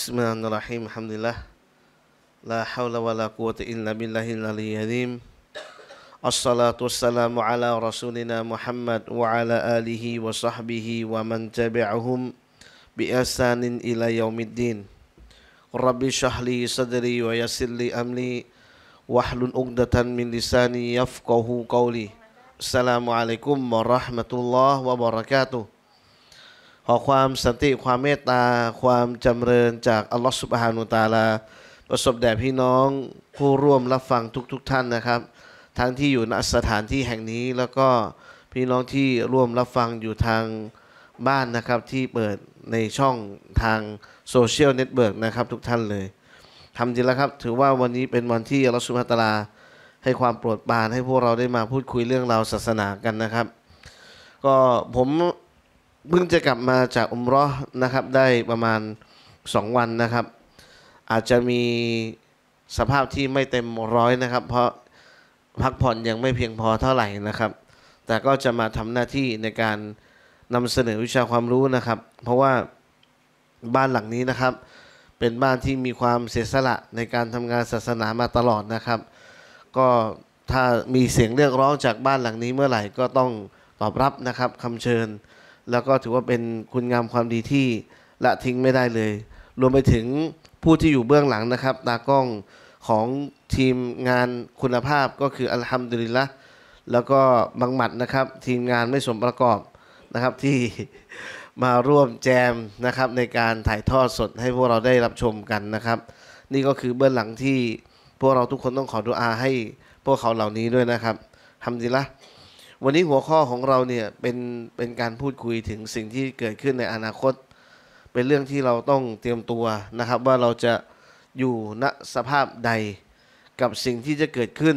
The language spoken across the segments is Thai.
Bismillahirrahmanirrahim. Alhamdulillah. La haula wa la quwata illa billahil aliyyil azim. Assalatu wassalamu ala rasulina Muhammad wa ala alihi wa sahbihi wa man tabi'ahum bi ihsanin ila yaumiddin. Rabbi syahli sadri wa yassirli amli wahlun 'uqdatan min lisani yafqahu qawli. Assalamualaikum warahmatullahi wabarakatuh. ขอความสันติความเมตตาความจำเริญจากอัลลอฮฺสุบฮานุตาลา ประสบแด่พี่น้องผู้ร่วมรับฟังทุกๆทท่านนะครับ ทั้งที่อยู่ณสถานที่แห่งนี้ แล้วก็พี่น้องที่ร่วมรับฟังอยู่ทางบ้านนะครับที่เปิดในช่องทางโซเชียลเน็ตเวิร์กนะครับ ทุกท่านเลยทำดีแล้วครับ ถือว่าวันนี้เป็นวันที่อัลลอฮฺสุบฮานุตาลาให้ความโปรดปรานให้พวกเราได้มาพูดคุยเรื่องราวศาสนากันนะครับ ก็ผมเพิ่งจะกลับมาจากอุมรอนะครับได้ประมาณ 2 วันนะครับ อาจจะมีสภาพที่ไม่เต็มร้อยนะครับ เพราะพักผ่อนยังไม่เพียงพอเท่าไหร่นะครับ แต่ก็จะมาทำหน้าที่ในการนำเสนอวิชาความรู้นะครับ เพราะว่าบ้านหลังนี้นะครับ เป็นบ้านที่มีความเสียสละในการทำงานศาสนามาตลอดนะครับ ก็ถ้ามีเสียงเรียกร้องจากบ้านหลังนี้เมื่อไหร่ก็ต้องตอบรับนะครับคำเชิญแล้วก็ถือว่าเป็นคุณงามความดีที่ ละทิ้งไม่ได้เลย รวมไปถึงผู้ที่อยู่เบื้องหลังนะครับ ตากล้องของทีมงานคุณภาพก็คืออัลฮัมดุลิละแล้วก็บังหมัดนะครับ ทีมงานไม่สมประกอบนะครับ ที่มาร่วมแจมนะครับ ในการถ่ายทอดสดให้พวกเราได้รับชมกันนะครับ นี่ก็คือเบื้องหลังที่พวกเราทุกคนต้องขอดุอาให้พวกเขาเหล่านี้ด้วยนะครับทำดีละวันนี้หัวข้อของเราเนี่ยเป็นเป็นการพูดคุยถึงสิ่งที่เกิดขึ้นในอนาคต เป็นเรื่องที่เราต้องเตรียมตัวนะครับ ว่าเราจะอยู่ณสภาพใดกับสิ่งที่จะเกิดขึ้น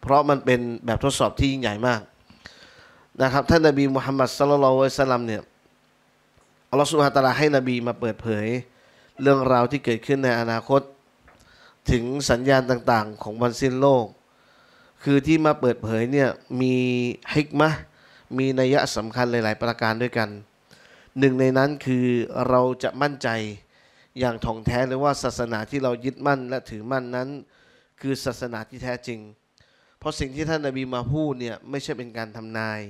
เพราะมันเป็นแบบทดสอบที่ยิ่งใหญ่มากนะครับท่านนบีมุฮัมมัดสลลัลวสลัมเนี่ยอัลลอฮฺสุฮาตาลาให้นบีมาเปิดเผยเรื่องราวที่เกิดขึ้นในอนาคต ถึงสัญญาณต่างๆ ของวันสิ้นโลกคือที่มาเปิดเผยเนี่ยมีฮิกมะมีนัยสำคัญหลายๆ ประการด้วยกัน หนึ่งในนั้นคือเราจะมั่นใจอย่างท่องแท้เลยว่าศาสนาที่เรายึดมั่นและถือมั่นนั้น คือศาสนาที่แท้จริง เพราะสิ่งที่ท่านนาบีมาพูดเนี่ยไม่ใช่เป็นการทำนาย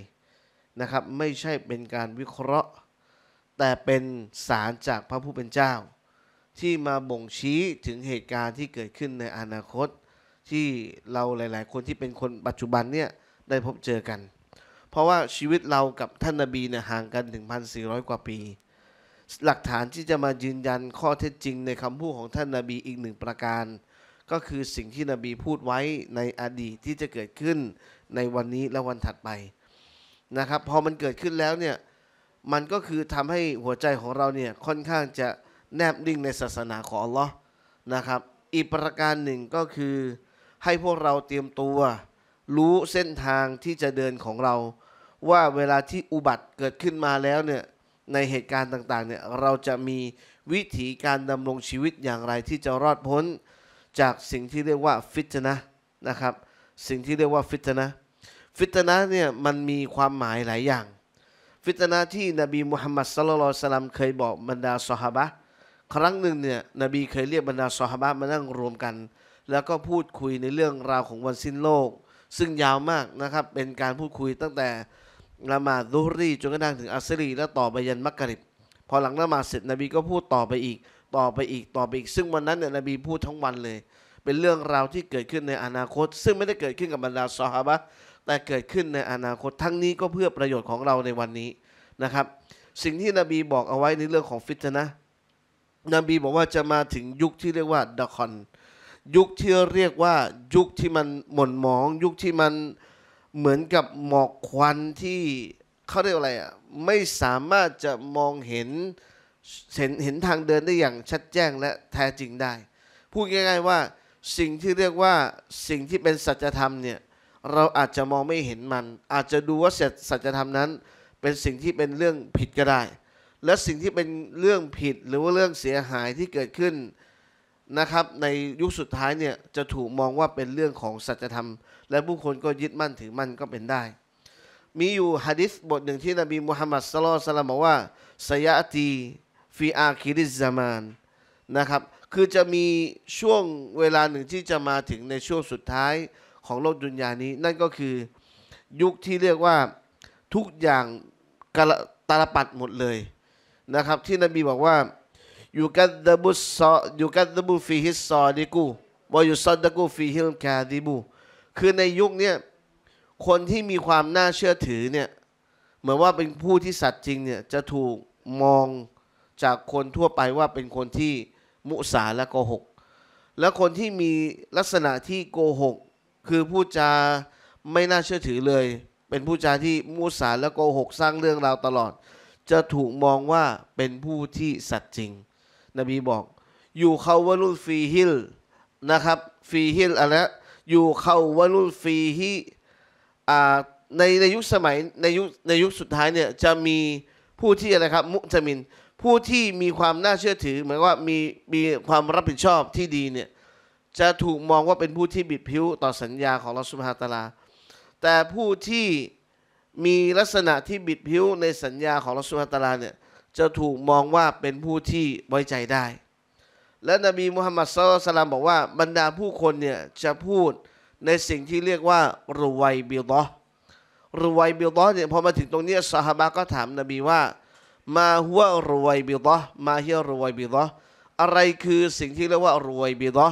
นะครับ ไม่ใช่เป็นการวิเคราะห์ แต่เป็นสารจากพระผู้เป็นเจ้า ที่มาบ่งชี้ถึงเหตุการณ์ที่เกิดขึ้นในอนาคตที่เราหลาย ๆ คนที่เป็นคนปัจจุบันเนี่ยได้พบเจอกัน เพราะว่าชีวิตเรากับท่านนบีเนี่ยห่างกันถึง1,400 กว่าปี หลักฐานที่จะมายืนยันข้อเท็จจริงในคำพูดของท่านนบีอีกหนึ่งประการ ก็คือสิ่งที่นบีพูดไว้ในอดีตที่จะเกิดขึ้นในวันนี้และวันถัดไปนะครับ พอมันเกิดขึ้นแล้วเนี่ยมันก็คือทำให้หัวใจของเราเนี่ยค่อนข้างจะแนบดิ่งในศาสนาของอัลลอฮ์นะครับ อีกประการหนึ่งก็คือให้พวกเราเตรียมตัวรู้เส้นทางที่จะเดินของเราว่าเวลาที่อุบัติเกิดขึ้นมาแล้วเนี่ยในเหตุการณ์ต่างๆ เนี่ยเราจะมีวิถีการดำรงชีวิตอย่างไรที่จะรอดพ้นจากสิ่งที่เรียกว่าฟิตนะนะครับ สิ่งที่เรียกว่าฟิตนะฟิตนะเนี่ยมันมีความหมายหลายอย่าง ฟิตนะที่นบีมุฮัมมัดสลลัลสลัมเคยบอกบรรดาสหบะครั้งหนึ่งเนี่ยนบีเคยเรียกบรรดาสหบะมานั่งรวมกันแล้วก็พูดคุยในเรื่องราวของวันสิ้นโลก ซึ่งยาวมากนะครับเป็นการพูดคุยตั้งแต่ละมาดูุรีจนกระทั่งถึงอัสรี และต่อไปยันมักกริบพอหลังละมาเสร็จนบีก็พูดต่อไปอีก ต่อไปอีกต่อไปอีก ซึ่งวันนั้นเนี่ยนบีพูดทั้งวันเลย เป็นเรื่องราวที่เกิดขึ้นในอนาคต ซึ่งไม่ได้เกิดขึ้นกับบรรดาซอฮาบะแต่เกิดขึ้นในอนาคตทั้งนี้ก็เพื่อประโยชน์ของเราในวันนี้นะครับ สิ่งที่นบีบอกเอาไว้ในเรื่องของฟิตนะนบีบอกว่าจะมาถึงยุคที่เรียกว่าดะคอนยุคที่เรียกว่ายุคที่มันหม่นหมอง ยุคที่มันเหมือนกับหมอกควันที่เขาเรียกอะไรอ่ะไม่สามารถจะมองเห็นเห็นเห็นทางเดินได้อย่างชัดแจ้งและแท้จริงได้ พูดง่าย ๆว่าสิ่งที่เรียกว่าสิ่งที่เป็นสัจธรรมเนี่ยเราอาจจะมองไม่เห็นมัน อาจจะดูว่าเสัจธรรมนั้น เป็นสิ่งที่เป็นเรื่องผิดก็ได้ และสิ่งที่เป็นเรื่องผิดหรือว่าเรื่องเสียหายที่เกิดขึ้นนะครับในยุคสุดท้ายเนี่ยจะถูกมองว่าเป็นเรื่องของสัจธรรม และผู้คนก็ยึดมั่นถือมั่นก็เป็นได้ มีอยู่ฮะดิษบทหนึ่งที่นบีมุฮัมมัดสลอสลามบอกว่าสยะตีฟีอาคิริซามานนะครับคือจะมีช่วงเวลาหนึ่งที่จะมาถึงในช่วงสุดท้ายของโลกดุนยานี้ นั่นก็คือยุคที่เรียกว่าทุกอย่างกระตาลปัดหมดเลยนะครับ ที่นบีบอกว่ายุกัดบุสยุกัดบุฟีฮิสซอดิกูวายุซอดดกูฟีฮิลกาดิบูคือในยุคนี้คนที่มีความน่าเชื่อถือเนี่ยเหมือนว่าเป็นผู้ที่สัตย์จริงเนี่ยจะถูกมองจากคนทั่วไปว่าเป็นคนที่มุสาและโกหกและคนที่มีลักษณะที่โกหกคือผู้จาไม่น่าเชื่อถือเลย เป็นผู้จาที่มุสาและโกหกสร้างเรื่องราวตลอด จะถูกมองว่าเป็นผู้ที่สัตย์จริงนบีบอกอยู่เขาวรุฟีฮิลนะครับฟีฮิลอะไรอยู่เขาวรุฟีฮิในในยุคสมัยในยุคในยุคสุดท้ายเนี่ยจะมีผู้ที่อะไรครับมุจมิน ผู้ที่มีความน่าเชื่อถือหมายว่ามีมีความรับผิดชอบที่ดีเนี่ยจะถูกมองว่าเป็นผู้ที่บิดผิวต่อสัญญาของลอสุภาตาลาแต่ผู้ที่มีลักษณะที่บิดผิวในสัญญาของลอสุภาตาลาเนี่ยจะถูกมองว่าเป็นผู้ที่ไว้ใจได้ และนบีมุฮัมมัดสุลตัลามบอกว่าบรรดาผู้คนเนี่ยจะพูดในสิ่งที่เรียกว่ารวยบิลอรวยบิลอเนี่ยพอมาถึงตรงนี้สหบาก็ถามนบีว่า มาหัวรวยบิลอมาเฮียรวยบิลออะไรคือสิ่งที่เรียกว่ารวยบิลอ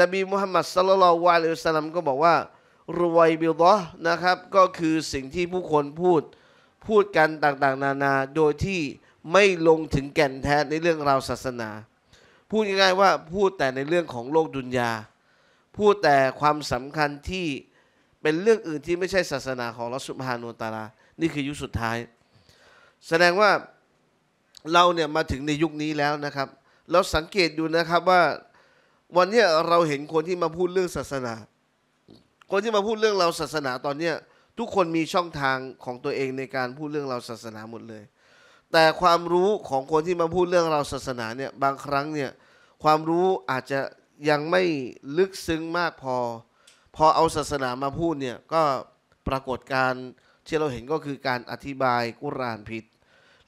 นบีมุฮัมมัดสลลัลวะลิวสลัมก็บอกว่ารวยบิลอนะครับก็คือสิ่งที่ผู้คนพูดพูดกันต่างๆ นานาโดยที่ไม่ลงถึงแก่นแท้ในเรื่องราวศาสนา พูดง่ายๆว่าพูดแต่ในเรื่องของโลกดุนยา พูดแต่ความสำคัญที่เป็นเรื่องอื่นที่ไม่ใช่ศาสนาของรัสุภานุตาลา นี่คือยุคสุดท้าย แสดงว่าเราเนี่ยมาถึงในยุคนี้แล้วนะครับ เราสังเกตดูนะครับว่า วันนี้เราเห็นคนที่มาพูดเรื่องศาสนา คนที่มาพูดเรื่องเราศาสนาตอนเนี้ ทุกคนมีช่องทางของตัวเองในการพูดเรื่องเราศาสนาหมดเลยแต่ความรู้ของคนที่มาพูดเรื่องเราศาสนาเนี่ย บางครั้งเนี่ย ความรู้อาจจะยังไม่ลึกซึ้งมากพอ พอเอาศาสนามาพูดเนี่ยก็ปรากฏการ ที่เราเห็นก็คือการอธิบายกุรานผิด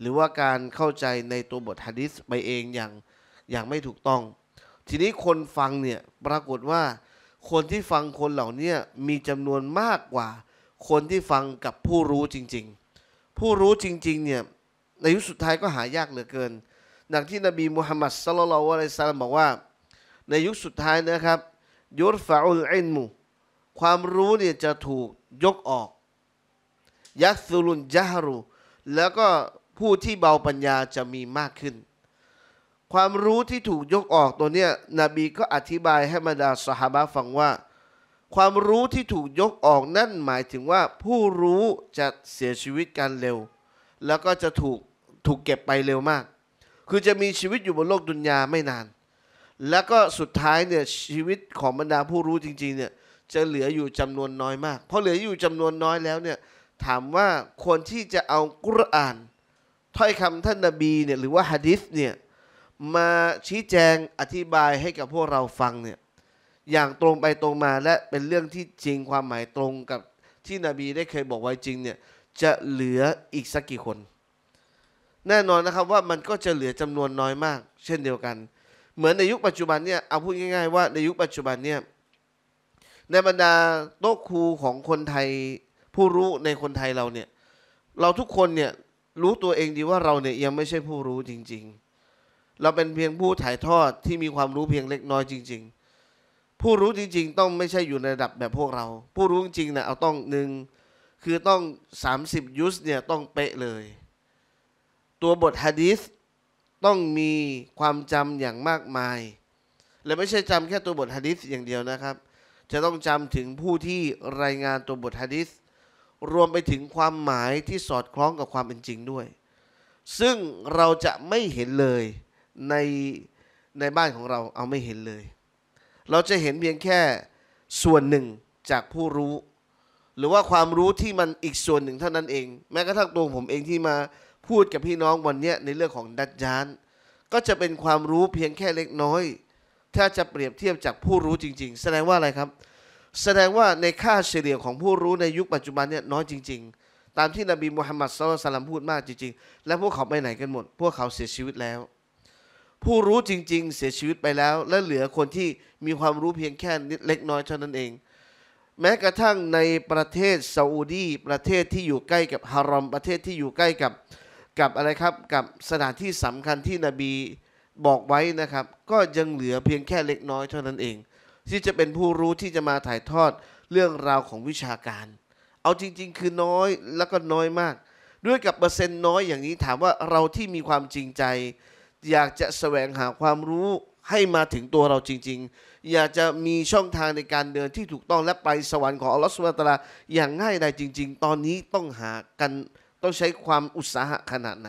หรือว่าการเข้าใจในตัวบทฮะดิษไปเองอย่างอย่างไม่ถูกต้อง ทีนี้คนฟังเนี่ยปรากฏว่า คนที่ฟังคนเหล่านี้มีจำนวนมากกว่า คนที่ฟังกับผู้รู้จริงๆ ผู้รู้จริงๆเนี่ยในยุคสุดท้ายก็หายากเหลือเกินดังที่นบีมุฮัมมัดสลลัลอะลัยซัลลัมบอกว่า ในยุคสุดท้ายนะครับยุรฟาอุลอินมูความรู้เนี่ยจะถูกยกออกยักษุลุนยาฮรุแล้วก็ผู้ที่เบาปัญญาจะมีมากขึ้น ความรู้ที่ถูกยกออกตัวเนี้ยนบีก็อธิบายให้มาดาสหบะฟังว่า ความรู้ที่ถูกยกออกนั่นหมายถึงว่า ผู้รู้จะเสียชีวิตกันเร็ว แล้วก็จะถูกถูกเก็บไปเร็วมาก คือจะมีชีวิตอยู่บนโลกดุนยาไม่นาน แล้วก็สุดท้ายเนี่ยชีวิตของบรรดาผู้รู้จริงๆเนี่ยจะเหลืออยู่จำนวนน้อยมาก เพราะเหลืออยู่จำนวนน้อยแล้วเนี่ยถามว่าคนที่จะเอากุรอาน ถ้อยคำท่านนาบีเนี่ยหรือว่าฮะดิษเนี่ยมาชี้แจงอธิบายให้กับพวกเราฟังเนี่ยอย่างตรงไปตรงมาและเป็นเรื่องที่จริงความหมายตรงกับที่นบีได้เคยบอกไว้จริงเนี่ยจะเหลืออีกสักกี่คนแน่นอนนะครับว่ามันก็จะเหลือจำนวนน้อยมาก เช่นเดียวกัน เหมือนในยุคปัจจุบันเนี่ยเอาพูดง่ายๆว่าในยุคปัจจุบันเนี่ยในบรรดาโต๊ะครูของคนไทย ผู้รู้ในคนไทยเราเนี่ยเราทุกคนเนี่ยรู้ตัวเองดีว่าเราเนี่ยยังไม่ใช่ผู้รู้จริง ๆ เราเป็นเพียงผู้ถ่ายทอดที่มีความรู้เพียงเล็กน้อยจริง ๆ ผู้รู้จริงๆ ต้องไม่ใช่อยู่ในระดับแบบพวกเรา ผู้รู้จริงๆนะเอาต้องหนึ่งคือต้อง 30 ยุสเนี่ยต้องเป๊ะเลยตัวบทฮะดีษต้องมีความจำอย่างมากมาย และไม่ใช่จำแค่ตัวบทฮะดีษอย่างเดียวนะครับ จะต้องจำถึงผู้ที่รายงานตัวบทฮะดีษรวมไปถึงความหมายที่สอดคล้องกับความเป็นจริงด้วย ซึ่งเราจะไม่เห็นเลยในในบ้านของเราเอาไม่เห็นเลย เราจะเห็นเพียงแค่ส่วนหนึ่งจากผู้รู้ หรือว่าความรู้ที่มันอีกส่วนหนึ่งเท่านั้นเอง แม้กระทั่งตัวผมเองที่มาพูดกับพี่น้องวันนี้ในเรื่องของดัจจานก็จะเป็นความรู้เพียงแค่เล็กน้อย ถ้าจะเปรียบเทียบจากผู้รู้จริง ๆ แสดงว่าอะไรครับ แสดงว่าในค่าเฉลี่ยของผู้รู้ในยุคปัจจุบันเนี่ยน้อยจริงๆตามที่นบีมุฮัมมัดสุลตัลลัมพูดมากจริงๆ และพวกเขาไปไหนกันหมด พวกเขาเสียชีวิตแล้ว ผู้รู้จริง ๆ เสียชีวิตไปแล้ว และเหลือคนที่มีความรู้เพียงแค่เล็กน้อยเท่านั้นเอง แม้กระทั่งในประเทศซาอุดีประเทศที่อยู่ใกล้กับฮารอมประเทศที่อยู่ใกล้กับกับอะไรครับกับสถานที่สำคัญที่นบีบอกไว้นะครับ ก็ยังเหลือเพียงแค่เล็กน้อยเท่านั้นเอง ที่จะเป็นผู้รู้ที่จะมาถ่ายทอดเรื่องราวของวิชาการ เอาจริงๆคือน้อยแล้วก็น้อยมาก ด้วยกับเปอร์เซ็นต์น้อยอย่างนี้ถามว่าเราที่มีความจริงใจ อยากจะแสวงหาความรู้ให้มาถึงตัวเราจริงๆ อยากจะมีช่องทางในการเดินที่ถูกต้องและไปสวรรค์ของอัลลอฮฺสุบตาลาอย่างง่ายด้จริง ๆ ตอนนี้ต้องหากันต้องใช้ความอุตสาหะขนาดไหน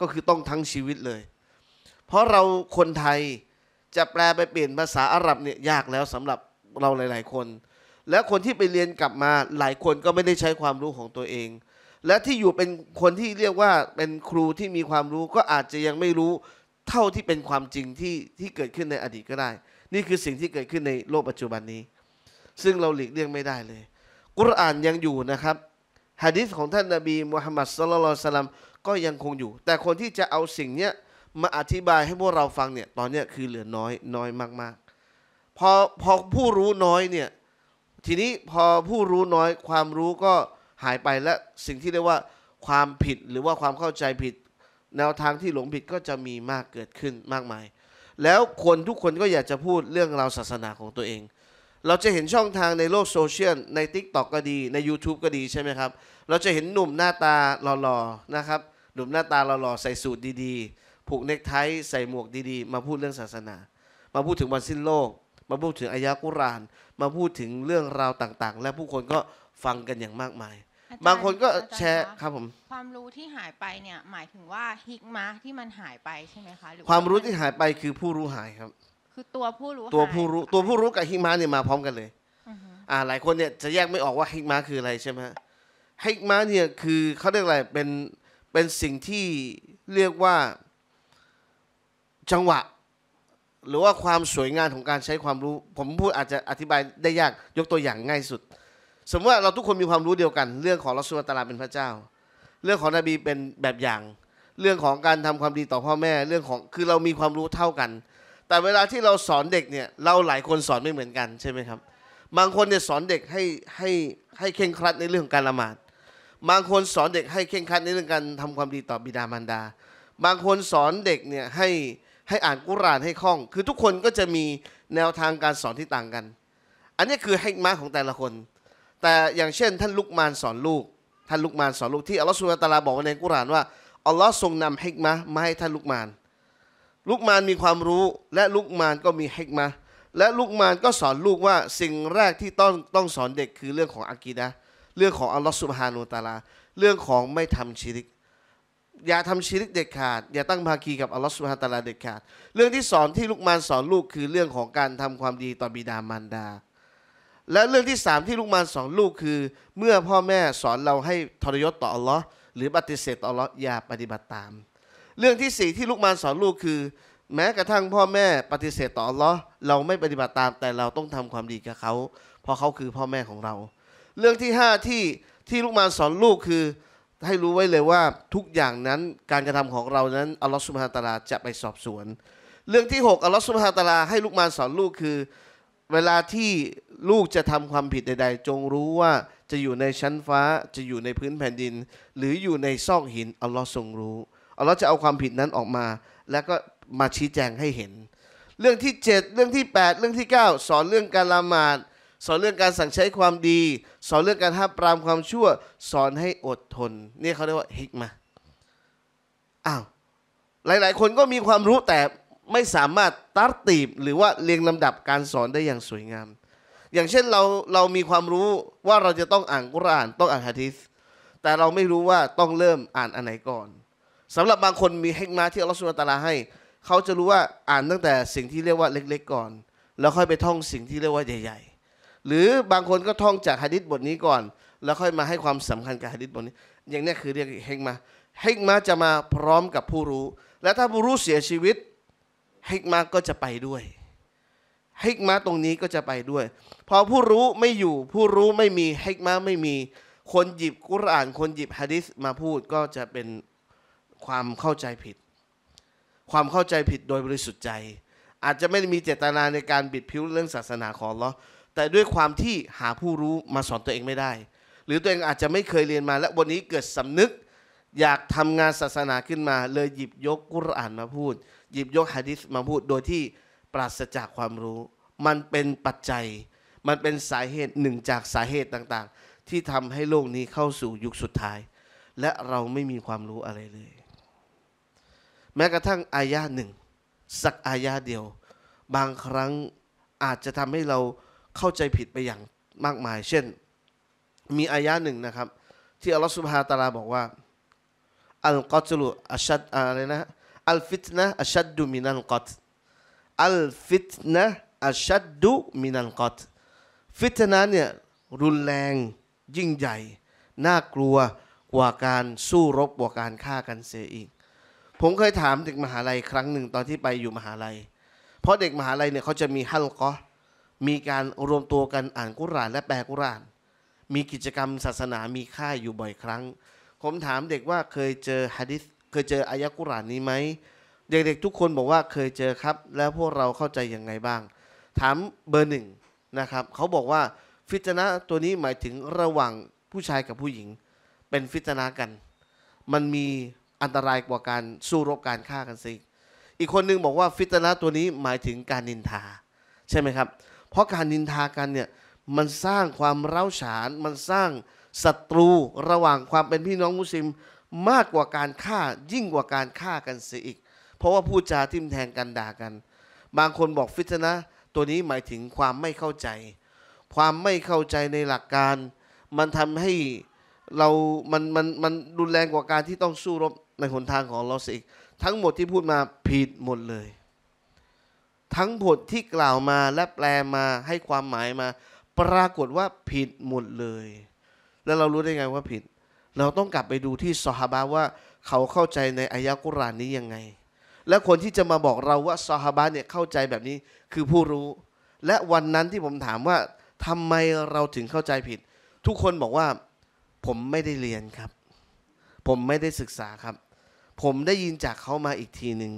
ก็คือต้องทั้งชีวิตเลย เพราะเราคนไทยจะแปลไปเปลี่ยนภาษาอาหรับเนี่ยยากแล้วสำหรับเราหลาย ๆ คน และคนที่ไปเรียนกลับมาหลายคนก็ไม่ได้ใช้ความรู้ของตัวเอง และที่อยู่เป็นคนที่เรียกว่าเป็นครูที่มีความรู้ก็อาจจะยังไม่รู้ เท่าที่เป็นความจริงที่ที่เกิดขึ้นในอดีตก็ได้ นี่คือสิ่งที่เกิดขึ้นในโลกปัจจุบันนี้ ซึ่งเราหลีกเลี่ยงไม่ได้เลย กุรอานยังอยู่นะครับฮะดิษของท่านนาบีมุฮัมมัดสุลลัลสลัมก็ยังคงอยู่ แต่คนที่จะเอาสิ่งเนี้ยมาอธิบายให้พวกเราฟังเนี่ยตอนเนี้ยคือเหลือน้อยน้อยมากๆพอพอผู้รู้น้อยเนี่ยทีนี้พอผู้รู้น้อยความรู้ก็หายไปและสิ่งที่เรียกว่าความผิดหรือว่าความเข้าใจผิด แนวทางที่หลงผิดก็จะมีมากเกิดขึ้นมากมาย แล้วคนทุกคนก็อยากจะพูดเรื่องราวศาสนาของตัวเองเราจะเห็นช่องทางในโลกโซเชียลใน t ิ k t o กก็ดีใน YouTube ก็ดีใช่ไหมครับ เราจะเห็นหนุ่มหน้าตาหล่อ ๆ นะครับ หนุ่มหน้าตาหล่อๆใส่สูตรดี ๆ ผูกเนคไทใส่หมวกดีๆ มาพูดเรื่องศาสนา มาพูดถึงวันสิ้นโลก มาพูดถึงอายะกุราน มาพูดถึงเรื่องราวต่างๆ และผู้คนก็ฟังกันอย่างมากมาย บางคนก็แชร์ครับผมความรู้ที่หายไปเนี่ยหมายถึงว่าฮิกมาที่มันหายไปใช่ไหมคะหรือความรู้ที่หายไปคือผู้รู้หายครับคือตัวผู้รู้ตัวผู้รู้ตัวผู้รู้กับฮิกมาเนี่ยมาพร้อมกันเลยอ่า หลายคนเนี่ยจะแยกไม่ออกว่าฮิกมาคืออะไรใช่ไหมฮิกมาเนี่ยคือเขาเรียกอะไรเป็นเป็นสิ่งที่เรียกว่าจังหวะ หรือว่าความสวยงามของการใช้ความรู้ ผมพูดอาจจะอธิบายได้ยากยกตัวอย่างง่ายสุด สมมติว่าเราทุกคนมีความรู้เดียวกัน เรื่องของรัสุลตาลาเป็นพระเจ้า เรื่องของนบีเป็นแบบอย่าง เรื่องของการทำความดีต่อพ่อแม่ เรื่องของคือเรามีความรู้เท่ากันแต่เวลาที่เราสอนเด็กเนี่ยเราหลายคนสอนไม่เหมือนกันใช่ไหมครับบางคนเนี่ยสอนเด็กให้ให้ให้เข่งครัดในเรื่องการละหมาดบางคนสอนเด็กให้เข่งครัดในเรื่องการทำความดีต่อบิดามารดา บางคนสอนเด็กเนี่ยให้ให้อ่านกุรานให้คล่อง คือทุกคนก็จะมีแนวทางการสอนที่ต่างกัน อันนี้คือให้มาของแต่ละคน แต่อย่างเช่นท่านลุกมานสอนลูก ท่านลุกมานสอนลูกที่อัลลอฮฺสุลตาราบอกในกุรานว่าอัลลอฮ์ทรงนำให้มะมาให้ท่านลุกมานลูกมานมีความรู้และลูกมานก็มีฮิกมาและลูกมานก็สอนลูกว่าสิ่งแรกที่ต้องต้องสอนเด็กคือเรื่องของอากีดะเรื่องของอัลลอฮฺสุบฮานุตาลาเรื่องของไม่ทำชิริกอย่าทำชิริกเด็ดขาดอย่าตั้งภาคีกับอัลลอฮฺสุบฮานุตาลาเด็ดขาดเรื่องที่สอนที่ลูกมานสอนลูกคือเรื่องของการทำความดีต่อบิดามารดา และเรื่องที่สามที่ลูกมานสอนลูกคือเมื่อพ่อแม่สอนเราให้ทรยศต่ออัลลอฮ์หรือปฏิเสธต่ออัลลอฮ์อย่าปฏิบัติตามเรื่องที่สี่ที่ลูกมารสอนลูกคือ แม้กระทั่งพ่อแม่ปฏิเสธต่อล้อเราไม่ปฏิบัติตามแต่เราต้องทำความดีกับเขาเพราะเขาคือพ่อแม่ของเรา เรื่องที่ห้าที่ที่ลูกมารสอนลูกคือให้รู้ไว้เลยว่าทุกอย่างนั้นการกระทำของเรานั้นอัลลอฮฺสุบฮานตะลาจะไปสอบสวน เรื่องที่ 6 อัลลอฮฺสุบฮานตะลาให้ลูกมารสอนลูกคือ เวลาที่ลูกจะทำความผิดใด ๆ จงรู้ว่าจะอยู่ในชั้นฟ้าจะอยู่ในพื้นแผ่นดิน หรืออยู่ในซอกหินอัลลอฮ์ทรงรู้อัลลอฮ์จะเอาความผิดนั้นออกมา แล้วก็มาชี้แจงให้เห็น เรื่องที่ 7 เรื่องที่ 8 เรื่องที่ 9 สอนเรื่องการละหมาดสอนเรื่องการสั่งใช้ความดี สอนเรื่องการห้ามปรามความชั่ว สอนให้อดทนนี่เขาเรียกว่าฮิกมาอ้าวหลายๆคนก็มีความรู้แต่ไม่สามารถตัดตีบ หรือว่าเรียงลำดับการสอนได้อย่างสวยงาม อย่างเช่นเราเรามีความรู้ว่าเราจะต้องอ่านกุรานต้องอ่านฮะดิษแต่เราไม่รู้ว่าต้องเริ่มอ่านอันไหนก่อนสำหรับบางคนมีเฮกมาที่อัลลอฮฺสุลตาราให้เขาจะรู้ว่าอ่านตั้งแต่สิ่งที่เรียกว่าเล็ก ๆ ก่อน แล้วค่อยไปท่องสิ่งที่เรียกว่าใหญ่ ๆ หรือบางคนก็ท่องจากฮะดิษบทนี้ก่อน แล้วค่อยมาให้ความสำคัญกับฮะดิษบทนี้ อย่างนี้คือเรียกเฮกมาเฮกมาจะมาพร้อมกับผู้รู้ และถ้าผู้รู้เสียชีวิตเฮกมาก็จะไปด้วยฮิกมาตรงนี้ก็จะไปด้วย พอผู้รู้ไม่อยู่ผู้รู้ไม่มีฮิกมาไม่มี คนหยิบกุรอาน คนหยิบฮะดิษมาพูดก็จะเป็นความเข้าใจผิด ความเข้าใจผิดโดยบริสุทธิ์ใจ อาจจะไม่ได้มีเจตนาในการบิดผิวเรื่องศาสนาของเราแต่ด้วยความที่หาผู้รู้มาสอนตัวเองไม่ได้ หรือตัวเองอาจจะไม่เคยเรียนมา และวันนี้เกิดสำนึก อยากทำงานศาสนาขึ้นมา เลยหยิบยกกุรอานมาพูด หยิบยกฮะดิษมาพูด โดยที่ปราศจากความรู้ มันเป็นปัจจัย มันเป็นสาเหตุหนึ่งจากสาเหตุต่างๆ ที่ทำให้โลกนี้เข้าสู่ยุคสุดท้าย และเราไม่มีความรู้อะไรเลยแม้กระทั่งอายะหนึ่งสักอายะเดียว บางครั้งอาจจะทำให้เราเข้าใจผิดไปอย่างมากมาย เช่น มีอายะหนึ่งนะครับ ที่อัลลอฮฺสุบฮาตาลาบอกว่าอัลกอตลุอัชัดอะไรนะอัลฟิตนะอัชัดดูมินัลกอตอัลฟิตนะอัชัดดูมินัลกอตฟิตนะเนี่ยรุนแรง ยิ่งใหญ่ น่ากลัวกว่าการสู้รบกว่าการฆ่ากันเสียอีกผมเคยถามเด็กมหาลัยครั้งหนึ่งตอนที่ไปอยู่มหาลัย เพราะเด็กมหาลัยเนี่ยเขาจะมีฮัลก็มีการรวมตัวกันอ่านกุรานและแปลกุรานมีกิจกรรมศาสนามีค่ายอยู่บ่อยครั้ง ผมถามเด็กว่าเคยเจอฮะดิษเคยเจออายะกุรานนี้ไหมเด็กๆทุกคนบอกว่าเคยเจอครับ แล้วพวกเราเข้าใจยังไงบ้าง ถามเบอร์หนึ่งนะครับเขาบอกว่าฟิตนะตัวนี้หมายถึงระหว่างผู้ชายกับผู้หญิง เป็นฟิตนะกัน มันมีอันตรายกว่าการสู้รบการฆ่ากันสิ อีกคนนึงบอกว่าฟิตนะตัวนี้หมายถึงการนินทา ใช่ไหมครับ เพราะการนินทากันเนี่ยมันสร้างความเร้าฉานมันสร้างศัตรูระหว่างความเป็นพี่น้องมุสลิมมากกว่าการฆ่ายิ่งกว่าการฆ่ากันเสียอีก เพราะว่าพูดจาทิมแทงกันด่ากัน บางคนบอกฟิตนะตัวนี้หมายถึงความไม่เข้าใจ ความไม่เข้าใจในหลักการ มันทำให้เรา มัน มัน มันรุนแรงกว่าการที่ต้องสู้รบในหนทางของเราสิทั้งหมดที่พูดมาผิดหมดเลย ทั้งบทที่กล่าวมาและแปลมาให้ความหมายมา ปรากฏว่าผิดหมดเลย แล้วเรารู้ได้ไงว่าผิด เราต้องกลับไปดูที่สฮาบะว่า เขาเข้าใจในอายะกุรานนี้ยังไง และคนที่จะมาบอกเราว่าสฮาบะเนี่ยเข้าใจแบบนี้คือผู้รู้ และวันนั้นที่ผมถามว่าทำไมเราถึงเข้าใจผิด ทุกคนบอกว่า ผมไม่ได้เรียนครับ ผมไม่ได้ศึกษาครับผมได้ยินจากเขามาอีกทีหนึ่ง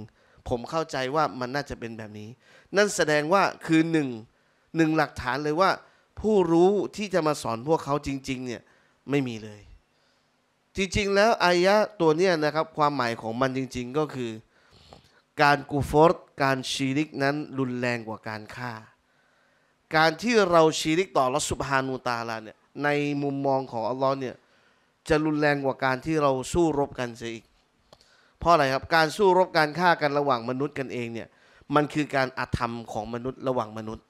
ผมเข้าใจว่ามันน่าจะเป็นแบบนี้ นั่นแสดงว่าคือหนึ่งหนึ่งหลักฐานเลยว่า ผู้รู้ที่จะมาสอนพวกเขาจริงๆเนี่ยไม่มีเลย จริงๆแล้วอายะตัวเนี้ยนะครับความหมายของมันจริงๆก็คือการกูฟอร์การชีริกนั้นรุนแรงกว่าการฆ่า การที่เราชีริก ต่อรัสุบฮานูตาลาเนี่ยในมุมมองของอัลลอฮ์เนี่ยจะรุนแรงกว่าการที่เราสู้รบกันเสียอีกเพราะอะไรครับ การสู้รบการฆ่ากันระหว่างมนุษย์กันเองเนี่ย มันคือการอาธรรมของมนุษย์ ระหว่างมนุษย์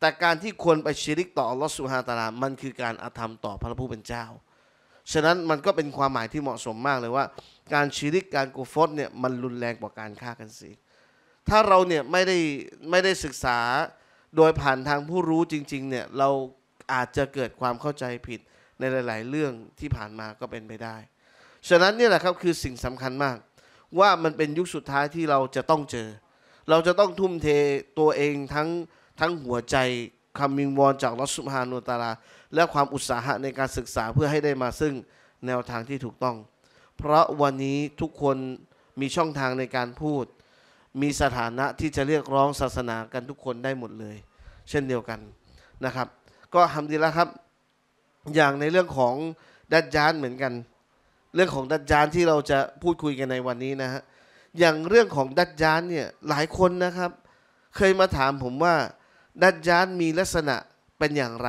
แต่การที่ควรไปชิริกต่อลอสุฮาตาลา มันคือการอาธรรมต่อพระผู้เป็นเจ้า ฉะนั้นมันก็เป็นความหมายที่เหมาะสมมากเลยว่า การชิริกการกูฟตเนี่ย มันรุนแรงกว่าการฆ่ากันสิ ถ้าเราเนี่ยไม่ได้ไม่ได้ศึกษาโดยผ่านทางผู้รู้จริงๆเนี่ย เราอาจจะเกิดความเข้าใจผิดในหลาย ๆ เรื่องที่ผ่านมาก็เป็นไปได้ ฉะนั้นนี่แหละครับคือสิ่งสำคัญมากว่ามันเป็นยุคสุดท้ายที่เราจะต้องเจอ เราจะต้องทุ่มเทตัวเองทั้งทั้งหัวใจคำมิงวอนจากลอสุฮานุตาลาและความอุตสาหะในการศึกษาเพื่อให้ได้มาซึ่งแนวทางที่ถูกต้อง เพราะวันนี้ทุกคนมีช่องทางในการพูด มีสถานะที่จะเรียกร้องศาสนากันทุกคนได้หมดเลย เช่นเดียวกันนะครับ ก็ทำดีแล้วครับ อย่างในเรื่องของดัดจานเหมือนกันเรื่องของดัจจานที่เราจะพูดคุยกันในวันนี้นะฮะอย่างเรื่องของดัจจานเนี่ย หลายคนนะครับ เคยมาถามผมว่า ดัจจานมีลักษณะเป็นอย่างไร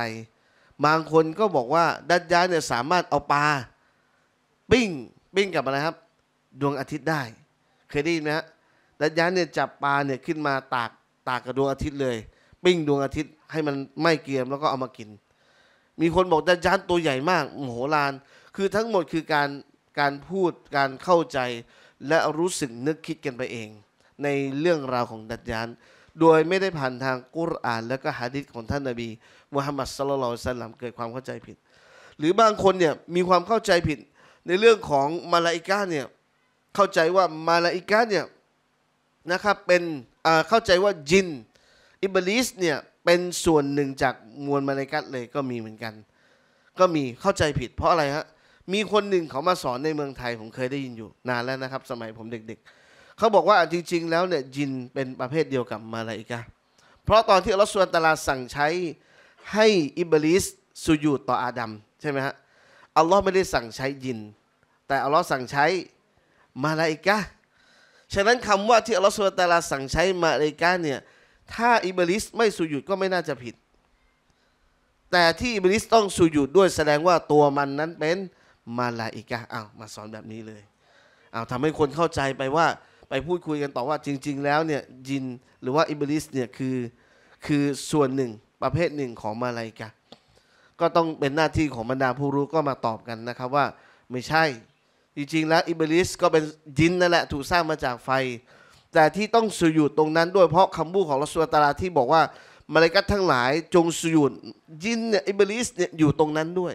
บางคนก็บอกว่า ดัจจานเนี่ยสามารถเอาปลาปิ้งปิ้งกับอะไรครับ ดวงอาทิตย์ได้ เคยได้ยินไหมฮะ ดัจจานเนี่ยจับปลาเนี่ยขึ้นมาตากตากกับดวงอาทิตย์เลย ปิ้งดวงอาทิตย์ให้มันไม่เกรียมแล้วก็เอามากิน มีคนบอกดัจจานตัวใหญ่มากโหราน คือทั้งหมดคือการการพูดการเข้าใจและรู้สึกนึกคิดกันไปเอง ในเรื่องราวของดัจยาน โดยไม่ได้ผ่านทางกุรอาน และก็ฮะดิษของท่านนาบีมุฮัมมัดสลลัลสัลลัมเกิดความเข้าใจผิด หรือบางคนเนี่ยมีความเข้าใจผิด ในเรื่องของมาลาอิกาเนี่ยเข้าใจว่ามาลาอิกาเนี่ยนะครับ เป็นเข้าใจว่าจินอิบลิสเนี่ยเป็นส่วนหนึ่งจากมวลมาลาอิกาเลยก็มีเหมือนกัน ก็มีเข้าใจผิดเพราะอะไรฮะมีคนหนึ่งเขามาสอนในเมืองไทย ผมเคยได้ยินอยู่นานแล้วนะครับ สมัยผมเด็กๆ เขาบอกว่าจริงๆแล้วเนี่ยยินเป็นประเภทเดียวกับมาลาอิกะเพราะตอนที่อัลลอฮฺสุลตาราสั่งใช้ให้อิบลิสสุญูดต่ออาดัมใช่ไหมฮะอัลลอฮ์ไม่ได้สั่งใช้ยิน แต่อัลลอฮ์สั่งใช้มาลาอิกะฉะนั้นคำว่าที่อัลลอฮฺสุลตาราสั่งใช้มาลาอิกะเนี่ยถ้าอิบลิสไม่สุญูดก็ไม่น่าจะผิด แต่ที่อิบลิสต้องสุญูดด้วยแสดงว่าตัวมันนั้นเป็นมาลาอิกะเอามาสอนแบบนี้เลยเอาทำให้คนเข้าใจไปว่า ไปพูดคุยกันต่อว่า จริงๆ แล้วเนี่ย ยินหรือว่าอิบลิสเนี่ย คือ คือ ส่วนหนึ่ง ประเภทหนึ่งของมาลาอิกะ ก็ต้องเป็นหน้าที่ของบรรดาผู้รู้ก็มาตอบกันนะครับว่า ไม่ใช่ จริงๆ แล้วอิบลิสก็เป็นยินนั่นแหละ ถูกสร้างมาจากไฟ แต่ที่ต้องสุยูดตรงนั้นด้วย เพราะคำพูดของรัสุตาราที่บอกว่ามาลาอิกะทั้งหลาย จงสุญดยินเนี่ย อิบลิสเนี่ย อยู่ตรงนั้นด้วย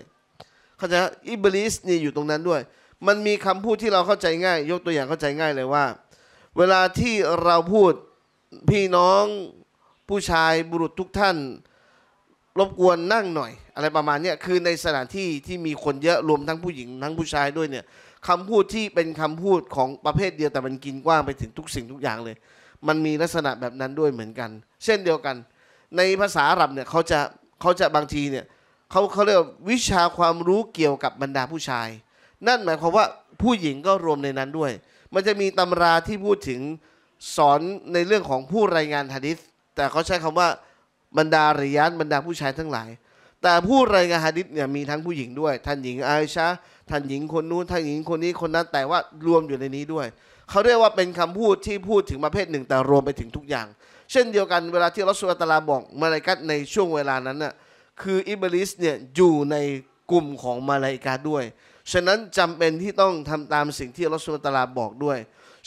เขาจะอิบลิสนี่อยู่ตรงนั้นด้วยมันมีคำพูดที่เราเข้าใจง่าย ยกตัวอย่างเข้าใจง่ายเลยว่า เวลาที่เราพูดพี่น้องผู้ชายบุรุษทุกท่าน รบกวนนั่งหน่อย อะไรประมาณนี้คือในสถานที่ที่มีคนเยอะรวมทั้งผู้หญิงทั้งผู้ชายด้วยเนี่ยคำพูดที่เป็นคำพูดของประเภทเดียวแต่มันกินกว้างไปถึงทุกสิ่งทุกอย่างเลย มันมีลักษณะแบบนั้นด้วยเหมือนกัน เช่นเดียวกัน ในภาษาอาหรับเนี่ยเขาจะเขาจะบางทีเนี่ยเขาเขาเรียกวิชาความรู้เกี่ยวกับบรรดาผู้ชาย นั่นหมายความว่าผู้หญิงก็รวมในนั้นด้วย มันจะมีตำราที่พูดถึงสอนในเรื่องของผู้รายงานฮะดิษแต่เขาใช้คำว่าบรรดาริยานบรรดาผู้ชายทั้งหลาย แต่ผู้รายงานฮะดิษเนี่ยมีทั้งผู้หญิงด้วยท่านหญิงอาชาท่านหญิงคนนู้นท่านหญิงคนนี้คนนั้น แต่ว่ารวมอยู่ในนี้ด้วยเขาเรียกว่าเป็นคำพูดที่พูดถึงประเภทหนึ่งแต่รวมไปถึงทุกอย่าง เช่นเดียวกันเวลาที่รัสุลตาลาบอกมาลากัตในช่วงเวลานั้นน่ะคืออิบลิสเนี่ยอยู่ในกลุ่มของมาลาอิกาด้วย ฉะนั้นจำเป็นที่ต้องทำตามสิ่งที่ลอสุลตาลาบอกด้วย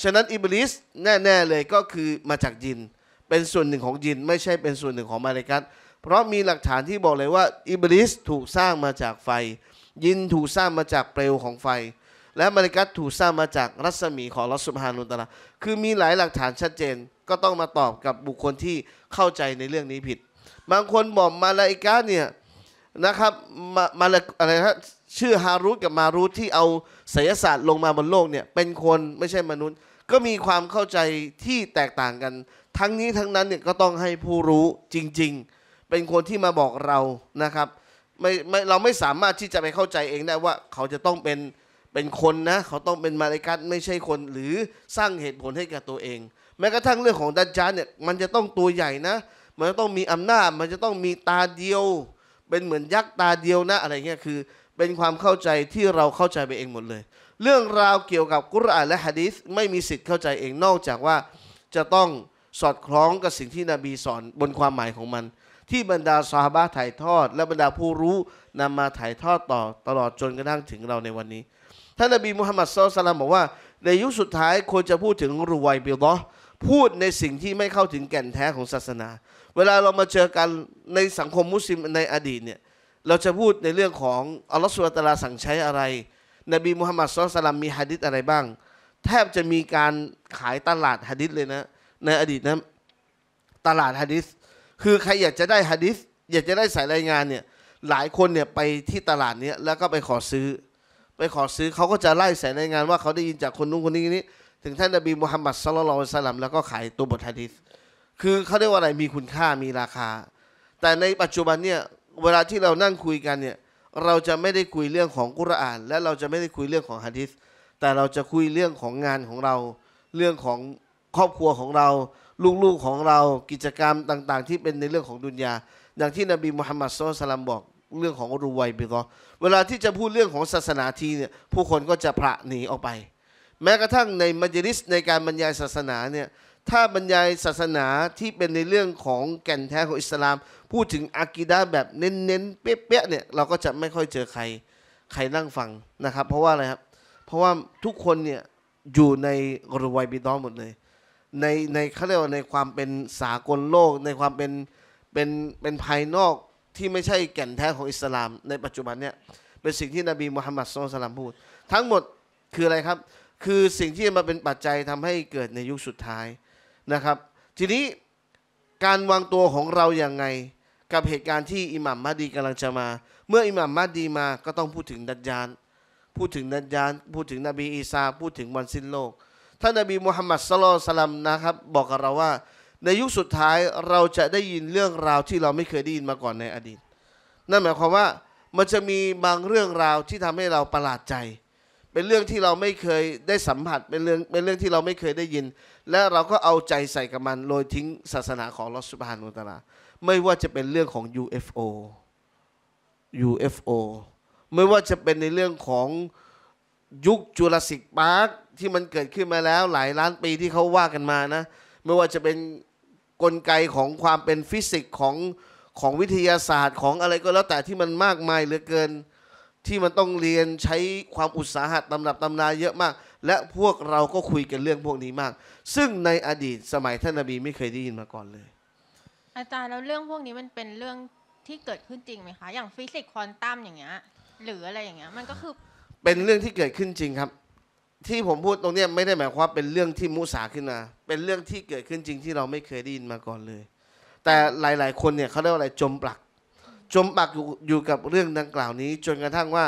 ฉะนั้นอิบลิสแน่ ๆเลยก็คือมาจากยิน เป็นส่วนหนึ่งของยินไม่ใช่เป็นส่วนหนึ่งของมาลาอิกาเพราะมีหลักฐานที่บอกเลยว่าอิบลิสถูกสร้างมาจากไฟ ยินถูกสร้างมาจากเปลวของไฟ และมาลาอิกาถูกสร้างมาจากรัศมีของลอสุบฮานุตาลาคือมีหลายหลักฐานชัดเจนก็ต้องมาตอบกับบุคคลที่เข้าใจในเรื่องนี้ผิดบางคนบอกมาลาอิกาเนี่ยนะครับมามาอะไรฮะชื่อฮารุตกับมารุตที่เอาศสยศาสตร์ลงมาบนโลกเนี่ยเป็นคนไม่ใช่มนุษย์ ก็มีความเข้าใจที่แตกต่างกัน ทั้งนี้ทั้งนั้นเนี่ยก็ต้องให้ผู้รู้จริง ๆ เป็นคนที่มาบอกเรานะครับไม่ไม่เราไม่สามารถที่จะไปเข้าใจเองได้ว่าเขาจะต้องเป็นเป็นคนนะเขาต้องเป็นมาริกัตไม่ใช่คนหรือสร้างเหตุผลให้กับตัวเอง แม้กระทั่งเรื่องของดัจจานเนี่ยมันจะต้องตัวใหญ่นะมันจะต้องมีอำนาจ มันจะต้องมีตาเดียว เป็นเหมือนยักษ์ตาเดียวนะอะไรเงี้ย คือ เป็นความเข้าใจที่เราเข้าใจไปเองหมดเลย เรื่องราวเกี่ยวกับกุรอานและฮะดิษไม่มีสิทธิ์เข้าใจเองนอกจากว่าจะต้องสอดคล้องกับสิ่งที่นบีสอนบนความหมายของมัน ที่บรรดาซาฮาบะถ่ายทอด และบรรดาผู้รู้นำมาถ่ายทอดต่อตลอดจนกระทั่งถึงเราในวันนี้ท่านนบีมุฮัมมัดสุลตัลามบอกว่า ในยุคสุดท้ายควรจะพูดถึงรวยบิลลอพูดในสิ่งที่ไม่เข้าถึงแก่นแท้ของศาสนาเวลาเรามาเจอกันในสังคมมุสลิมในอดีตเนี่ย เราจะพูดในเรื่องของอัลลอฮฺสุลตาราสั่งใช้อะไร นบีมุฮัมมัดสุลตารามมีฮะดิษอะไรบ้าง แทบจะมีการขายตลาดฮะดิษเลยนะ ในอดีตนะตลาดฮะดิษคือใครอยากจะได้ฮะดิษอยากจะได้สายรายงานเนี่ย หลายคนเนี่ยไปที่ตลาดเนี้ยแล้วก็ไปขอซื้อ ไปขอซื้อเขาก็จะไล่สายรายงาน ว่าเขาได้ยินจากคนนู้นคนนี้นี้ถึงท่านนบีมุฮัมมัดสุลลัลสลมแล้วก็ขายตัวบทฮะดิษคือเขาเรียกว่าอะไรมีคุณค่ามีราคา แต่ในปัจจุบันเนี่ยเวลาที่เรานั่งคุยกันเนี่ยเราจะไม่ได้คุยเรื่องของกุรอาน และเราจะไม่ได้คุยเรื่องของฮะดิษแต่เราจะคุยเรื่องของงานของเรา เรื่องของครอบครัวของเราลูกๆของเรากิจกรรมต่างๆ ที่เป็นในเรื่องของดุนยาอย่างที่นบีมุฮัมมัดสุลตัลลัมบอกเรื่องของรูไวบิรอเวลาที่จะพูดเรื่องของศาสนาทีเนี่ยผู้คนก็จะพระหนีออกไป แม้กระทั่งในมัจลิสในการบรรยายศาสนาเนี่ยถ้าบรรยายศาสนาที่เป็นในเรื่องของแก่นแท้ของอิสลาม พูดถึงอากีดาแบบเน้นๆเป๊ะๆเนี่ย เราก็จะไม่ค่อยเจอใคร ใครนั่งฟังนะครับ เพราะว่าอะไรครับเพราะว่าทุกคนเนี่ยอยู่ในรวยบิดอหมดเลย ในในเขาเรียกว่าในความเป็นสากลโลก ในความเป็นเป็นเป็นภายนอกที่ไม่ใช่แก่นแท้ของอิสลามในปัจจุบันเนี่ยเป็นสิ่งที่นบีมุฮัมมัดสุลตัลามพูดทั้งหมดคืออะไรครับ คือสิ่งที่มาเป็นปัจจัยทำให้เกิดในยุคสุดท้ายนะครับทีนี้การวางตัวของเราอย่างไง กับเหตุการณ์ที่อิหมัมมาดีกำลังจะมา เมื่ออิหมัมมาดีมาก็ต้องพูดถึงดัจยานพูดถึงดัจยานพูดถึงนบีอีสาพูดถึงวันสิ้นโลกท่านนบีมุฮัมมัดสโลสลัมนะครับบอกกับเราว่าในยุคสุดท้ายเราจะได้ยินเรื่องราวที่เราไม่เคยได้ยินมาก่อนในอดีต นั่นหมายความว่ามันจะมีบางเรื่องราวที่ทำให้เราประหลาดใจเป็นเรื่องที่เราไม่เคยได้สัมผัสเป็นเรื่องเป็นเรื่องที่เราไม่เคยได้ยิน และเราก็เอาใจใส่กับมันโดยทิ้ง ศาสนาของลอสุบานุตระาไม่ว่าจะเป็นเรื่องของ UFO UFO ไม่ว่าจะเป็นในเรื่องของยุคจุลศิกปาร์คที่มันเกิดขึ้นมาแล้วหลายล้านปีที่เขาว่ากันมานะไม่ว่าจะเป็นกลไกของความเป็นฟิสิกส์ของของวิทยาศาสตร์ ของอะไรก็แล้วแต่ที่มันมากมายเหลือเกินที่มันต้องเรียนใช้ความอุตสาหะตำรับตำนาเยอะมาก และพวกเราก็คุยกันเรื่องพวกนี้มาก ซึ่งในอดีตสมัยท่านนบีไม่เคยได้ยินมาก่อนเลย อาจารย์แล้วเรื่องพวกนี้มันเป็นเรื่องที่เกิดขึ้นจริงไหมคะอย่างฟิสิกส์ควอนตัมอย่างเงี้ยหรืออะไรอย่างเงี้ยมันก็คือ เป็นเรื่องที่เกิดขึ้นจริงครับ ที่ผมพูดตรงนี้ไม่ได้หมายความเป็นเรื่องที่มุสาขึ้นมาเป็นเรื่องที่เกิดขึ้นจริงที่เราไม่เคยได้ยินมาก่อนเลย แต่หลาย ๆ คนเนี่ยเขาเรียกว่าอะไรจมปลักจมปักอยู่อยู่กับเรื่องดังกล่าวนี้จนกระทั่งว่า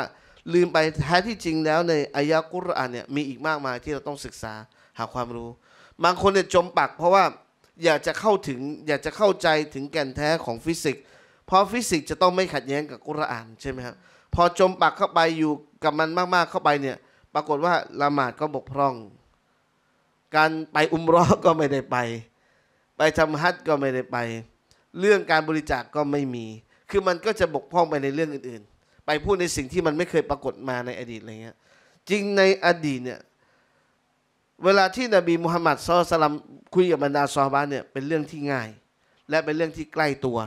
ลืมไปแท้ที่จริงแล้ว ในอายะกุรอานเนี่ยมีอีกมากมายที่เราต้องศึกษาหาความรู้ บางคนเนี่ยจมปัก เพราะว่าอยากจะเข้าถึง อยากจะเข้าใจถึงแก่นแท้ของฟิสิกส์เพราะฟิสิกส์จะต้องไม่ขัดแย้งกับกุรอานใช่ไหมครับพอจมปักเข้าไปอยู่กับมันมากๆเข้าไปเนี่ยปรากฏว่าละหมาดก็บกพร่อง การไปอุมรอก็ไม่ได้ไป ไปทำฮัทก็ไม่ได้ไป เรื่องการบริจาคกก็ไม่มีคือมันก็จะบกพร่องไปในเรื่องอื่นๆ ไปพูดในสิ่งที่มันไม่เคยปรากฏมาในอดีตอะไรเงี้ย จริงในอดีตเนี่ย เวลาที่นบีมุฮัมมัดซอสลัมคุยกับบรรดาซอฮาบเนี่ย เป็นเรื่องที่ง่าย และเป็นเรื่องที่ใกล้ตัว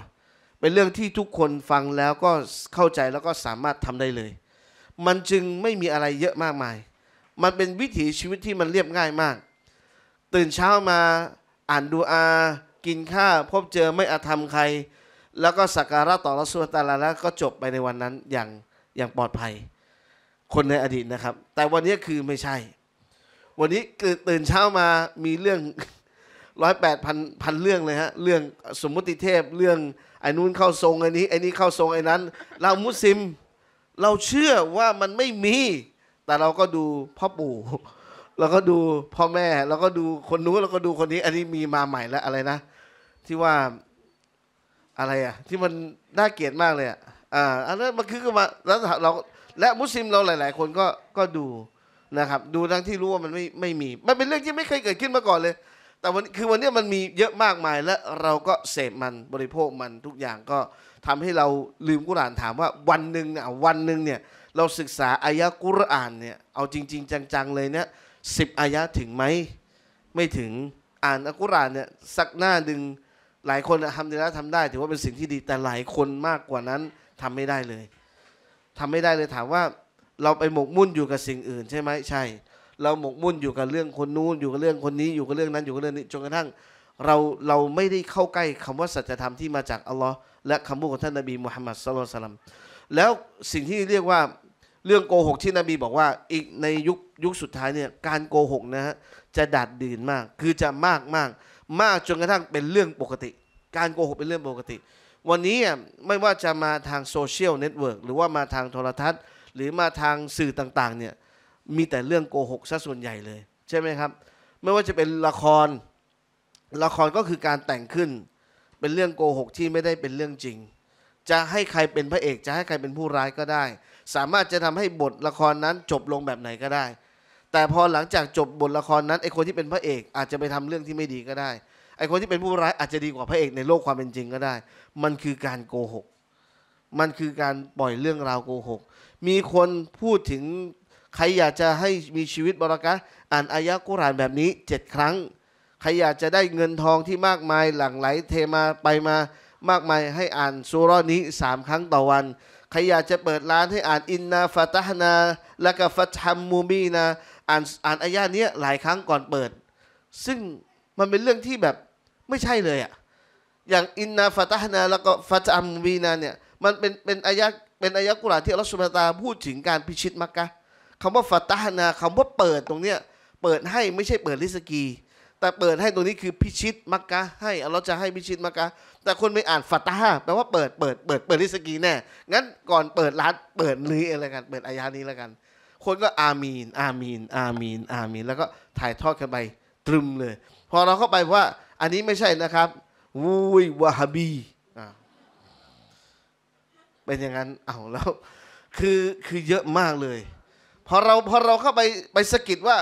เป็นเรื่องที่ทุกคนฟังแล้วก็เข้าใจแล้วก็สามารถทำได้เลย มันจึงไม่มีอะไรเยอะมากมาย มันเป็นวิถีชีวิตที่มันเรียบง่ายมาก ตื่นเช้ามาอ่านดูอากินข้าพบเจอไม่อาธรรมใครแล้วก็สักการะต่อรัสุลตาลาแล้ว ก็จบไปในวันนั้นอย่างอย่างปลอดภัย คนในอดีตนะครับ แต่วันนี้คือไม่ใช่ วันนี้ตื่นเช้ามามีเรื่องร้อยแปดพันพันเรื่องเลยฮะเรื่องสมมติเทพเรื่องไอ้นู้นเข้าทรงไอ้นี้ไอ้นี้เข้าทรงไอ้นั้น เรามุสลิม เราเชื่อว่ามันไม่มี แต่เราก็ดูพ่อปู่ เราก็ดูพ่อแม่เราก็ดูคนนู้นเราก็ดูคนนี้ อันนี้มีมาใหม่แล้วอะไรนะ ที่ว่าอะไรอ่ะที่มันน่าเกลียดมากเลยอ่ะ อ่าอันนั้นมันคือมาแล้วเราและมุสลิมเราหลาย ๆ คนก็ก็ดูนะครับดูทั้งที่รู้ว่ามันไม่ไม่มีมันเป็นเรื่องที่ไม่เคยเกิดขึ้นมาก่อนเลย แต่วันคือวันนี้มันมีเยอะมากมายและเราก็เสพมันบริโภคมันทุกอย่างก็ทำให้เราลืมกุรานถามว่า วันหนึ่งเนี่ยวันหนึ่งเนี่ยเราศึกษาอายะกุรอานเนี่ยเอาจริง ๆจังๆเลยเนี่ยสิบอายะถึงไหมไม่ถึงอ่านอัลกุรานเนี่ยสักหน้าหนึ่งหลายคนทำดีแล้วทำได้ ถือว่าเป็นสิ่งที่ดีแต่หลายคนมากกว่านั้นทำไม่ได้เลย ทำไม่ได้เลยถามว่าเราไปหมกมุ่นอยู่กับสิ่งอื่นใช่ไหมใช่ เราหมกมุ่นอยู่กับเรื่องคนนู้นอยู่กับเรื่องคนนี้อยู่กับเรื่องนั้นอยู่กับเรื่องนี้จนกระทั่งเราเราไม่ได้เข้าใกล้คำว่าสัจธรรมที่มาจากอัลลอฮ์และคำพูดของท่านนบีมุฮัมมัดสุลตัลสลัมแล้วสิ่งที่เรียกว่าเรื่องโกหกที่นบีบอกว่า อีกในยุคยุคสุดท้ายเนี่ยการโกหกนะฮะจะดัดดื่นมาก คือจะมากมากมากจนกระทั่งเป็นเรื่องปกติการโกหกเป็นเรื่องปกติ วันนี้ไม่ว่าจะมาทางโซเชียลเน็ตเวิร์กหรือว่ามาทางโทรทัศน์ หรือมาทางสื่อต่างๆเนี่ยมีแต่เรื่องโกหกซะส่วนใหญ่เลยใช่ไหมครับ ไม่ว่าจะเป็นละครละครก็คือการแต่งขึ้นเป็นเรื่องโกหกที่ไม่ได้เป็นเรื่องจริง จะให้ใครเป็นพระเอกจะให้ใครเป็นผู้ร้ายก็ได้ สามารถจะทำให้บทละครนั้นจบลงแบบไหนก็ได้แต่พอหลังจากจบบทละครนั้นไอคนที่เป็นพระเอกอาจจะไปทำเรื่องที่ไม่ดีก็ได้ไอคนที่เป็นผู้ร้ายอาจจะดีกว่าพระเอกในโลกความเป็นจริงก็ได้ มันคือการโกหกมันคือการปล่อยเรื่องราวโกหกมีคนพูดถึงใครอยากจะให้มีชีวิตบรากะอ่านอายะกุรานแบบนี้เจ็ดครั้งใครอยากจะได้เงินทองที่มากมายหลั่งไหลเทมาไปมามากมายให้อ่านซูรอนี้สามครั้งต่อวันใครอยากจะเปิดร้านให้อ่านอินนาฟาตฮนาและก็ฟัตฮัมมูบีนาอ่านอ่านอายะนี้หลายครั้งก่อนเปิด ซึ่งมันเป็นเรื่องที่แบบไม่ใช่เลยอะอย่างอินนาฟาตานา แล้วก็ฟาตอัมวีนาเนี่ยมันเป็นเป็นอายะเป็นอายะกุรานที่อัลลอฮฺสุบะตาพูดถึงการพิชิตมักกะคำว่าฟาตานาคำว่าเปิดตรงเนี้ยเปิดให้ไม่ใช่เปิดลิสกี แต่เปิดให้ตรงนี้คือพิชิตมักกะให้อัลลอฮฺจะให้พิชิตมักกะแต่คนไม่อ่านฟาตาฮาแปลว่าเปิดเปิดเปิดเปิดลิสกีแน่งั้นก่อนเปิดร้านเปิดนี้ะไรกันเปิดอายะนี้แล้วกันคนก็อามีน อามีน อามีน อามีน แล้วก็ถ่ายทอดกันไปตรึมเลย พอเราเข้าไปว่า อันนี้ไม่ใช่นะครับวุยวาฮบีเป็นอย่างนั้นเอาแล้วคือคือเยอะมากเลย พอเราพอเราเข้าไปไปสกิดว่า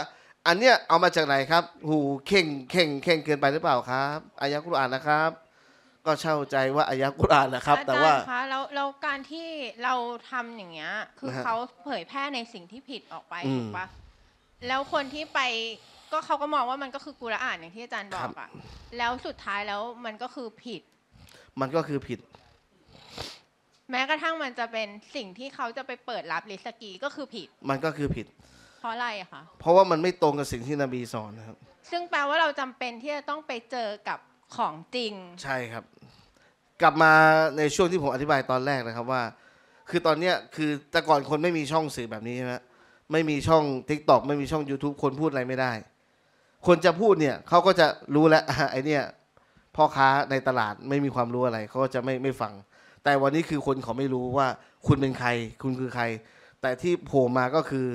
อันเนี้ยเอามาจากไหนครับ หูเข่งเข่งเข่งเกินไปหรือเปล่าครับอายะคุรอานนะครับก็เช่าใจว่าอายะกุรอานนะครับ แต่ว่าคะแล้วแล้วการที่เราทำอย่างเงี้ย คือเขาเผยแพร่ในสิ่งที่ผิดออกไปถูกปะแล้วคนที่ไปก็เขาก็มองว่ามันก็คือกุรอานอย่างที่อาจารย์บอกอะแล้วสุดท้ายแล้วมันก็คือผิด มันก็คือผิด แม้กระทั่งมันจะเป็นสิ่งที่เขาจะไปเปิดรับลิสกีก็คือผิด มันก็คือผิดเพราะอะไรคะเพราะว่ามันไม่ตรงกับสิ่งที่นบีสอนนะครับ ซึ่งแปลว่าเราจำเป็นที่จะต้องไปเจอกับของจริงใช่ครับ กลับมาในช่วงที่ผมอธิบายตอนแรกนะครับว่า คือตอนเนี้ยคือแต่ก่อนคนไม่มีช่องสื่อแบบนี้ใช่ไหมไม่มีช่อง t ิ k t o k ไม่มีช่อง YouTube คนพูดอะไรไม่ได้ คนจะพูดเนี่ยเขาก็จะรู้แล้วไอเนี่ยพ่อค้าในตลาดไม่มีความรู้อะไรเขาก็จะไม่ไม่ฟัง แต่วันนี้คือคนเขาไม่รู้ว่าคุณเป็นใคร คุณคือใคร แต่ที่โผล่มาก็คือ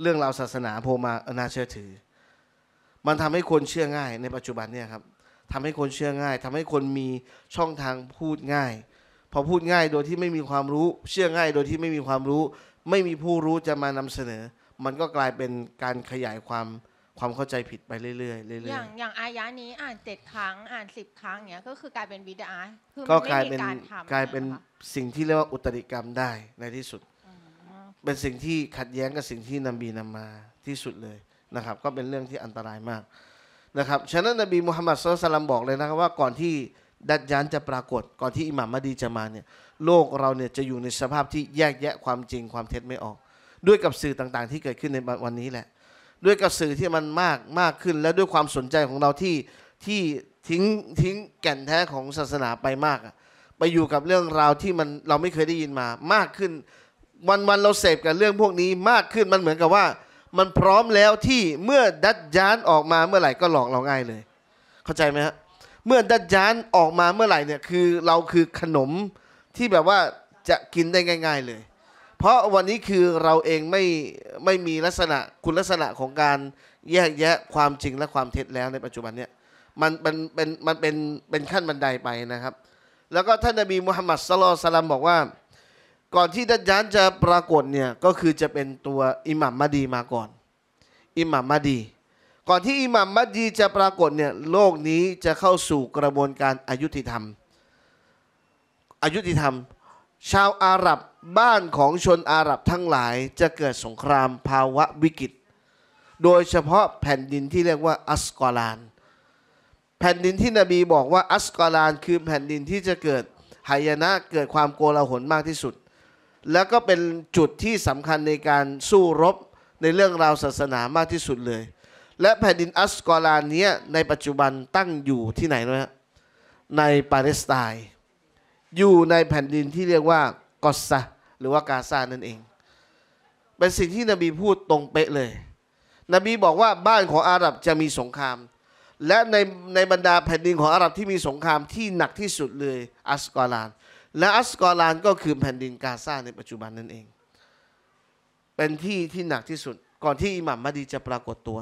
เรื่องราวศาสนาโผล่มาน่าเชื่อถือ มันทำให้คนเชื่อง่ายในปัจจุบันเนี่ยครับทำให้คนเชื่อง่ายทำให้คนมีช่องทางพูดง่าย พอพูดง่ายโดยที่ไม่มีความรู้เชื่อง่ายโดยที่ไม่มีความรู้ ไม่มีผู้รู้จะมานำเสนอ มันก็กลายเป็นการขยายความความเข้าใจผิดไปเรื่อยๆเรื่อยๆอย่างอย่างอายะนี้อ่านเจ็ดครั้ง อ่านสิบครั้งเนี้ยก็คือกลายเป็นบิดาคือก็กลายเป็นกลายเป็นสิ่งที่เรียกว่าอุตริกรรมได้ในที่สุด เป็นสิ่งที่ขัดแย้งกับสิ่งที่นบีนำมาที่สุดเลยนะครับ ก็เป็นเรื่องที่อันตรายมากนะครับฉะนั้นนบีมุฮัมมัดสุลตัลลัมบอกเลยนะครับว่าก่อนที่ ดัจยานจะปรากฏ ก่อนที่อิหม่ามมดีจะมาเนี่ยโลกเราเนี่ยจะอยู่ในสภาพที่แยกแยะความจริงความเท็จไม่ออก ด้วยกับสื่อต่างๆ ที่เกิดขึ้นในวันนี้แหละ ด้วยกับสื่อที่มันมากมากขึ้นและด้วยความสนใจของเราที่ที่ทิ้งทิ้งแก่นแท้ของศาสนาไปมาก ไปอยู่กับเรื่องราวที่มันเราไม่เคยได้ยินมามากขึ้น วันวันเราเสพกับเรื่องพวกนี้ มากขึ้นมันเหมือนกับว่ามันพร้อมแล้วที่เมื่อดัดยานออกมาเมื่อไหร่ก็หลอกเราง่ายเลย เข้าใจไหมฮะเมื่อดัดยานออกมาเมื่อไหร่เนี่ยคือเราคือขนมที่แบบว่าจะกินได้ง่ายๆเลย เพราะวันนี้คือเราเองไม่ไม่มีลักษณะคุณลักษณะของการแยกแยะความจริงและความเท็จแล้วในปัจจุบันเนี่ยมันเป็นเป็นมันเป็นเป็นขั้นบันไดไปนะครับ แล้วก็ท่านนบีมุฮัมมัดสลสลัมบอกว่าก่อนที่ดัจญานจะปรากฏเนี่ยก็คือจะเป็นตัวอิหมัมมะดีมาก่อน อิหมัมมะดี ก่อนที่อิหมัมมะดีจะปรากฏเนี่ยโลกนี้จะเข้าสู่กระบวนการอายุติธรรมอายุติธรรม ชาวอาหรับบ้านของชนอาหรับทั้งหลายจะเกิดสงครามภาวะวิกฤตโดยเฉพาะแผ่นดินที่เรียกว่าอัสกอลาน แผ่นดินที่นบีบอกว่าอัสกอลานคือแผ่นดินที่จะเกิดหายนะเกิดความโกลาหลมากที่สุดแล้วก็เป็นจุดที่สำคัญในการสู้รบในเรื่องราวศาสนามากที่สุดเลย และแผ่นดินอัสกอลานี้ในปัจจุบันตั้งอยู่ที่ไหนนะฮะ ในปาเลสไตน์ อยู่ในแผ่นดินที่เรียกว่ากอสซาหรือว่ากาซานั่นเอง เป็นสิ่งที่นบีพูดตรงเป๊ะเลย นบีบอกว่าบ้านของอาหรับจะมีสงคราม และในในบรรดาแผ่นดินของอาหรับที่มีสงครามที่หนักที่สุดเลยอัสกอลานและอัสกอลานก็คือแผ่นดินกาซาในปัจจุบันนั่นเอง เป็นที่ที่หนักที่สุดก่อนที่อิหมัมมาดีจะปรากฏตัว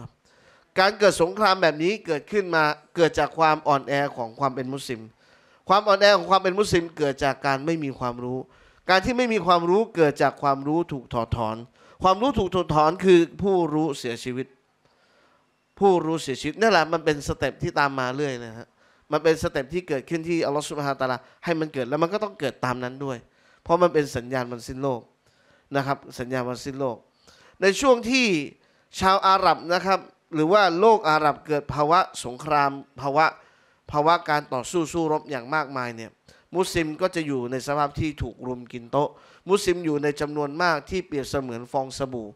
การเกิดสงครามแบบนี้เกิดขึ้นมาเกิดจากความอ่อนแอของความเป็นมุสลิม ความอ่อนแอของความเป็นมุสลิม เกิดจากการไม่มีความรู้ การที่ไม่มีความรู้เกิดจากความรู้ถูกถอดถอน ความรู้ถูกถอดถอนคือผู้รู้เสียชีวิต ผู้รู้เสียชีวิตนั่นแหละมันเป็นสเต็ปที่ตามมาเรื่อยนะครับมันเป็นสเต็ปที่เกิดขึ้นที่อัลลอฮฺสุบฮานตะลาให้มันเกิดแล้วมันก็ต้องเกิดตามนั้นด้วย เพราะมันเป็นสัญญาณวันสิ้นโลกนะครับ สัญญาณวันสิ้นโลก ในช่วงที่ชาวอาหรับนะครับ หรือว่าโลกอาหรับเกิดภาวะสงครามภาวะภาวะการต่อสู้สู้รบอย่างมากมายเนี่ยมุสลิมก็จะอยู่ในสภาพที่ถูกรุมกินโต๊ะมุสลิมอยู่ในจำนวนมากที่เปรียบเสมือนฟองสบู่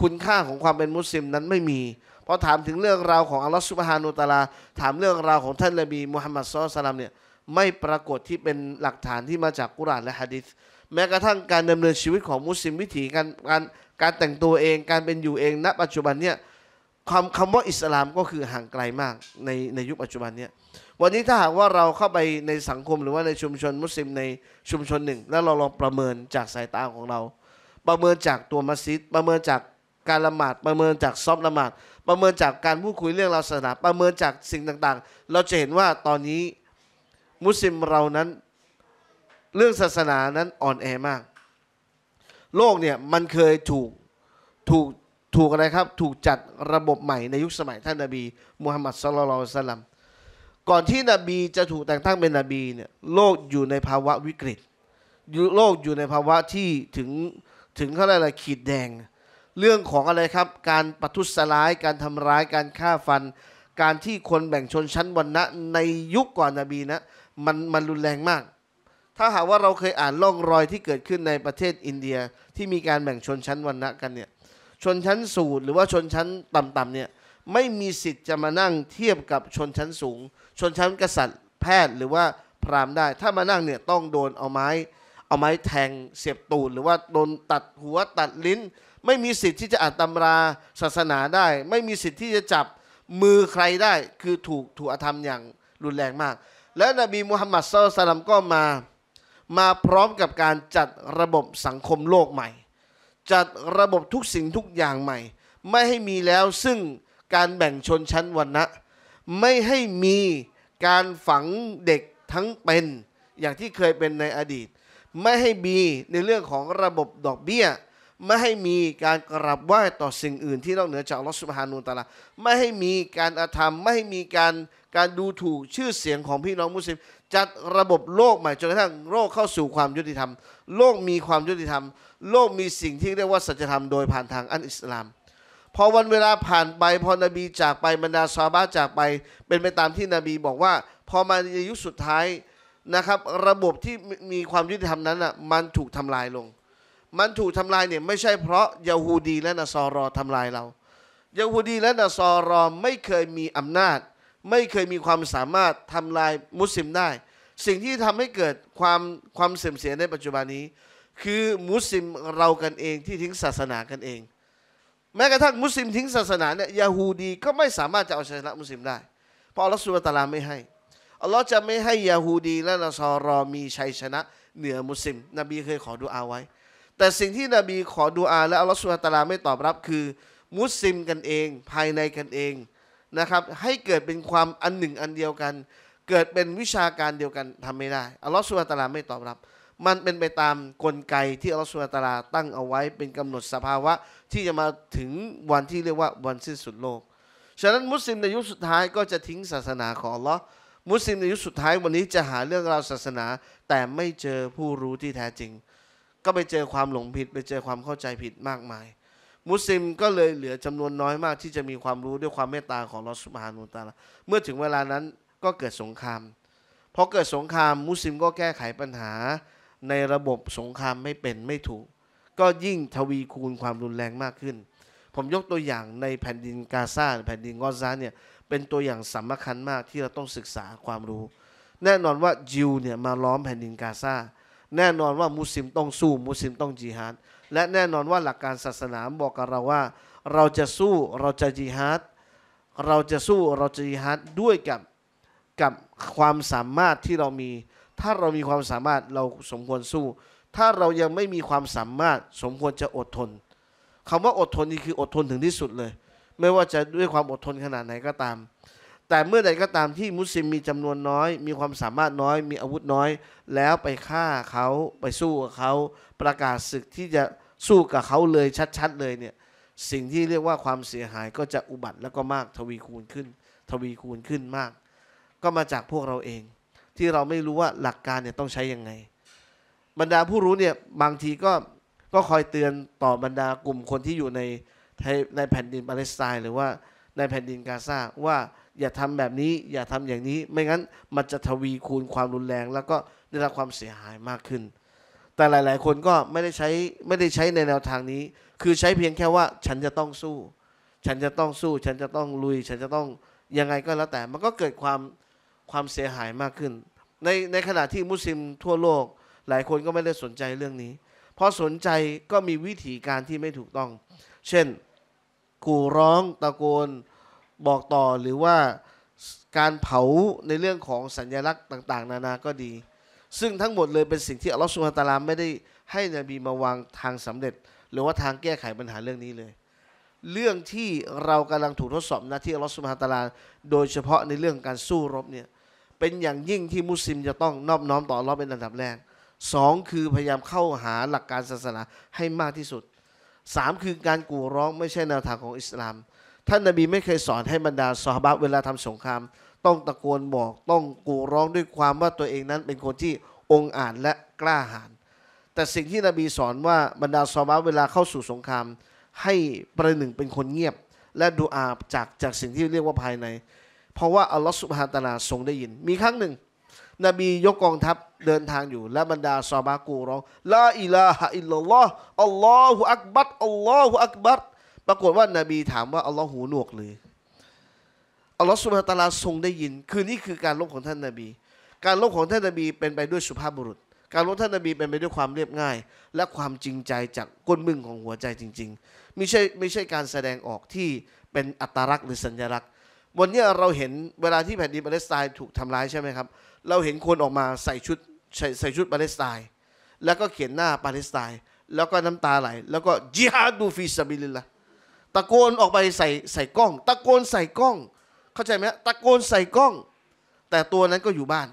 คุณค่าของความเป็นมุสลิมนั้นไม่มีพอถามถึงเรื่องราวของอัลลอฮฺสุบฮานุตาลา ถามเรื่องราวของท่านนบีมุฮัมมัดสุลตัลามเนี่ย ไม่ปรากฏที่เป็นหลักฐานที่มาจากกุรานและฮะดิษแม้กระทั่งการดำเนินชีวิตของมุสลิมวิถีการการ การแต่งตัวเอง การเป็นอยู่เอง ณ ปัจจุบันเนี่ยคำคำว่าอิสลามก็คือห่างไกลมากในในยุคปัจจุบันเนี่ยวันนี้ถ้าหากว่าเราเข้าไปในสังคมหรือว่าในชุมชนมุสลิมในชุมชนหนึ่ง แล้วเราลองประเมินจากสายตาของเรา ประเมินจากตัวมัสยิด ประเมินจากการละหมาด ประเมินจากซอบละหมาดประเมินจากการพูดคุยเรื่องราศาสนาประเมินจากสิ่งต่างๆ เราจะเห็นว่าตอนนี้มุสลิมเรานั้นเรื่องศาสนานั้นอ่อนแอมาก โลกเนี่ยมันเคยถูกถูกถูกอะไรครับถูกจัดระบบใหม่ในยุคสมัยท่านนาบีมูฮัมมัดสุลลัลสลัมก่อนที่นบีจะถูกแต่งตั้งเป็นนบีเนี่ยโลกอยู่ในภาวะวิกฤตโลกอยู่ในภาวะที่ถึงถึงเขาเรียกอะไรขีดแดงเรื่องของอะไรครับการประทุษร้ายการทำร้ายการฆ่าฟัน การที่คนแบ่งชนชั้นวรรณะในยุคก่อนนบีนะมันมันรุนแรงมาก ถ้าหากว่าเราเคยอ่านล่องรอยที่เกิดขึ้นในประเทศอินเดีย ที่มีการแบ่งชนชั้นวรรณะกันเนี่ยชนชั้นสูงหรือว่าชนชั้นต่ำๆเนี่ยไม่มีสิทธิ์จะมานั่งเทียบกับชนชั้นสูง ชนชั้นกษัตริย์ แพทย์หรือว่าพราหมณ์ได้ถ้ามานั่งเนี่ยต้องโดนเอาไม้ เอาไม้แทงเสียบตูดหรือว่าโดนตัดหัวตัดลิ้นไม่มีสิทธิ์ที่จะอ่านตำราศาสนาได้ ไม่มีสิทธิ์ที่จะจับมือใครได้คือถูกถูกอธรรมอย่างรุนแรงมาก และนบีมุฮัมมัดสุลตัมก็มา มาพร้อมกับการจัดระบบสังคมโลกใหม่ จัดระบบทุกสิ่งทุกอย่างใหม่ ไม่ให้มีแล้วซึ่งการแบ่งชนชั้นวรรณะไม่ให้มีการฝังเด็กทั้งเป็นอย่างที่เคยเป็นในอดีต ไม่ให้มีในเรื่องของระบบดอกเบี้ยไม่ให้มีการกราบไหว้ต่อสิ่งอื่นที่นอกเหนือจากลอสุบฮานูตาลาไม่ให้มีการอาธรรม ไม่ให้มีการการดูถูกชื่อเสียงของพี่น้องมุสลิมจัดระบบโลกใหม่จนกระทั่งโลกเข้าสู่ความยุติธรรม โลกมีความยุติธรรม โลกมีสิ่งที่เรียกว่าสัจธรรมโดย ผ่านทางอันอิสลามพอวันเวลาผ่านไปพอนบีจากไปบรรดาซาบะจากไป เป็นไปตามที่นบีบอกว่า พอมาในยุคสุดท้ายนะครับ ระบบที่มีความยุติธรรมนั้นอ่ะมันถูกทำลายลงมันถูกทำลายเนี่ยไม่ใช่เพราะยาฮูดีและนาซอรอทำลายเรายาฮูดีและนาซอรอไม่เคยมีอำนาจ ไม่เคยมีความสามารถทำลายมุสลิมได้ สิ่งที่ทำให้เกิดความความเสื่อมเสียในปัจจุบันนี้ คือมุสลิมเรากันเองที่ทิ้งศาสนากันเอง แม้กระทั่งมุสลิมทิ้งศาสนาเนี่ยยาฮูดีก็ไม่สามารถจะเอาชนะมุสลิมได้ เพราะอัลลอฮฺสุบตาลาไม่ให้อัลลอฮ์จะไม่ให้ยาฮูดีและนาซอรอมีชัยชนะเหนือมุสลิม นบีเคยขอดูอาไว้แต่สิ่งที่นบีขอดูอาและอัลลอฮฺสุลตาราไม่ตอบรับคือ มุสลิมกันเองภายในกันเองนะครับให้เกิดเป็นความอันหนึ่งอันเดียวกัน เกิดเป็นวิชาการเดียวกันทำไม่ได้อัลลอฮฺสุลตาราไม่ตอบรับ มันเป็นไปตามกลไกที่อัลลอฮฺสุลตาราตั้งเอาไว้เป็นกำหนดสภาวะที่จะมาถึงวันที่เรียกว่าวันสิ้นสุดโลก ฉะนั้นมุสลิมในยุคสุดท้ายก็จะทิ้งศาสนาของอัลลอฮ์มุสลิมในยุคสุดท้ายวันนี้จะหาเรื่องราวศาสนา แต่ไม่เจอผู้รู้ที่แท้จริงก็ไปเจอความหลงผิดไปเจอความเข้าใจผิดมากมาย มุสลิมก็เลยเหลือจำนวนน้อยมาก ที่จะมีความรู้ด้วยความเมตตาของลอสุบฮานูตาลาเมื่อถึงเวลานั้นก็เกิดสงครามพอเกิดสงคราม มุสลิมก็แก้ไขปัญหาในระบบสงครามไม่เป็นไม่ถูก ก็ยิ่งทวีคูณความรุนแรงมากขึ้น ผมยกตัวอย่างในแผ่นดินกาซาแผ่นดินกอซาเนี่ย เป็นตัวอย่างสำคัญมากที่เราต้องศึกษาความรู้ แน่นอนว่ายิวเนี่ยมาล้อมแผ่นดินกาซาแน่นอนว่ามุสลิมต้องสู้ มุสลิมต้องจิฮาดและแน่นอนว่าหลักการศาสนาบอกกับเราว่า เราจะสู้เราจะจิฮาดเราจะสู้เราจะจิฮาดด้วยกับกับความสามารถที่เรามี ถ้าเรามีความสามารถเราสมควรสู้ ถ้าเรายังไม่มีความสามารถสมควรจะอดทน คำว่าอดทนนี่คืออดทนถึงที่สุดเลย ไม่ว่าจะด้วยความอดทนขนาดไหนก็ตามแต่เมื่อใดก็ตามที่มุสลิมมีจำนวนน้อย มีความสามารถน้อย มีอาวุธน้อยแล้วไปฆ่าเขาไปสู้กับเขาประกาศศึกที่จะสู้กับเขาเลยชัดๆเลยเนี่ยสิ่งที่เรียกว่าความเสียหายก็จะอุบัติแล้วก็มากทวีคูณขึ้น ทวีคูณขึ้นมาก ก็มาจากพวกเราเอง ที่เราไม่รู้ว่าหลักการเนี่ยต้องใช้ยังไง บรรดาผู้รู้เนี่ยบางทีก็ก็คอยเตือนต่อบรรดากลุ่มคนที่อยู่ในในแผ่นดินปาเลสไตน์ หรือว่าในแผ่นดินกาซาว่าอย่าทำแบบนี้อย่าทำอย่างนี้ไม่งั้นมันจะทวีคูณความรุนแรงแล้วก็ได้รับความเสียหายมากขึ้น แต่หลายๆคนก็ไม่ได้ใช้ไม่ได้ใช้ในแนวทางนี้ คือใช้เพียงแค่ว่าฉันจะต้องสู้ ฉันจะต้องสู้ ฉันจะต้องลุย ฉันจะต้องยังไงก็แล้วแต่ มันก็เกิดความความเสียหายมากขึ้น ในในขณะที่มุสลิมทั่วโลก หลายคนก็ไม่ได้สนใจเรื่องนี้พอสนใจก็มีวิธีการที่ไม่ถูกต้อง เช่นกูร้อง ตะโกนบอกต่อหรือว่าการเผาในเรื่องของสัญลักษณ์ต่าง ๆ นานาก็ดี ซึ่งทั้งหมดเลยเป็นสิ่งที่อัลลอฮฺสุลตาลาไม่ได้ ให้นบีมาวางทางสำเร็จ หรือว่าทางแก้ไขปัญหาเรื่องนี้เลย เรื่องที่เรากำลังถูกทดสอบนะที่อัลลอฮฺสุลตาลาโดยเฉพาะในเรื่องการสู้รบเนี่ยเป็นอย่างยิ่งที่มุสลิมจะต้องนอบน้อมต่อรอบเป็นอันดับแรกสองคือพยายามเข้าหาหลักการศาสนาให้มากที่สุดสามคือการกู่ร้องไม่ใช่แนวทางของอิสลามท่านนบีไม่เคยสอนให้บรรดาสหบะเวลาทำสงคราม ต้องตะโกนบอกต้องกูร้องด้วยความว่าตัวเองนั้นเป็นคนที่องอาจและกล้าหาญแต่สิ่งที่นบีสอนว่าบรรดาสหบะเวลาเข้าสู่สงคราม ให้ประหนึ่งเป็นคนเงียบ และดูอาจากจากสิ่งที่เรียกว่าภายใน เพราะว่าอัลลอฮฺสุบฮานตะลาทรงได้ยินมีครั้งหนึ่งนบียกกองทัพเดินทางอยู่และบรรดาซอบากูร้องลาอิลาฮะอิลลัลลอฮ์อัลลอฮฺอักบัตอัลลอฮฺอักบัตปรากฏว่านาบีถามว่าอัลลอฮ์หูหนวกหรืออัลลอฮ์สุบฮานตะลาทรงได้ยินคือนี่คือการลบของท่านนาบี การลบของท่านนาบีเป็นไปด้วยสุภาพบุรุษ การลบท่านนาบีเป็นไปด้วยความเรียบง่าย และความจริงใจจากก้นมึงของหัวใจจริงๆไม่ใช่ไม่ใช่การแสดงออกที่เป็นอัตลักษณ์หรือสัญลักษณ์วันนี้เราเห็นเวลาที่แผ่นดินปาเลสไตน์ถูกทำร้ายใช่ไหมครับเราเห็นคนออกมาใส่ชุดใส่ใส่ชุดปาเลสไตน์แล้วก็เขียนหน้าปาเลสไตน์แล้วก็น้ำตาไหลแล้วก็จิฮาดูฟิซาบิลิลละตะโกนออกไปใส่ใส่กล้อง ตะโกนใส่กล้องเข้าใจไหมตะโกนใส่กล้อง แต่ตัวนั้นก็อยู่บ้าน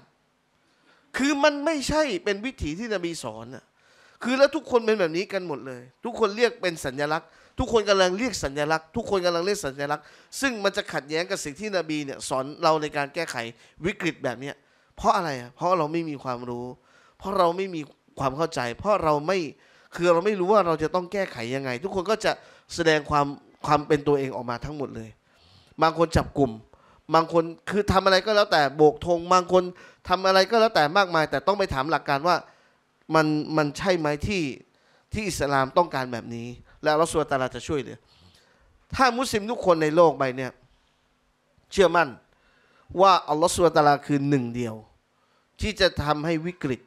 คือมันไม่ใช่เป็นวิถีที่นบีสอนอะคือแล้วทุกคนเป็นแบบนี้กันหมดเลย ทุกคนเรียกเป็นสัญลักษณ์ ทุกคนกำลังเรียกสัญลักษณ์ทุกคนกำลังเรียกสัญลักษณ์ ซึ่งมันจะขัดแย้งกับสิ่งที่นบีเนี่ยสอนเราในการแก้ไขวิกฤตแบบเนี้ย เพราะอะไรอ่ะเพราะเราไม่มีความรู้ เพราะเราไม่มีความเข้าใจ เพราะเราไม่คือเราไม่รู้ว่าเราจะต้องแก้ไขยังไง ทุกคนก็จะแสดงความความเป็นตัวเองออกมาทั้งหมดเลย บางคนจับกลุ่ม บางคน คือทำอะไรก็แล้วแต่โบกธง บางคนทำอะไรก็แล้วแต่มากมาย แต่ต้องไปถามหลักการว่ามันมันใช่ไหมที่ที่อิสลามต้องการแบบนี้ แล้วเราสวดตาลาจะช่วยเหลือถ้ามุสลิมทุกคนในโลกใบเนี่ยเชื่อมั่นว่าอัลลอฮฺสุลตาราคือหนึ่ง เดียว ที่จะทำให้วิกฤต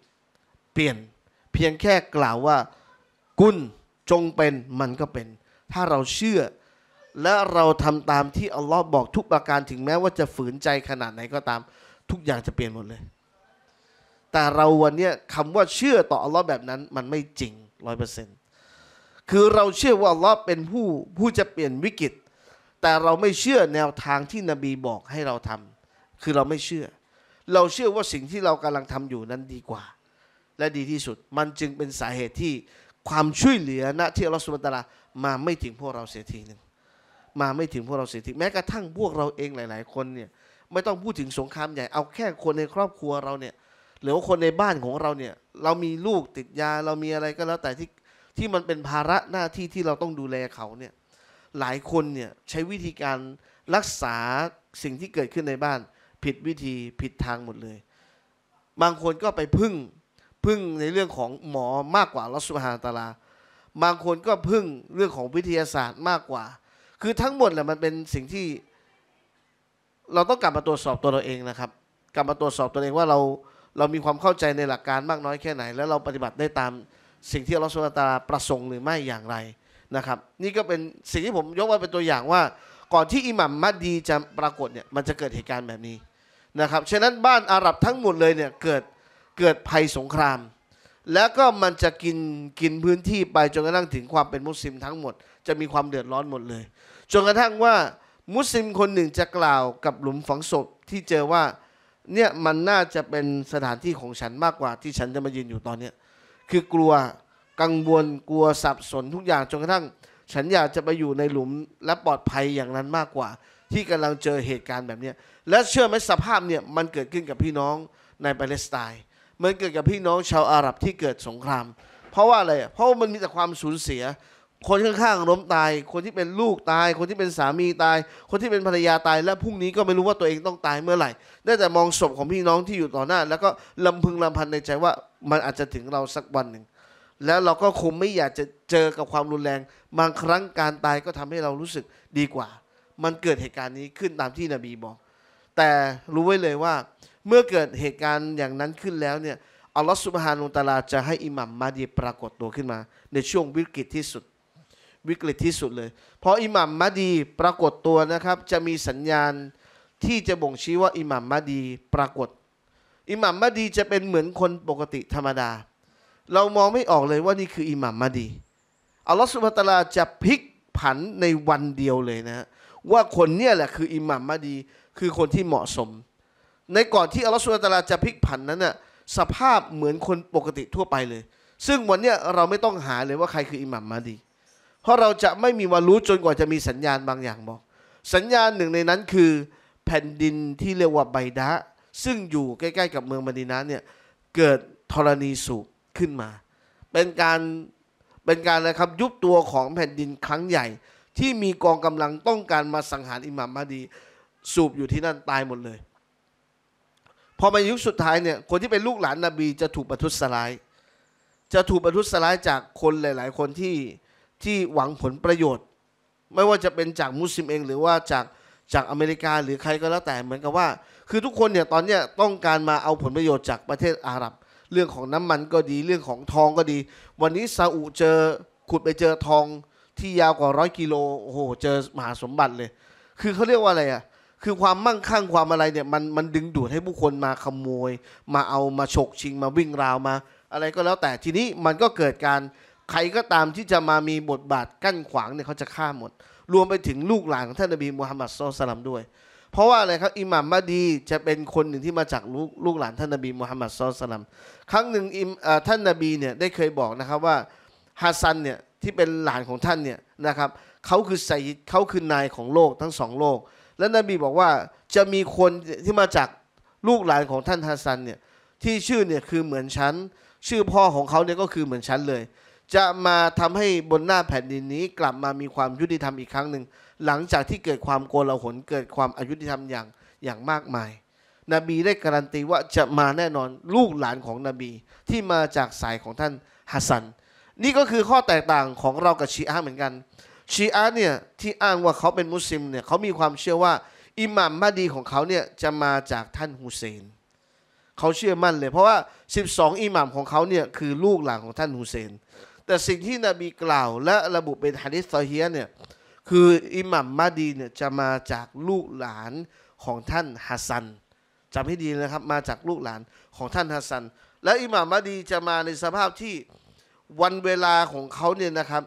เปลี่ยนเพียงแค่กล่าวว่ากุนจงเป็นมันก็เป็น ถ้าเราเชื่อและเราทำตามที่อัลลอฮ์บอกทุกประการถึงแม้ว่าจะฝืนใจขนาดไหนก็ตาม ทุกอย่างจะเปลี่ยนหมดเลย แต่เราวันนี้คำว่าเชื่อต่ออัลลอฮ์แบบนั้น มันไม่จริงร้อยเปอร์เซ็นต์คือเราเชื่อว่าอัลลอฮ์เป็นผู้ผู้จะเปลี่ยนวิกฤตแต่เราไม่เชื่อแนวทางที่นบีบอกให้เราทำ คือเราไม่เชื่อ เราเชื่อว่าสิ่งที่เรากำลังทำอยู่นั้นดีกว่า และดีที่สุดมันจึงเป็นสาเหตุที่ความช่วยเหลือณที่อัลลอฮฺสุบตาลามาไม่ถึงพวกเราเสียทีหนึ่งมาไม่ถึงพวกเราเสียทีแม้กระทั่งพวกเราเองหลาย ๆคนเนี่ยไม่ต้องพูดถึงสงครามใหญ่เอาแค่คนในครอบครัวเราเนี่ยหรือว่าคนในบ้านของเราเนี่ยเรามีลูกติดยาเรามีอะไรก็แล้วแต่ที่ที่มันเป็นภาระหน้าที่ที่เราต้องดูแลเขาเนี่ยหลายคนเนี่ยใช้วิธีการรักษาสิ่งที่เกิดขึ้นในบ้านผิดวิธีผิดทางหมดเลย บางคนก็ไปพึ่งพึ่งในเรื่องของหมอมากกว่าลัสุฮาตาลา บางคนก็พึ่งเรื่องของวิทยาศาสตร์มากกว่าคือทั้งหมดแหละมันเป็นสิ่งที่เราต้องกลับมาตรวจสอบตัวเราเองนะครับกลับมาตรวจสอบตัวเองว่าเราเรามีความเข้าใจในหลักการมากน้อยแค่ไหน แล้วเราปฏิบัติได้ตามสิ่งที่อัลลอฮฺสุลตาประสงค์หรือไม่อย่างไรนะครับนี่ก็เป็นสิ่งที่ผมยกมาเป็นตัวอย่างว่า ก่อนที่อิหมัมมัดดีจะปรากฏเนี่ยมันจะเกิดเหตุการณ์แบบนี้นะครับฉะนั้นบ้านอาหรับทั้งหมดเลยเนี่ยเกิดเกิดภัยสงคราม แล้วก็มันจะกินกินพื้นที่ไปจนกระทั่งถึงความเป็นมุสลิมทั้งหมดจะมีความเดือดร้อนหมดเลย จนกระทั่งว่า มุสลิมคนหนึ่งจะกล่าวกับหลุมฝังศพที่เจอว่าเนี่ยมันน่าจะเป็นสถานที่ของฉันมากกว่า ที่ฉันจะมายืนอยู่ตอนเนี้ยคือกลัวกังวลกลัวสับสนทุกอย่าง จนกระทั่ง ฉันอยากจะไปอยู่ในหลุมและปลอดภัยอย่างนั้นมากกว่า ที่กำลังเจอเหตุการณ์แบบนี้และเชื่อไหมสภาพเนี่ยมันเกิดขึ้นกับพี่น้องในปาเลสไตน์มันเกิดกับพี่น้องชาวอาหรับที่เกิดสงครามเพราะว่าอะไรเพราะมันมีแต่ความสูญเสียคนข้างๆล้มตาย คนที่เป็นลูกตาย คนที่เป็นสามีตาย คนที่เป็นภรรยาตาย และพรุ่งนี้ก็ไม่รู้ว่าตัวเองต้องตายเมื่อไหร่ ได้แต่มองศพของพี่น้องที่อยู่ต่อหน้าแล้วก็ลำพึงลำพันในใจว่า มันอาจจะถึงเราสักวันหนึ่ง แล้วเราก็คงไม่อยากจะเจอกับความรุนแรงบางครั้งการตายก็ทำให้เรารู้สึกดีกว่า มันเกิดเหตุการณ์นี้ขึ้นตามที่นบีบอก แต่รู้ไว้เลยว่า เมื่อเกิดเหตุการณ์อย่างนั้นขึ้นแล้วเนี่ย อัลลอฮฺสุบฮานุตาลาจะให้อิหมัมมาดีปรากฏตัวขึ้นมาในช่วงวิกฤตที่สุดวิกฤตที่สุดเลยเพราะอิหมัมมาดีปรากฏตัวนะครับ จะมีสัญญาณที่จะบ่งชี้ว่าอิหมัมมาดี ปรากฏ อิหมัมมาดีจะเป็นเหมือนคนปกติธรรมดา เรามองไม่ออกเลยว่านี่คืออิหมัมมาดีอัลลอฮฺสุบะตาลาจะพลิกผันในวันเดียวเลยนะ ว่าคนเนี่ยแหละคืออิหมัมมาดีคือคนที่เหมาะสม ในก่อนที่อัลลอฮฺสุบะตาลาจะพลิกผันนั้นน่ะสภาพเหมือนคนปกติทั่วไปเลย ซึ่งวันเนี้ยเราไม่ต้องหาเลยว่าใครคืออิหมัมมาดีเพราะเราจะไม่มีวันรู้จนกว่าจะมีสัญญาณบางอย่างบอก สัญญาณหนึ่งในนั้นคือ แผ่นดินที่เรียกว่าไบดะซึ่งอยู่ใกล้ๆ กับเมืองมดินาเนี่ยเกิดธรณีสูบขึ้นมา เป็นการ เป็นการนะครับยุบตัวของแผ่นดินครั้งใหญ่ที่มีกองกำลังต้องการมาสังหารอิหม่ามมาดีสูบอยู่ที่นั่นตายหมดเลย พอมายุคสุดท้ายเนี่ยคนที่เป็นลูกหลานนาบีจะถูกประทุษร้าย จะถูกประทุษร้ายจากคนหลาย ๆ คนที่ที่หวังผลประโยชน์ ไม่ว่าจะเป็นจากมุสลิมเอง หรือว่าจากจากอเมริกาหรือใครก็แล้วแต่เหมือนกับว่า คือทุกคนเนี่ยตอนนี้ต้องการมาเอาผลประโยชน์จากประเทศอาหรับ เรื่องของน้ำมันก็ดีเรื่องของทองก็ดี วันนี้ซาอุเจอขุดไปเจอทอง ที่ยาวกว่าร้อยกิโลโอ้โหเจอมหาสมบัติเลย คือเขาเรียกว่าอะไรอ่ะคือความมั่งคั่งความอะไรเนี่ยมันมันดึงดูดให้ผู้คนมาขโมย มาเอามาฉกชิงมาวิ่งราวมา อะไรก็แล้วแต่ทีนี้มันก็เกิดการใครก็ตามที่จะมามีบทบาทกั้นขวางเนี่ยเขาจะฆ่าหมด รวมไปถึงลูกหลานของท่านนบีมูฮัมมัดสุลตัลัมด้วย เพราะว่าอะไรครับอิหม่ามมาดีจะเป็นคนหนึ่งที่มาจากลูกลูกหลานท่านนบีมูฮัมมัดสุลตัลัมครั้งหนึ่งอิมท่านนบีเนี่ยได้เคยบอกนะครับว่าฮัสซันเนี่ยที่เป็นหลานของท่านเนี่ยนะครับเขาคือไซด์เขาคือนายของโลกทั้งสองโลกและนบีบอกว่าจะมีคนที่มาจากลูกหลานของท่านฮัสซันเนี่ยที่ชื่อเนี่ยคือเหมือนฉันชื่อพ่อของเขาเนี่ยก็คือเหมือนฉันเลยจะมาทำให้บนหน้าแผ่นดินนี้กลับมามีความยุติธรรมอีกครั้งหนึ่งหลังจากที่เกิดความโกลาหลเกิดความอายุติธรรมอย่างอย่างมากมาย นบีได้การันตีว่าจะมาแน่นอนลูกหลานของนบีที่มาจากสายของท่านฮัสซันนี่ก็คือข้อแตกต่างของเรากับชีอะเหมือนกัน ชีอะเนี่ยที่อ้างว่าเขาเป็นมุสลิมเนี่ยเขามีความเชื่อว่าอิหมัมมาดีของเขาเนี่ยจะมาจากท่านฮุเซน เขาเชื่อมั่นเลยเพราะว่า 12 อิหมัมของเขาเนี่ยคือลูกหลานของท่านฮุเซนแต่สิ่งที่นบีกล่าวและระบุเป็นฮะดิษซอฮีเนี่ยคืออิหมัมมาดีเนี่ยจะมาจากลูกหลานของท่านฮัสซันจำให้ดีนะครับมาจากลูกหลานของท่านฮัสซันและอิหมัมมาดีจะมาในสภาพที่วันเวลาของเขาเนี่ยนะครับ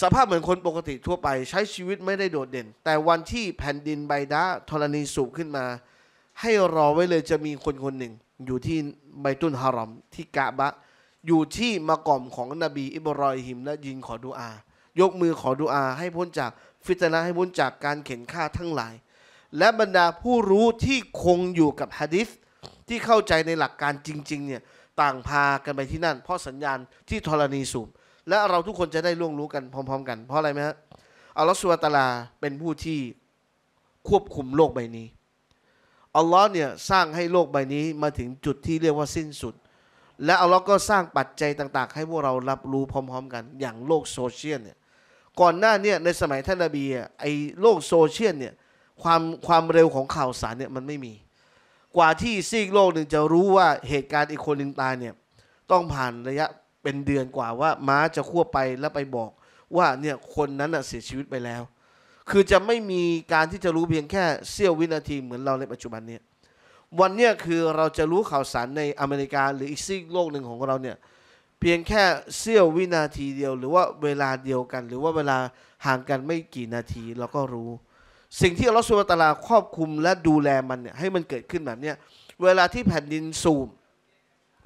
สภาพเหมือนคนปกติทั่วไปใช้ชีวิตไม่ได้โดดเด่น แต่วันที่แผ่นดินใบดาธรณีสูบขึ้นมา ให้รอไว้เลยจะมีคนคนหนึ่ง อยู่ที่ไบตุนฮารอมที่กะบะอยู่ที่มะก่อมของนบีอิบรอฮิมและยินขอดุอา ยกมือขอดุอา ให้พ้นจากฟิตนะให้พ้นจากการเข็นฆ่าทั้งหลาย และบรรดาผู้รู้ที่คงอยู่กับฮะดิษที่เข้าใจในหลักการจริงๆเนี่ยต่างพากันไปที่นั่นเพราะสัญญาณที่ธรณีสูบและเราทุกคนจะได้ร่วงรู้กันพร้อม ๆ กัน เพราะอะไรไหมฮะอัลลอฮฺสุาตาลาเป็นผู้ที่ควบคุมโลกใบนี้อัลลอฮ์เนี่ยสร้างให้โลกใบนี้มาถึงจุดที่เรียกว่าสิ้นสุดและเอาเราก็สร้างปัจจัยต่างๆ ให้พวกเรารับรู้พร้อมๆกันอย่างโลกโซเชียลเนี่ยก่อนหน้าเนี่ยในสมัยท่านเบีไอ้โลกโซเชียลเนี่ยความความเร็วของข่าวสารเนี่ยมันไม่มี กว่าที่ซีกโลกหนึ่งจะรู้ว่าเหตุการณ์อีกคนหนึ่งตายเนี่ยต้องผ่านระยะเป็นเดือนกว่าว่าม้าจะขั้วไปแล้วไปบอก ว่าเนี่ยคนนั้นะเสียชีวิตไปแล้ว คือจะไม่มีการที่จะรู้เพียงแค่เสี้ยววินาทีเหมือนเราในปัจจุบันเนี่ยวันนี้คือเราจะรู้ข่าวสารในอเมริกาหรืออีกซีกโลกหนึ่งของเราเนี่ยเพียงแค่เสี้ยววินาทีเดียว หรือว่าเวลาเดียวกัน หรือว่าเวลาห่างกันไม่กี่นาทีเราก็รู้ สิ่งที่อัลลอฮฺสุบตาลาครอบคุมและดูแลมันเนี่ยให้มันเกิดขึ้นแบบเนี้ยเวลาที่แผ่นดินสูม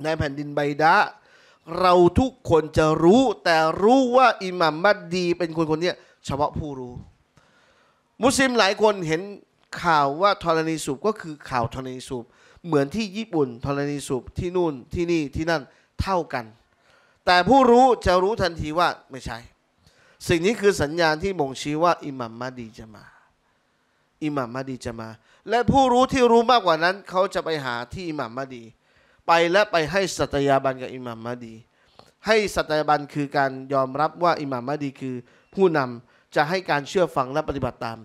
ในแผ่นดินใบดาเราทุกคนจะรู้แต่รู้ว่าอิหมัมมัดดีเป็นคนคนนี้เฉพาะผู้รู้ มุสลิมหลายคนเห็นข่าวว่าธรณีสูบก็คือข่าวธรณีสูบเหมือนที่ญี่ปุ่นธรณีสูบที่นู่นที่นี่ที่นั่นเท่ากัน แต่ผู้รู้จะรู้ทันทีว่าไม่ใช่ สิ่งนี้คือสัญญาณที่บ่งชี้ว่าอิหมัมมาดีจะมา อิหมัมมาดีจะมาและผู้รู้ที่รู้มากกว่านั้นเขาจะไปหาที่อิหมัมมาดี ไปและไปให้สัตยาบันกับอิหมัมมาดี ให้สัตยาบันคือการยอมรับว่าอิหมัมมาดีคือ ผู้นำจะให้การเชื่อฟังและปฏิบัติตาม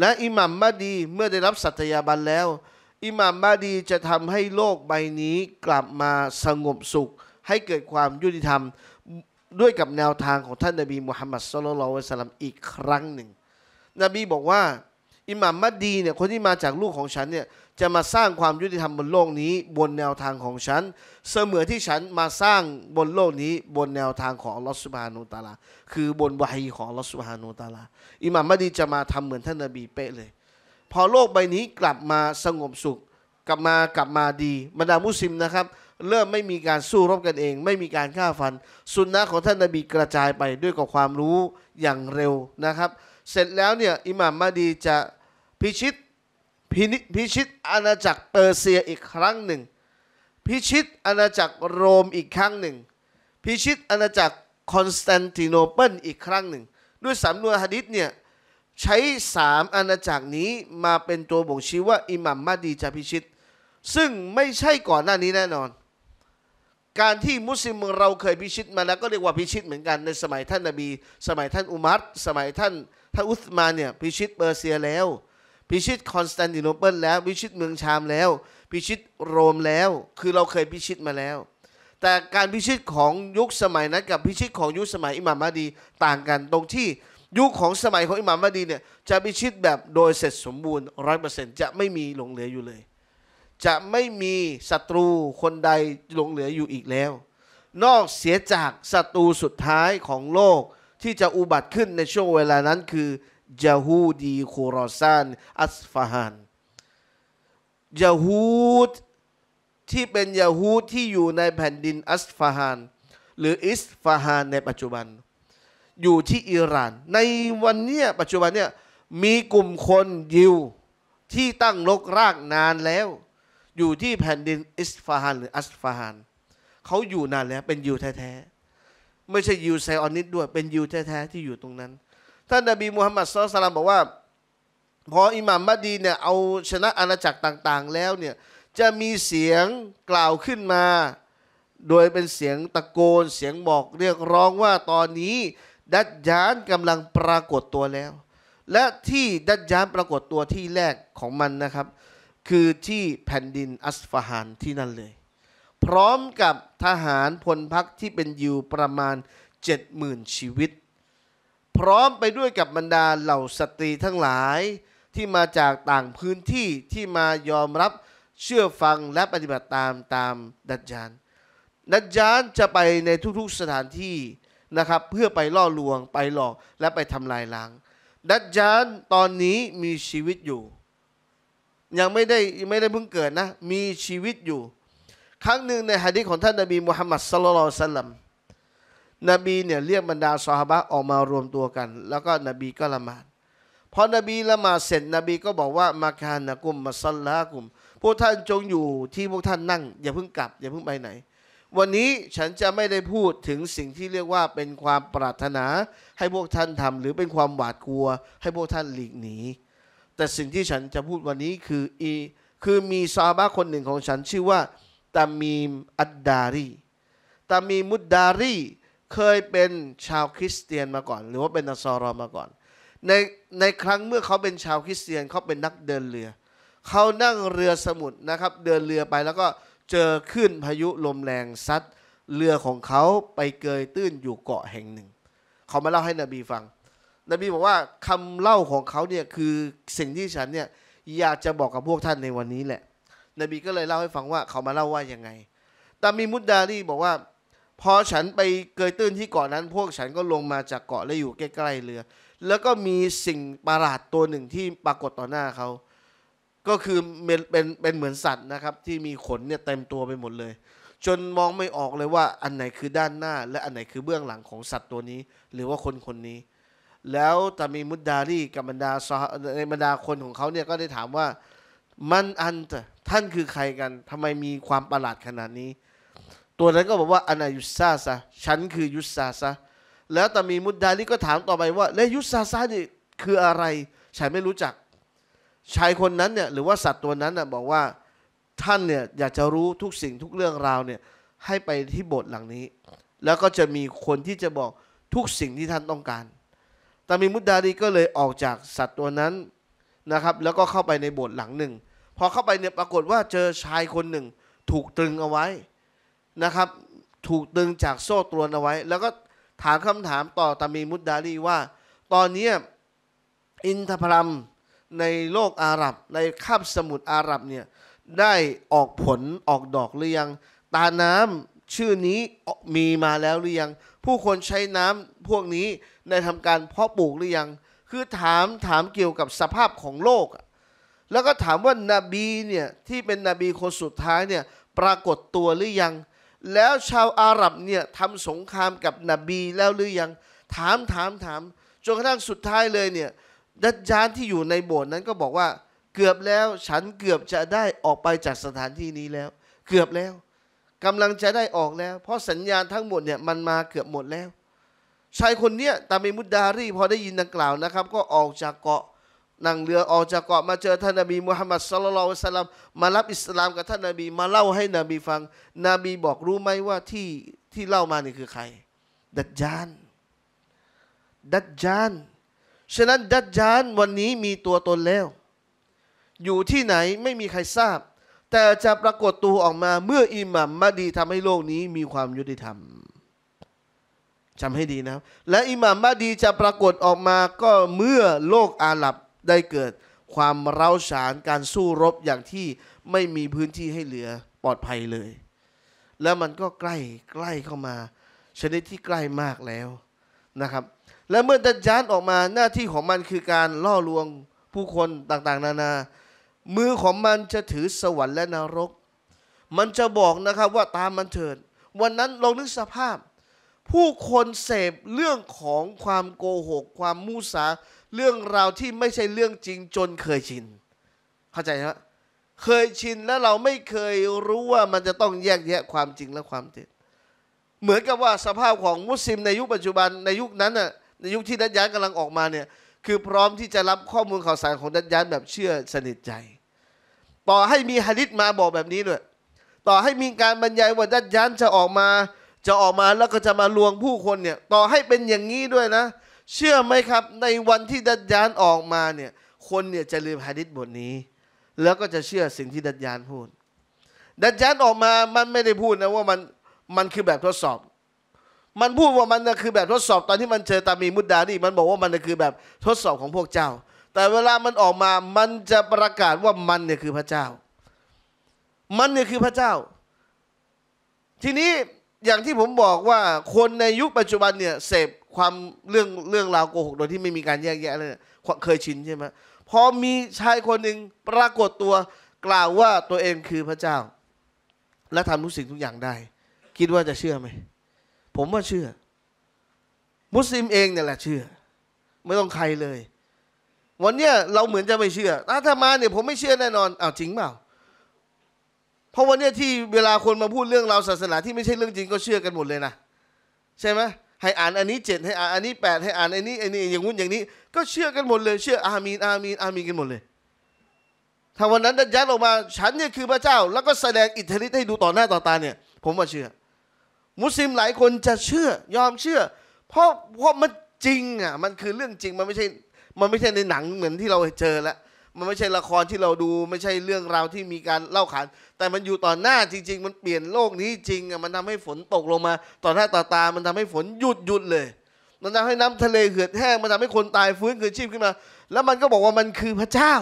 และอิหมัมมาดีเมื่อได้รับสัตยาบันแล้ว อิหมัมมาดีจะทำให้โลกใบนี้กลับมาสงบสุข ให้เกิดความยุติธรรมด้วยกับแนวทางของท่านนบีมุฮัมมัดสุลลัลวะสัลลัมอีกครั้งหนึ่ง นบีบอกว่าอิหมัมมาดีเนี่ยคนที่มาจากลูกของฉันเนี่ยจะมาสร้างความยุติธรรมบนโลกนี้ บนแนวทางของฉัน เสมือนที่ฉันมาสร้างบนโลกนี้บนแนวทางของอัลลอฮฺสุบฮานูตาลา คือบนวาฮีของอัลลอฮฺสุบฮานูตาลา อิหม่ามมดีจะมาทำเหมือนท่านนบีเป๊ะเลย พอโลกใบนี้กลับมาสงบสุข กลับมากลับมาดีบรรดามุสลิมนะครับเริ่มไม่มีการสู้รบกันเอง ไม่มีการฆ่าฟัน สุนนะของท่านนบีกระจายไปด้วยกับความรู้อย่างเร็วนะครับ เสร็จแล้วเนี่ยอิหม่ามมดีจะพิชิตพิพิชิตอาณาจักรเปอร์เซียอีกครั้งหนึ่ง พิชิตอาณาจักรโรมอีกครั้งหนึ่ง พิชิตอาณาจักรคอนสแตนติโนเปิลอีกครั้งหนึ่ง ด้วยสำนวนฮะดิษเนี่ยใช้สามอาณาจักรนี้มาเป็นตัวบ่งชี้ว่าอิหมัมมาดีจะพิชิต ซึ่งไม่ใช่ก่อนหน้านี้แน่นอน การที่มุสลิมเราเคยพิชิตมาแล้วก็เรียกว่าพิชิตเหมือนกันในสมัยท่านนาบี สมัยท่านอุมัรสมัยท่านท่านอุสมานเนี่ยพิชิตเปอร์เซียแล้วพิชิตคอนสแตนติโนเปิลแล้วพิชิตเมืองชามแล้ว พิชิตโรมแล้ว คือเราเคยพิชิตมาแล้ว แต่การพิชิตของยุคสมัยนั้นกับพิชิตของยุคสมัยอิหม่ามาดีต่างกัน ตรงที่ยุคของสมัยของอิหม่ามมาดีเนี่ยจะพิชิตแบบโดยเสร็จสมบูรณ์ร้อยเปอร์เซ็นต์จะไม่มีหลงเหลืออยู่เลย จะไม่มีศัตรูคนใดหลงเหลืออยู่อีกแล้ว นอกเสียจากศัตรูสุดท้ายของโลกที่จะอุบัติขึ้นในช่วงเวลานั้นคือยาฮูดีคูรอซานอัสฟาฮันยาฮูดที่เป็นยาฮูดที่อยู่ในแผ่นดินอัสฟาฮันหรืออิสฟาฮานในปัจจุบัน อยู่ที่อิหร่าน ในวันนี้ปัจจุบันเนี่ยมีกลุ่มคนยิว ที่ตั้งลกรากนานแล้ว อยู่ที่แผ่นดินอิสฟาฮานหรืออัสฟาฮานเขาอยู่นานแล้วเป็นยิวแท้ๆไม่ใช่ยิวไซออนิดด้วยเป็นยิวแท้ๆที่อยู่ตรงนั้นท่านนบีมูฮัมมัดสุลตัลานบอกว่าพออิหม่ามมัดีเนี่ยเอาชนะอาณาจักรต่าง ๆ แล้วเนี่ยจะมีเสียงกล่าวขึ้นมา โดยเป็นเสียงตะโกนเสียงบอกเรียกร้องว่าตอนนี้ดัจยานกำลังปรากฏตัวแล้ว และที่ดัจยานปรากฏตัวที่แรกของมันนะครับ คือที่แผ่นดินอัสฟาฮานที่นั่นเลยพร้อมกับทหารพลพักที่เป็นอยู่ประมาณ 70,000ชีวิตพร้อมไปด้วยกับบรรดาเหล่าสตรีทั้งหลายที่มาจากต่างพื้นที่ที่มายอมรับเชื่อฟังและปฏิบัติตามตามดัจจานดัจจานจะไปในทุกๆ สถานที่นะครับเพื่อไปล่อลวงไปหลอกและไปทำลายล้างดัจจานตอนนี้มีชีวิตอยู่ ยังไม่ได้ไม่ได้เพิ่งเกิดนะมีชีวิตอยู่ ครั้งหนึ่งในฮะดีของท่านนบีมุฮัมมัดสลลัลสัลลัมนบีเนี่ยเรียกบรรดาสหบะออกมารวมตัวกัน แล้วก็นบีก็ละหมาดพอนบีละหมาดเสร็จนบีก็บอกว่ามาคานะกุมมาซัลลากุมพวกท่านจงอยู่ที่พวกท่านนั่ง อย่าเพิ่งกลับอย่าเพิ่งไปไหน วันนี้ฉันจะไม่ได้พูดถึงสิ่งที่เรียกว่าเป็นความปรารถนาให้พวกท่านทำหรือเป็นความหวาดกลัวให้พวกท่านหลีกหนีแต่สิ่งที่ฉันจะพูดวันนี้คืออีคือมีซาบะคนหนึ่งของฉันชื่อว่าตามีมอัดดารีตามีมุดดารีเคยเป็นชาวคริสเตียนมาก่อน หรือว่าเป็นนสสรอมาก่อนในในครั้งเมื่อเขาเป็นชาวคริสเตียนเขาเป็นนักเดินเรือ เขานั่งเรือสมุทรนะครับ เดินเรือไปแล้วก็เจอคลื่นพายุลมแรงซัดเรือของเขาไปเกยตื้นอยู่เกาะแห่งหนึ่ง เขามาเล่าให้นบีฟัง นบีบอกว่าคำเล่าของเขาเนี่ยคือสิ่งที่ฉันเนี่ยอยากจะบอกกับพวกท่านในวันนี้แหละ นบีก็เลยเล่าให้ฟังว่าเขามาเล่าว่ายังไงตามีมุดดารี่บอกว่าพอฉันไปเกยตื้นที่เกาะนั้น พวกฉันก็ลงมาจากเกาะและอยู่ใกล้ๆเรือ แล้วก็มีสิ่งประหลาดตัวหนึ่งที่ปรากฏต่อหน้าเขาก็คือเป็นเป็นเป็นเหมือนสัตว์นะครับ ที่มีขนเนี่ยเต็มตัวไปหมดเลย จนมองไม่ออกเลยว่า อันไหนคือด้านหน้า และอันไหนคือเบื้องหลังของสัตว์ตัวนี้ หรือว่าคนคนนี้ แล้วตามีมุดดารีกับบรรดาในบรรดาคนของเขาเนี่ยก็ได้ถามว่ามันอันท่านคือใครกัน ทำไมมีความประหลาดขนาดนี้ตัวนั้นก็บอกว่าอนายุสซาซะฉันคือยุสซาซะ แล้วตามีมุดดาลีก็ถามต่อไปว่า และยุสซาซะนี่คืออะไรฉันไม่รู้จัก ชายคนนั้นเนี่ยหรือว่าสัตว์ตัวนั้นน่ะบอกว่าท่านเนี่ยอยากจะรู้ทุกสิ่งทุกเรื่องราวเนี่ยให้ไปที่โบสถ์หลังนี้ แล้วก็จะมีคนที่จะบอกทุกสิ่งที่ท่านต้องการตามีมุดดาลีก็เลยออกจากสัตว์ตัวนั้นนะครับ แล้วก็เข้าไปในโบสถ์หลังหนึ่งพอเข้าไปเนี่ยปรากฏว่าเจอชายคนหนึ่งถูกตรึงเอาไว้นะครับ ถูกตึงจากโซ่ตรวนเอาไว้ แล้วก็ถามคำถามต่อตามีมุดดาลีว่า ตอนนี้อินทพรัมในโลกอาหรับในคาบสมุทรอาหรับเนี่ยได้ออกผลออกดอกหรือยังตาน้ำชื่อนี้มีมาแล้วหรือยัง ผู้คนใช้น้ำพวกนี้ในทำการเพาะปลูกหรือยัง คือถามถามเกี่ยวกับสภาพของโลก แล้วก็ถามว่านาบีเนี่ยที่เป็นนบีคนสุดท้ายเนี่ยปรากฏตัวหรือยังแล้วชาวอาหรับเนี่ยทำสงครามกับนบีแล้วหรือยังถามถามถามจนกระทั่งสุดท้ายเลยเนี่ยดัจจานที่อยู่ในโบสถ์นั้นก็บอกว่าเกือบแล้ว ฉันเกือบจะได้ออกไปจากสถานที่นี้แล้ว เกือบแล้วกำลังจะได้ออกแล้วเพราะสัญญาณทั้งหมดเนี่ยมันมาเกือบหมดแล้ว ชายคนเนี้ยตามมุดดารีพอได้ยินดังกล่าวนะครับ ก็ออกจากเกาะนั่งเรือออกจากเกาะมาเจอท่านนบีมุฮัมมัดสุลลัลสลัมมารับอิสลามกับท่านนบี มาเล่าให้นบีฟังนบีบอกรู้ไหมว่าที่ที่เล่ามานี่คือใครดัจจานดัจจานฉะนั้นดัจจานวันนี้มีตัวตนแล้ว อยู่ที่ไหนไม่มีใครทราบ แต่จะปรากฏตัวออกมา เมื่ออิหมัมมาดีทำให้โลกนี้มีความยุติธรรมจำให้ดีนะครับ และอิหมัมมาดีจะปรากฏออกมาก็เมื่อโลกอาหรับได้เกิดความเร้าฉานการสู้รบอย่างที่ไม่มีพื้นที่ให้เหลือปลอดภัยเลย แล้วมันก็ใกล้ใกล้เข้ามา ชนิดที่ใกล้มากแล้วนะครับ และเมื่อดัจจานออกมาหน้าที่ของมันคือการล่อลวงผู้คนต่างๆ นานา มือของมันจะถือสวรรค์และนรก มันจะบอกนะครับว่าตามมันเถิดวันนั้นลองนึกสภาพ ผู้คนเสพเรื่องของความโกหก ความมูสาเรื่องราวที่ไม่ใช่เรื่องจริงจนเคยชิน เข้าใจไหมเคยชินแล้วเราไม่เคยรู้ว่ามันจะต้องแยกแยะความจริงและความเท็จเหมือนกับว่าสภาพของมุสลิมในยุคปัจจุบันในยุคนั้นน่ะในยุคที่ดัชยานกำลังออกมาเนี่ย คือพร้อมที่จะรับข้อมูลข่าวสารของดัชยานแบบเชื่อสนิทใจ ต่อให้มีฮะดิษมาบอกแบบนี้ด้วยต่อให้มีการบรรยายว่าดัชยานจะออกมา จะออกมาแล้วก็จะมาลวงผู้คนเนี่ยต่อให้เป็นอย่างนี้ด้วยนะเชื่อไหมครับในวันที่ดัจยานออกมาเนี่ยคนเนี่ยจะลืมฮะดิษบทนี้ แล้วก็จะเชื่อสิ่งที่ดัจยานพูดดัจยานออกมามันไม่ได้พูดนะว่ามันมันคือแบบทดสอบ มันพูดว่ามันนคือแบบทดสอบตอนที่มันเจอตามีมุดดานี่มันบอกว่ามันนคือแบบทดสอบของพวกเจ้า แต่เวลามันออกมามันจะประกาศว่ามันเนี่ยคือพระเจ้า มันเนี่ยคือพระเจ้า ทีนี้อย่างที่ผมบอกว่าคนในยุคปัจจุบันเนี่ยเสพความเรื่องเรื่องราวโกหกโดยที่ไม่มีการแยกแยะเลยเคยชินใช่ไหมพอมีชายคนหนึ่งปรากฏตัว กล่าวว่าตัวเองคือพระเจ้า และทำทุกสิ่งทุกอย่างได้ คิดว่าจะเชื่อไหมผมว่าเชื่อ มุสลิมเองเนี่ยแหละเชื่อ ไม่ต้องใครเลยวันเนี้ยเราเหมือนจะไม่เชื่อถ้ามาเนี่ย ผมไม่เชื่อแน่นอนอ้าวจริงเปล่าเพราะวันเนี้ยที่เวลาคนมาพูดเรื่องราวศาสนาที่ไม่ใช่เรื่องจริงก็เชื่อกันหมดเลยนะใช่ไหมให้อ่านอันนี้เจ็ดให้อ่านอันนี้แปดให้อ่านอันนี้อันนี้อย่างงู้นอย่างนี้ ก็เชื่อกันหมดเลย เชื่อ อามีนอามีนอามีนกันหมดเลยถ้าวันนั้นดัจจ์ลออกมา ฉันเนี่ยคือพระเจ้า แล้วก็แสดงอิทธิฤทธิ์ให้ดูต่อหน้าต่อตาเนี่ย ผมว่าเชื่อ มุสลิมหลายคนจะเชื่อยอมเชื่อเพราะเพราะมันจริงอ่ะมันคือเรื่องจริงมันไม่ใช่มันไม่ใช่ในหนังเหมือนที่เราเจอแล้วมันไม่ใช่ละครที่เราดู ไม่ใช่เรื่องราวที่มีการเล่าขานแต่มันอยู่ต่อหน้าจริง ๆ มันเปลี่ยนโลกนี้จริงอ่ะมันทำให้ฝนตกลงมาต่อหน้าต่อตามันทำให้ฝนหยุดหยุดเลยมันทำให้น้ำทะเลเหือดแห้งมันทำให้คนตายฟื้นคืนชีพขึ้นมา แล้วมันก็บอกว่ามันคือพระเจ้า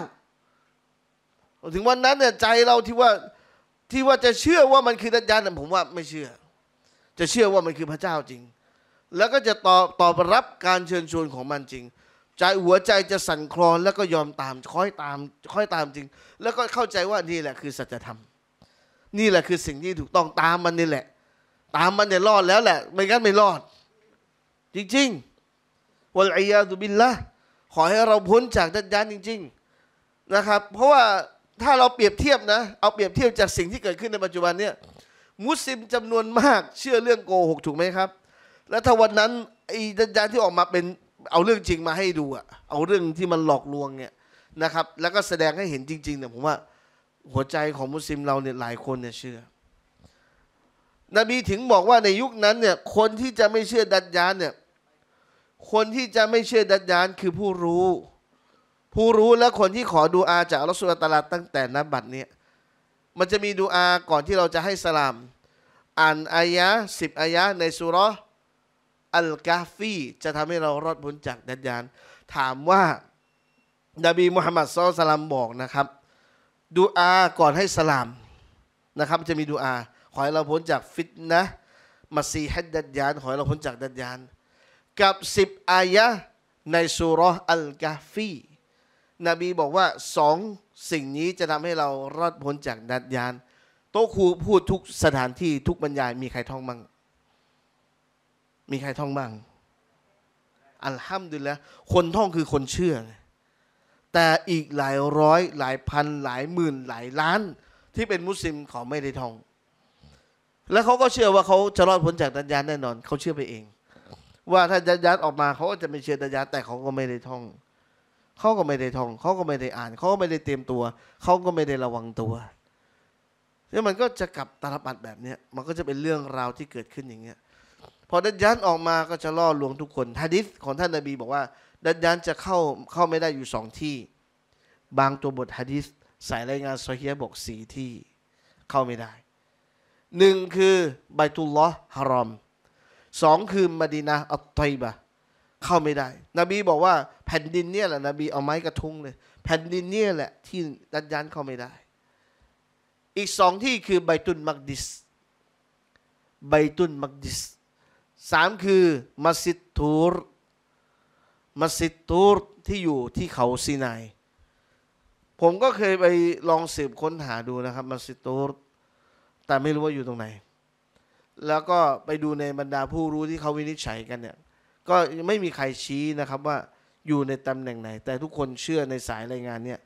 ถึงวันนั้นเนี่ยใจเราที่ว่าที่ว่าจะเชื่อว่ามันคือดัจนานผมว่า ไม่เชื่อ จะเชื่อว่ามันคือพระเจ้าจริง แล้วก็จะตอบตอบรับการเชิญชวนของมันจริงใจหัวใจจะสั่นคลอนแล้วก็ยอมตามค่อยตามค่อยตามจริง แล้วก็เข้าใจว่านี่แหละคือสัจธรรม นี่แหละคือสิ่งที่ถูกต้องตามมันนี่แหละ ตามมันเนี่ยรอดแล้วแหละไม่งั้นไม่รอด จริงๆวัลอียาตุบินละขอให้เราพ้นจากดัจญานจริง ๆนะครับ เพราะว่าถ้าเราเปรียบเทียบนะเอาเปรียบเทียบจากสิ่งที่เกิดขึ้นในปัจจุบันเนี่ย มุสลิมจำนวนมากเชื่อเรื่องโกหกถูกไหมครับ แล้วถ้าวันนั้นไอ้ดัจญานที่ออกมาเป็นเอาเรื่องจริงมาให้ดูอะเอาเรื่องที่มันหลอกลวงเนี่ยนะครับ แล้วก็แสดงให้เห็นจริงๆเนี่ยผมว่า หัวใจของมุสลิมเราเนี่ยหลายคนเนี่ยเชื่อ นบีถึงบอกว่าในยุคนั้นเนี่ยคนที่จะไม่เชื่อดัดยานเนี่ย คนที่จะไม่เชื่อดัดยานคือผู้รู้ ผู้รู้และคนที่ขอดูอาจากรัสุลตลาดตั้งแต่นับบัตรเนี่ยมันจะมีดูอาก่อนที่เราจะให้สลาม อ่านอายะสิบอายะในสุรอัลกาฟีจะทำให้เรารอดพ้นจากดัจยานถามว่านาบีมุฮัมมัดซอสลามบอกนะครับดูอาก่อนให้สลามนะครับจะมีดูอา ขอให้เราพ้นจากฟิตนะมัสีฮัดดัดยานขอให้เราพ้นจากดัดยานกับสิบอายะในสุรอัลกาฟีนบีบอกว่าสองสิ่งนี้จะทำให้เรารอดพ้นจากดัดยานโตครูพูดทุกสถานที่ทุกบรรยายมีใครท่องมั่งมีใครท่องบ้างอัลฮัมดุลิลละคนท่องคือคนเชื่อแต่อีกหลายร้อยหลายพันหลายหมื่นหลายล้าน ที่เป็นมุสลิมเขาไม่ได้ท่อง แล้วเขาก็เชื่อว่าเขาจะรอดพ้นจากดัญญาแน่นอนเขาเชื่อไปเอง ว่าถ้าดัญญาออกมาเขาก็จะไม่เชื่อดัญญาแต่เขาก็ไม่ได้ท่องเขาก็ไม่ได้ท่องเขาก็ไม่ได้อ่านเขาก็ไม่ได้เตรียมตัวเขาก็ไม่ได้ระวังตัวแล้วมันก็จะกลับตาลปัดแบบนี้มันก็จะเป็นเรื่องราวที่เกิดขึ้นอย่างเงี้ยพอดัจญานออกมาก็จะล่อลวงทุกคนฮะดิษของท่านนบี บอกว่า ดัจญานจะเข้าเข้าไม่ได้อยู่สองที่ บางตัวบทฮะดิษสายรายงานโซเฮียบอกสีที่เข้าไม่ได้ หนึ่งคือไบตุลลอฮ์ฮารอม สองคือมดินาอัตไตบะเข้าไม่ได้ นบีบอกว่าแผ่นดินเนี่ยแหละนบีเอาไม้กระทุ้งเลยแผ่นดินเนี่ยแหละที่ดัจญานเข้าไม่ได้ อีกสองที่คือไบตุนมักดิสไบตุนมักดิสสามคือมัสยิดทูรมัสยิดทูรที่อยู่ที่เขาซีนายผมก็เคยไปลองสืบค้นหาดูนะครับมัสยิดทูรแต่ไม่รู้ว่าอยู่ตรงไหน แล้วก็ไปดูในบรรดาผู้รู้ที่เขาวินิจฉัยกันเนี่ย ก็ไม่มีใครชี้นะครับ ว่าอยู่ในตำแหน่งไหน แต่ทุกคนเชื่อในสายรายงานเนี่ย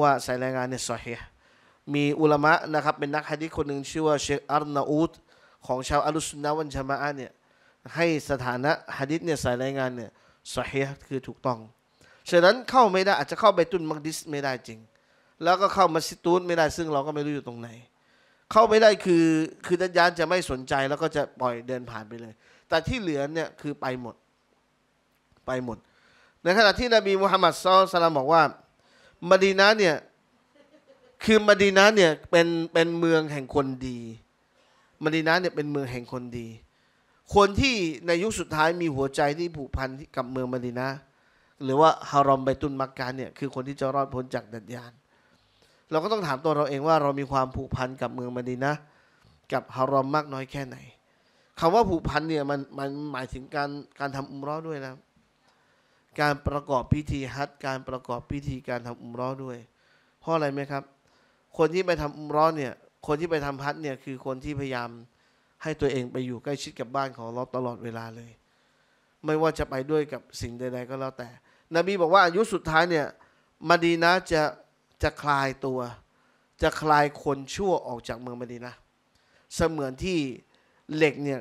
ว่าสายรายงานเนี่ยสอเฮมีอุลามะนะครับ เป็นนักฮะดิษคนหนึ่งชื่อว่าเชคอาร์นาอูดของชาวอัลุสนาวันชามะเนี่ยให้สถานะฮะดิษเนี่ยสายรายงานเนี่ยสเฮีคือถูกต้องฉะนั้นเข้าไม่ได้อาจจะเข้าไปตุนมักดิสไม่ได้จริง แล้วก็เข้ามาสิตูนไม่ได้ซึ่งเราก็ไม่รู้อยู่ตรงไหน เข้าไม่ได้คือคือดัญญานจะไม่สนใจแล้วก็จะปล่อยเดินผ่านไปเลย แต่ที่เหลือเนี่ยคือไปหมด ไปหมด ในขณะที่นบีมุฮัมมัดซอสลามบอกว่ามดีนะเนี่ยคือมดีนะเนี่ยเป็นเป็นเมืองแห่งคนดีมดีนะเนี่ยเป็นเมืองแห่งคนดีคนที่ในยุคสุดท้ายมีหัวใจที่ผูกพันกับเมืองมดินะหรือว่าฮารอมไบตุนมักการเนี่ยคือคนที่จะรอดพ้นจากดัดยานเราก็ต้องถามตัวเราเองว่า เรามีความผูกพันกับเมืองมดินะกับฮารอมมากน้อยแค่ไหน คำว่าผูกพันเนี่ยมันมันหมายถึงการการทำอุมร้อด้วยนะการประกอบพิธีฮัทการประกอบพิธีการทำอุมร้อด้วยเพราะอะไรไหมครับ คนที่ไปทำอุมร้อเนี่ยคนที่ไปทำฮัทเนี่ยคือคนที่พยายามให้ตัวเองไปอยู่ใกล้ชิดกับบ้านของเราตลอดเวลาเลย ไม่ว่าจะไปด้วยกับสิ่งใดๆก็แล้วแต่ นบีบอกว่าอายุสุดท้ายเนี่ยมาดีนะจะจะคลายตัว จะคลายคนชั่วออกจากเมืองมาดีนะเสมือนที่เหล็กเนี่ย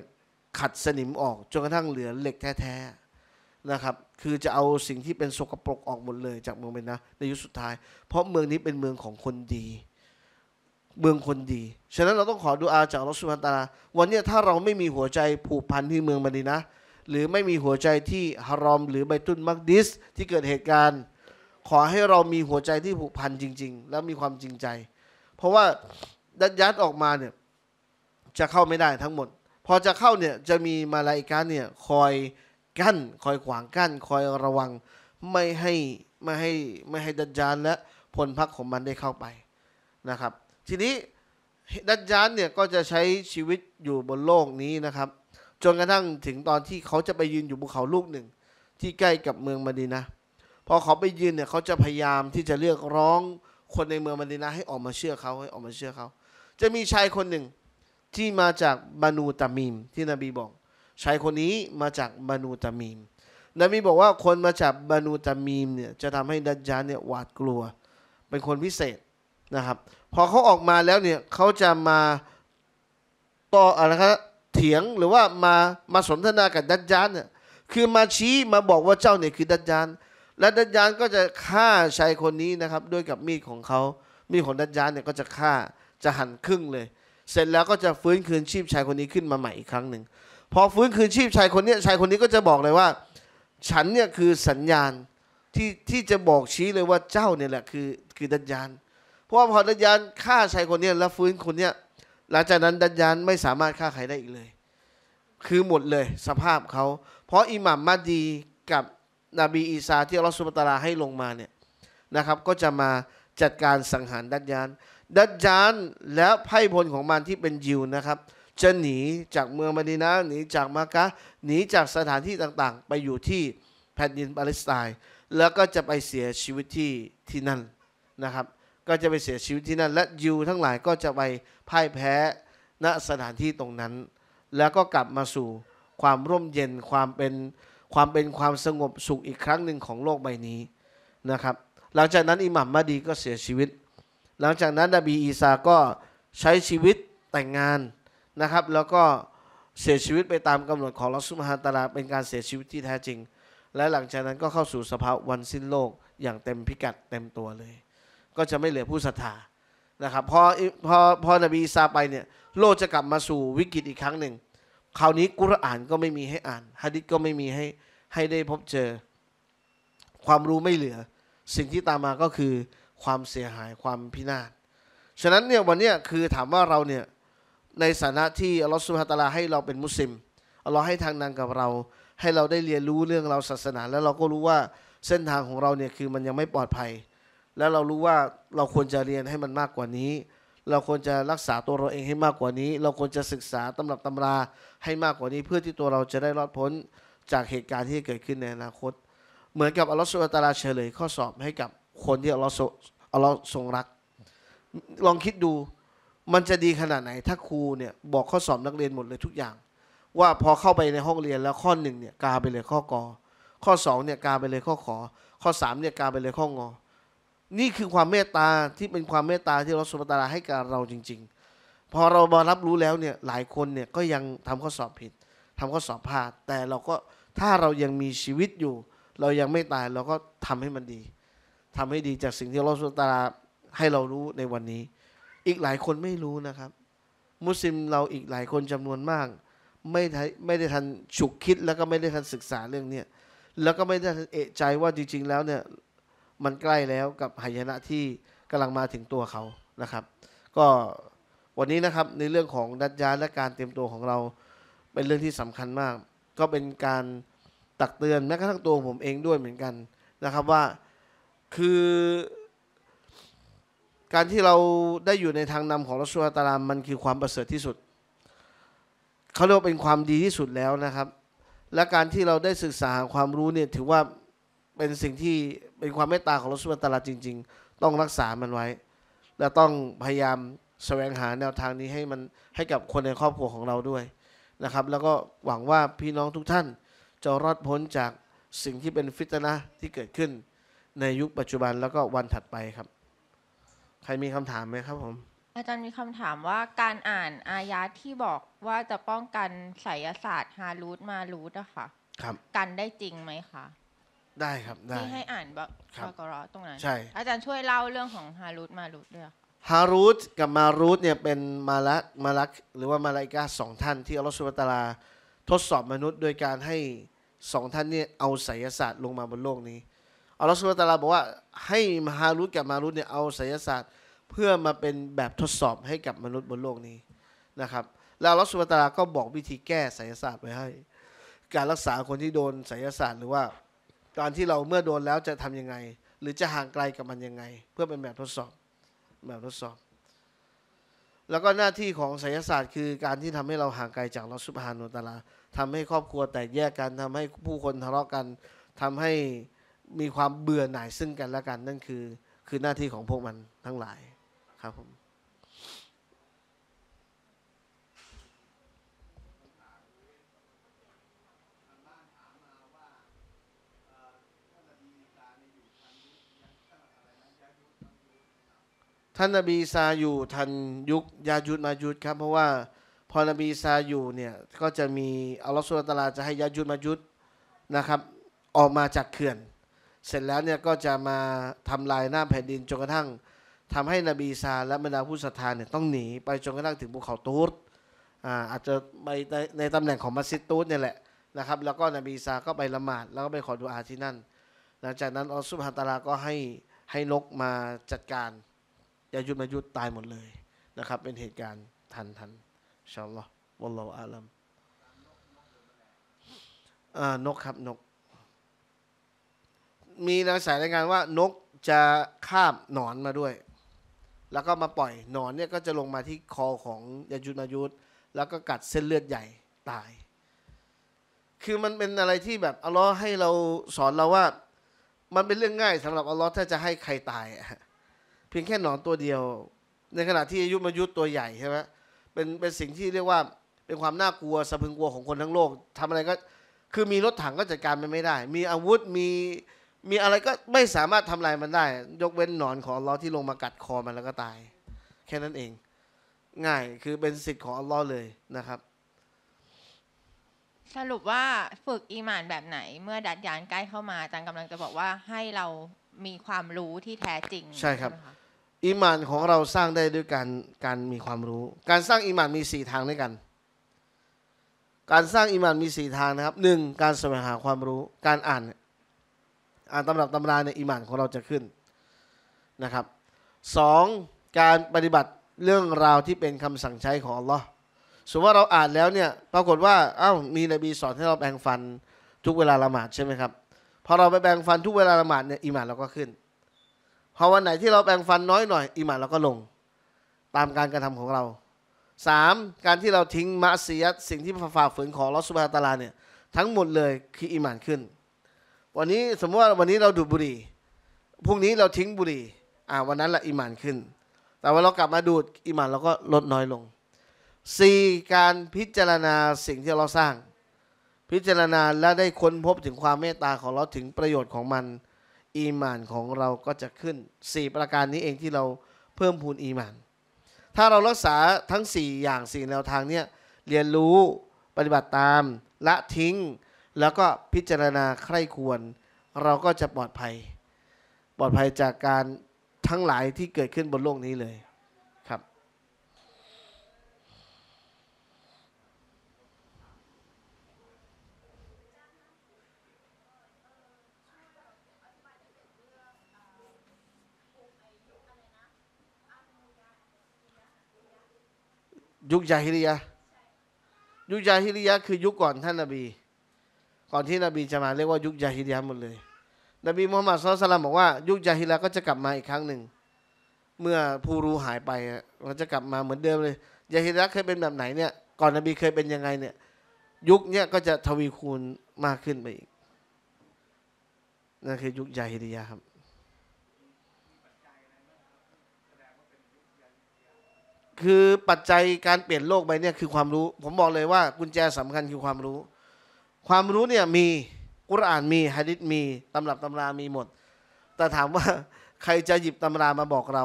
ขัดสนิมออกจนกระทั่งเหลือเหล็กแท้ๆนะครับ คือจะเอาสิ่งที่เป็นสกปรกออกหมดเลยจากเมืองมาดนนะในยุคสุดท้าย เพราะเมืองนี้เป็นเมืองของคนดีเมืองคนดี ฉะนั้นเราต้องขอดูอาจากรสุมัตาลาวันนี้ถ้าเราไม่มีหัวใจ ผูกพันที่เมืองมาดีนะหรือไม่มีหัวใจที่ฮารอมหรือใบตุนมักดิสที่เกิดเหตุการณ์ ขอให้เรามีหัวใจที่ผูกพันจริง ๆ และมีความจริงใจ เพราะว่าดัดยัดออกมาเนี่ยจะเข้าไม่ได้ทั้งหมด พอจะเข้าเนี่ยจะมีมาลายกาเนี่ยคอยกั้นคอยขวางกั้น คอยระวัง ไม่ให้ไม่ให้ไม่ให้ดัดยานและผลพักของมันได้เข้าไปนะครับทีนี้ดัจจานเนี่ยก็จะใช้ชีวิตอยู่บนโลกนี้นะครับ จนกระทั่งถึงตอนที่เขาจะไปยืนอยู่ภูเขาลูกหนึ่ง ที่ใกล้กับเมืองมาดีนะพอเขาไปยืนเนี่ยเขาจะพยายามที่จะเรียกร้องคนในเมืองมาดีนะให้ออกมาเชื่อเขาให้ออกมาเชื่อเขา จะมีชายคนหนึ่งที่มาจากบานูตามีมที่นบีบอกชายคนนี้มาจากบานูตามีม นบีบอกว่าคนมาจากบานูตามีมเนี่ยจะทำให้ดัจจานเนี่ยหวาดกลัว เป็นคนพิเศษนะครับพอเขาออกมาแล้วเนี่ยเขาจะมาต่ออะไรครับเถียงหรือว่ามามาสนทนากับดัจจานเนี่ยคือมาชี้มาบอกว่าเจ้าเนี่ยคือดัจจานและดัจจานก็จะฆ่าชายคนนี้นะครับด้วยกับมีดของเขามีดของดัจจานเนี่ยก็จะฆ่าจะหั่นครึ่งเลย เสร็จแล้วก็จะฟื้นคืนชีพชายคนนี้ขึ้นมาใหม่อีกครั้งหนึ่งพอฟื้นคืนชีพชายคนนี้ชายคนนี้ก็จะบอกเลยว่า ฉันเนี่ยคือสัญญาณที่ที่จะบอกชี้เลยว่าเจ้าเนี่ยแหละคือคือดัจจานเพราะพอดัญญานฆ่าชายคนเนี้ยแล้วฟื้นคนเนี้ยหลังจากนั้นดัญญานไม่สามารถฆ่าใครได้อีกเลย คือหมดเลยสภาพเขาเพราะอิหมัมมาดีกับนบีอีสาที่อัลลอฮฺสุบตาราให้ลงมาเนี่ยนะครับ ก็จะมาจัดการสังหารดัญญานดัจญานแล้วไพ่พลของมันที่เป็นยิวนะครับจะหนีจากเมืองมดินาหนีจากมักกะหนีจากสถานที่ต่างๆ ไปอยู่ที่แผ่นดินปาเลสไตน์ แล้วก็จะไปเสียชีวิตที่ที่นั่นนะครับก็จะไปเสียชีวิตที่นั่นและยิวทั้งหลายก็จะไปพ่ายแพ้ ณสถานที่ตรงนั้น แล้วก็กลับมาสู่ความร่มเย็นความเป็นความเป็นความสงบสุขอีกครั้งหนึ่งของโลกใบนี้นะครับ หลังจากนั้นอิหมัมมาดีก็เสียชีวิต หลังจากนั้นดาบีอีซาก็ใช้ชีวิตแต่งงานนะครับ แล้วก็เสียชีวิตไปตามกำหนดของลัธุมหาตาลาเป็นการเสียชีวิตที่แท้จริง และหลังจากนั้นก็เข้าสู่สภาวะวันสิ้นโลกอย่างเต็มพิกัดเต็มตัวเลยก็จะไม่เหลือผู้ศรัทธานะครับพอพอพอนบีซาไปเนี่ยโลกจะกลับมาสู่วิกฤตอีกครั้งหนึ่งคราวนี้กุรอานก็ไม่มีให้อ่านฮะดิษก็ไม่มีให้ให้ได้พบเจอ ความรู้ไม่เหลือ สิ่งที่ตามมาก็คือความเสียหายความพินาศฉะนั้นเนี่ยวันนี้คือถามว่าเราเนี่ยในสถานะที่อัลลอฮฺสุบฮฺตาลาให้เราเป็นมุสลิมอัลลอฮ์ให้ทางนางกับเรา ให้เราได้เรียนรู้เรื่องเราศาสนาแล้วเราก็รู้ว่าเส้นทางของเราเนี่ยคือมันยังไม่ปลอดภัยแล้วเรารู้ว่าเราควรจะเรียนให้มันมากกว่านี้ เราควรจะรักษาตัวเราเองให้มากกว่านี้ เราควรจะศึกษาตำรับตำราให้มากกว่านี้ เพื่อที่ตัวเราจะได้รอดพ้นจากเหตุการณ์ที่เกิดขึ้นในอนาคต เหมือนกับอัลลอฮฺสุลตาราเฉลยข้อสอบให้กับคนที่อัลลอฮฺอลอทรงรัก ลองคิดดู มันจะดีขนาดไหนถ้าครูเนี่ยบอกข้อสอบนักเรียนหมดเลยทุกอย่าง ว่าพอเข้าไปในห้องเรียนแล้วข้อหนึ่งเนี่ยกาไปเลยข้อกอข้อสองเนี่ยกาไปเลยข้อขอข้อสามเนี่ยกาไปเลยข้องอนี่คือความเมตตาที่เป็นความเมตตาที่เราสุบตาราให้กับเราจริงๆพอเรามารับรู้แล้วเนี่ยหลายคนเนี่ยก็ยังทำข้อสอบผิด ทำข้อสอบพลาด แต่เราก็ถ้าเรายังมีชีวิตอยู่ เรายังไม่ตายเราก็ทำให้มันดี ทำให้ดีจากสิ่งที่เราสุบตาราให้เรารู้ในวันนี้ อีกหลายคนไม่รู้นะครับ มุสลิมเราอีกหลายคนจำนวนมาก ไม่ได้ไม่ได้ทันฉุกคิดแล้วก็ไม่ได้ทันศึกษาเรื่องเนี้ยแล้วก็ไม่ได้ทันเอะใจว่าจริง ๆ แล้วเนี่ยมันใกล้แล้วกับหายนะที่กำลังมาถึงตัวเขานะครับ ก็วันนี้นะครับในเรื่องของดัจยาและการเตรียมตัวของเราเป็นเรื่องที่สำคัญมาก ก็เป็นการตักเตือนแม้กระทั่งตัวผมเองด้วยเหมือนกันนะครับว่าคือ การที่เราได้อยู่ในทางนำของรัชวัตารามมันคือความประเสริฐที่สุดเขาเรียกว่าเป็นความดีที่สุดแล้วนะครับ และการที่เราได้ศึกษาความรู้เนี่ยถือว่าเป็นสิ่งที่เป็นความเมตตาของรัสุลตาลาจริงๆ ต้องรักษามันไว้ และต้องพยายามแสวงหาแนวทางนี้ให้มันให้กับคนในครอบครัวของเราด้วยนะครับ แล้วก็หวังว่าพี่น้องทุกท่าน จะรอดพ้นจากสิ่งที่เป็นฟิตนะที่เกิดขึ้น ในยุคปัจจุบันแล้วก็วันถัดไปครับ ใครมีคำถามไหมครับผม อาจารย์มีคำถามว่าการอ่านอายะที่บอกว่าจะป้องกันไสยศาสตร์ฮารูดมารูดอะค่ะครับ กันได้จริงไหมคะได้ครับ ได้ที่ให้อ่านบอกครับกรอตรงนั้นใช่อาจารย์ช่วยเล่าเรื่องของฮารุตมารุตด้วยฮารุตกับมารุตเนี่ยเป็นมาลักมาลักหรือว่ามาลาอิกาสองท่านที่อัลลอฮฺสุบะตาลาทดสอบมนุษย์โดยการให้สองท่านเนี่ยเอาไสยศาสตร์ลงมาบนโลกนี้อัลลอฮฺสุบะตาลาบอกว่าให้ฮารุตกับมารุตเนี่ยเอาไสยศาสตร์เพื่อมาเป็นแบบทดสอบให้กับมนุษย์บนโลกนี้นะครับ แล้วอัลลอฮฺสุบะวตะาลา ก็บอกวิธีแก้ไสยศาสตร์ไว้ให้ การรักษาคนที่โดนไสยศาสตร์หรือว่าตอนที่เราเมื่อโดนแล้วจะทํำยังไง หรือจะห่างไกลกับมันยังไง เพื่อเป็นแบบทดสอบแบบทดสอบ แล้วก็หน้าที่ของศิยศาสตร์ คือการที่ทำให้เราห่างไกลจากลอสุภานุตลาทำให้ครอบครัวแตกแยกกันทำให้ผู้คนทะเลาะกันทำให้มีความเบื่อหน่ายซึ่งกันและกันนั่นคือคือหน้าที่ของพวกมันทั้งหลายครับผมท่านนบีซาอยู่ทันยุคยาจุดมาจุดครับเพราะว่าพอนบีซาอยู่เนี่ยก็จะมีอัลลอฮฺสุลตาราจะให้ยาจุดมาจุดนะครับออกมาจากเขื่อน เสร็จแล้วเนี่ยก็จะมาทำลายหน้าแผ่นดินจนกระทั่ง ทำให้นบีซาและบรรดาผู้ศรัทธาเนี่ยต้องหนีไปจนกระทั่งถึงภูเขาตูดอาอาจจะไปในในตำแหน่งของมัสยิดตูดเนี่ยแหละนะครับแล้วก็นบีซาก็ไปละหมาดแล้วก็ไปขอดุอาที่นั่นหลังจากนั้นอัลลสฺุฮุลตาลาก็ให้ให้นกมาจัดการยายุดมายุดตายหมดเลยนะครับ เป็นเหตุการณ์ทันทันชาลลอวลลออาลัมนกครับนก มีนักสายรายงานว่า นกจะคาบหนอนมาด้วย แล้วก็มาปล่อยหนอนเนี่ยก็จะลงมาที่คอของยายุดมายุดแล้วก็กัดเส้นเลือดใหญ่ตาย คือมันเป็นอะไรที่แบบอัลลอฮ์ให้เราสอนเราว่า มันเป็นเรื่องง่ายสำหรับอัลลอฮ์ถ้าจะให้ใครตายอะเพียงแค่หนอนตัวเดียว ในขณะที่อายุมายุตัวใหญ่ใช่ไหมเป็นเป็นสิ่งที่เรียกว่าเป็นความน่ากลัวสะพึงกลัวของคนทั้งโลกทำอะไรก็คือมีรถถังก็จัดการมันไม่ได้ มีอาวุธมีมีอะไรก็ไม่สามารถทำลายมันได้ ยกเว้นหนอนของอัลลอฮ์ที่ลงมากัดคอมันแล้วก็ตาย แค่นั้นเอง ง่ายคือเป็นสิทธิ์ของอัลลอฮ์เลยนะครับ สรุปว่าฝึกอีหมานแบบไหน เมื่อดัดยานใกล้เข้ามาอาจารย์กำลังจะบอกว่าให้เรามีความรู้ที่แท้จริง ใช่ครับอิมานของเราสร้างได้ด้วยการการมีความรู้ การสร้างอิมานมีสี่ทางด้วยกัน การสร้างอิมานมีสี่ทางนะครับหนึ่งการแสวงหาความรู้ การอ่าน อ่านตำรับตำราในอิมานของเราจะขึ้นนะครับสองการปฏิบัติเรื่องราวที่เป็นคำสั่งใช้ของอัลลอฮ์สมมติว่าเราอ่านแล้วเนี่ยปรากฏว่าอา้าวมีนบีสอนให้เราแบ่งฟันทุกเวลาละหมาดใช่ไหมครับพอเราไปแบ่งฟันทุกเวลาละหมาดเนี่ยอิมานเราก็ขึ้นพอวันไหนที่เราแปลงฟันน้อยหน่อยอิมานเราก็ลง ตามการกระทำของเราสามการที่เราทิ้งมะเสียสิ่งที่ฝ่าฝืนของลอสุบฮาตาลาเนี่ยทั้งหมดเลยคืออิมานขึ้น วันนี้สมมติว่าวันนี้เราดูบุหรี่พรุ่งนี้เราทิ้งบุหรี่ อ่าวันนั้นละอิมานขึ้น แต่ว่าเรากลับมาดูดอิมานเราก็ลดน้อยลงสี่การพิจารณาสิ่งที่เราสร้าง พิจารณาและได้ค้นพบถึงความเมตตาของเราถึงประโยชน์ของมันอีมานของเราก็จะขึ้น 4 ประการนี้เองที่เราเพิ่มพูนอีมาน ถ้าเรารักษาทั้ง 4 อย่าง 4แนวทางเนี่ยเรียนรู้ปฏิบัติตาม ละทิ้ง แล้วก็พิจารณาใคร่ควร เราก็จะปลอดภัยปลอดภัยจากการทั้งหลายที่เกิดขึ้นบนโลกนี้เลยยุคยาฮิริยะยุคยาฮิริยะ คือ ยุคก่อนท่านนบี ก่อนที่นบีจะมาเรียกว่ายุคยาฮิริยะหมดเลย นบีมุฮัมมัดสุลตัลลัมบอกว่า ยุคยาฮิริยะก็จะกลับมาอีกครั้งหนึ่งเมื่อผู้รู้หายไปเราจะกลับมาเหมือนเดิมเลยยาฮิริยะเคยเป็นแบบไหนเนี่ยก่อนนบีเคยเป็นยังไงเนี่ย ยุคเนี้ยก็จะทวีคูณมากขึ้นไปอีกนั่นคือ ยุคยาฮิริยะครับคือปัจจัยการเปลี่ยนโลกไปเนี่ยคือความรู้ ผมบอกเลยว่ากุญแจสำคัญคือความรู้ ความรู้เนี่ยมีกุรอานมีฮะดิษมีตำรับตำรามีหมด แต่ถามว่าใครจะหยิบตำรามาบอกเรา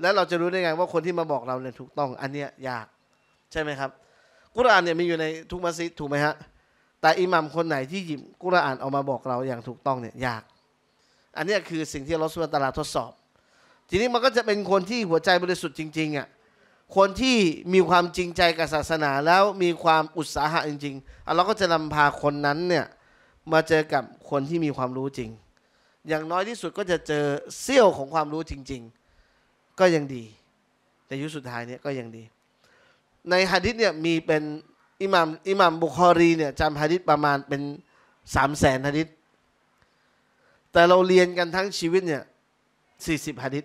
และเราจะรู้ได้ไงว่าคนที่มาบอกเราเนี่ยถูกต้องอันเนี้ยยาก ใช่ไหมครับ กุรอานเนี่ยมีอยู่ในทุกมัสยิดถูกไหมฮะแต่อิหมัมคนไหนที่หยิบกุรอานออกมาบอกเราอย่างถูกต้องเนี่ยยาก อันนี้คือสิ่งที่เราสุนตลาทดสอบ ทีนี้มันก็จะเป็นคนที่หัวใจบริสุทธิ์จริงๆอ่ะคนที่มีความจริงใจกับศาสนาแล้วมีความอุตสาหะจริงๆเราก็จะนำพาคนนั้นเนี่ยมาเจอกับคนที่มีความรู้จริง อย่างน้อยที่สุดก็จะเจอเซี่ยวของความรู้จริงๆ ก็ยังดีในยุคสุดท้ายเนี่ยก็ยังดี ในฮะดิษเนี่ยมีเป็นอิหมัมอิหมัมบุคอรีเนี่ยจำฮะดิษประมาณเป็นสามแสนฮะดิษแต่เราเรียนกันทั้งชีวิตเนี่ยสี่สิบฮะดิษ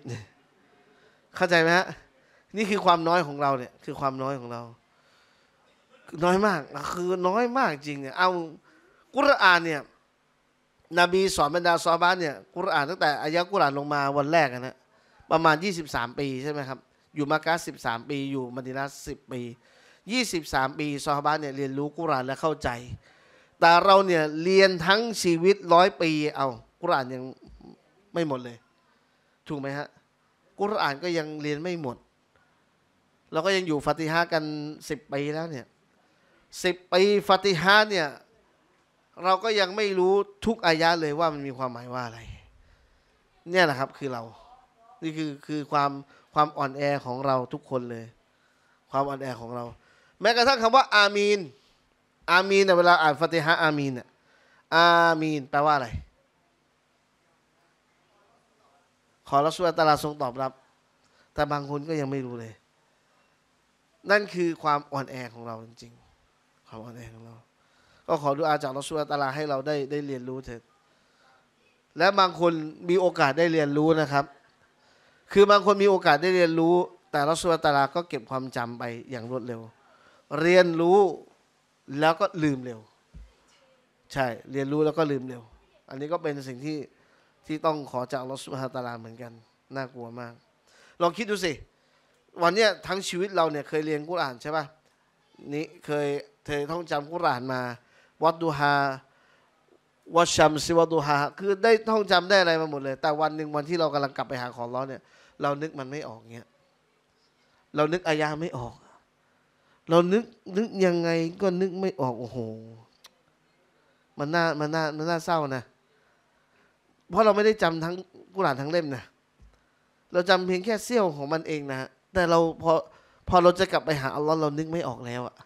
เข้าใจไหมฮะนี่คือความน้อยของเราเนี่ยคือความน้อยของเรา น้อยมาก คือน้อยมากจริงเนี่ย เอากุรอานเนี่ย นบีสอนบรรดาซอบ้านเนี่ยกุรอานตั้งแต่อายะกุรอานลงมาวันแรกนะประมาณ 23 ปีใช่ไหมครับ อยู่มากาสิบามปีอยู่มดินาสิบปี 23 ปีซอบ้านเนี่ยเรียนรู้กุรอานและเข้าใจ แต่เราเนี่ยเรียนทั้งชีวิตร้อยปี เอากุรอานยังไม่หมดเลย ถูกไหมฮะกุรอานก็ยังเรียนไม่หมดเราก็ยังอยู่ฟาติฮะกันสิบปีแล้วเนี่ยสิบปีฟาติฮะเนี่ยเราก็ยังไม่รู้ทุกอายะเลยว่ามันมีความหมายว่าอะไร เนี่ยแหละครับคือเรานี่คือคือความความอ่อนแอของเราทุกคนเลย ความอ่อนแอของเรา แม้กระทั่งคำว่า อามีนอามีนเวลาอ่านฟาติฮะอามีนอามีนแปลว่าอะไร ขอรับสวาตาลาทรงตอบรับ แต่บางคนก็ยังไม่รู้เลยนั่นคือความอ่อนแอของเราจริงๆ ความอ่อนแอของเรา ก็ขอดูอาจากเราสุลตาลาให้เราได้ได้เรียนรู้เถิด และบางคนมีโอกาสได้เรียนรู้นะครับ คือบางคนมีโอกาสได้เรียนรู้ แต่เราสุลตาลาก็เก็บความจำไปอย่างรวดเร็ว เรียนรู้แล้วก็ลืมเร็ว ใช่ เรียนรู้แล้วก็ลืมเร็ว อันนี้ก็เป็นสิ่งที่ที่ต้องขอจากเราสุลตาลาเหมือนกัน น่ากลัวมาก ลองคิดดูสิวันเนี้ยทั้งชีวิตเราเนี่ยเคยเรียนกุรอานใช่ป่ะนี่เคย เธอท่องจำกุรอานมาวัดดูฮาวัดชัมซิวัดดูฮาคือได้ท่องจำได้อะไรมาหมดเลย แต่วันหนึ่งวันที่เรากำลังกลับไปหาของร้อนเนี่ย เรานึกมันไม่ออกเงี้ยเรานึกอายาไม่ออก เรานึกนึกยังไงก็นึกไม่ออกโอ้โหมันน่ามันน่ามันน่าเศร้านะเพราะเราไม่ได้จำทั้งกุหลาบทั้งเล่มนะเราจำเพียงแค่เสี้ยวของมันเองนะแต่เราพอพอเราจะกลับไปหาอัลลอฮ์เรานึกไม่ออกแล้วอะ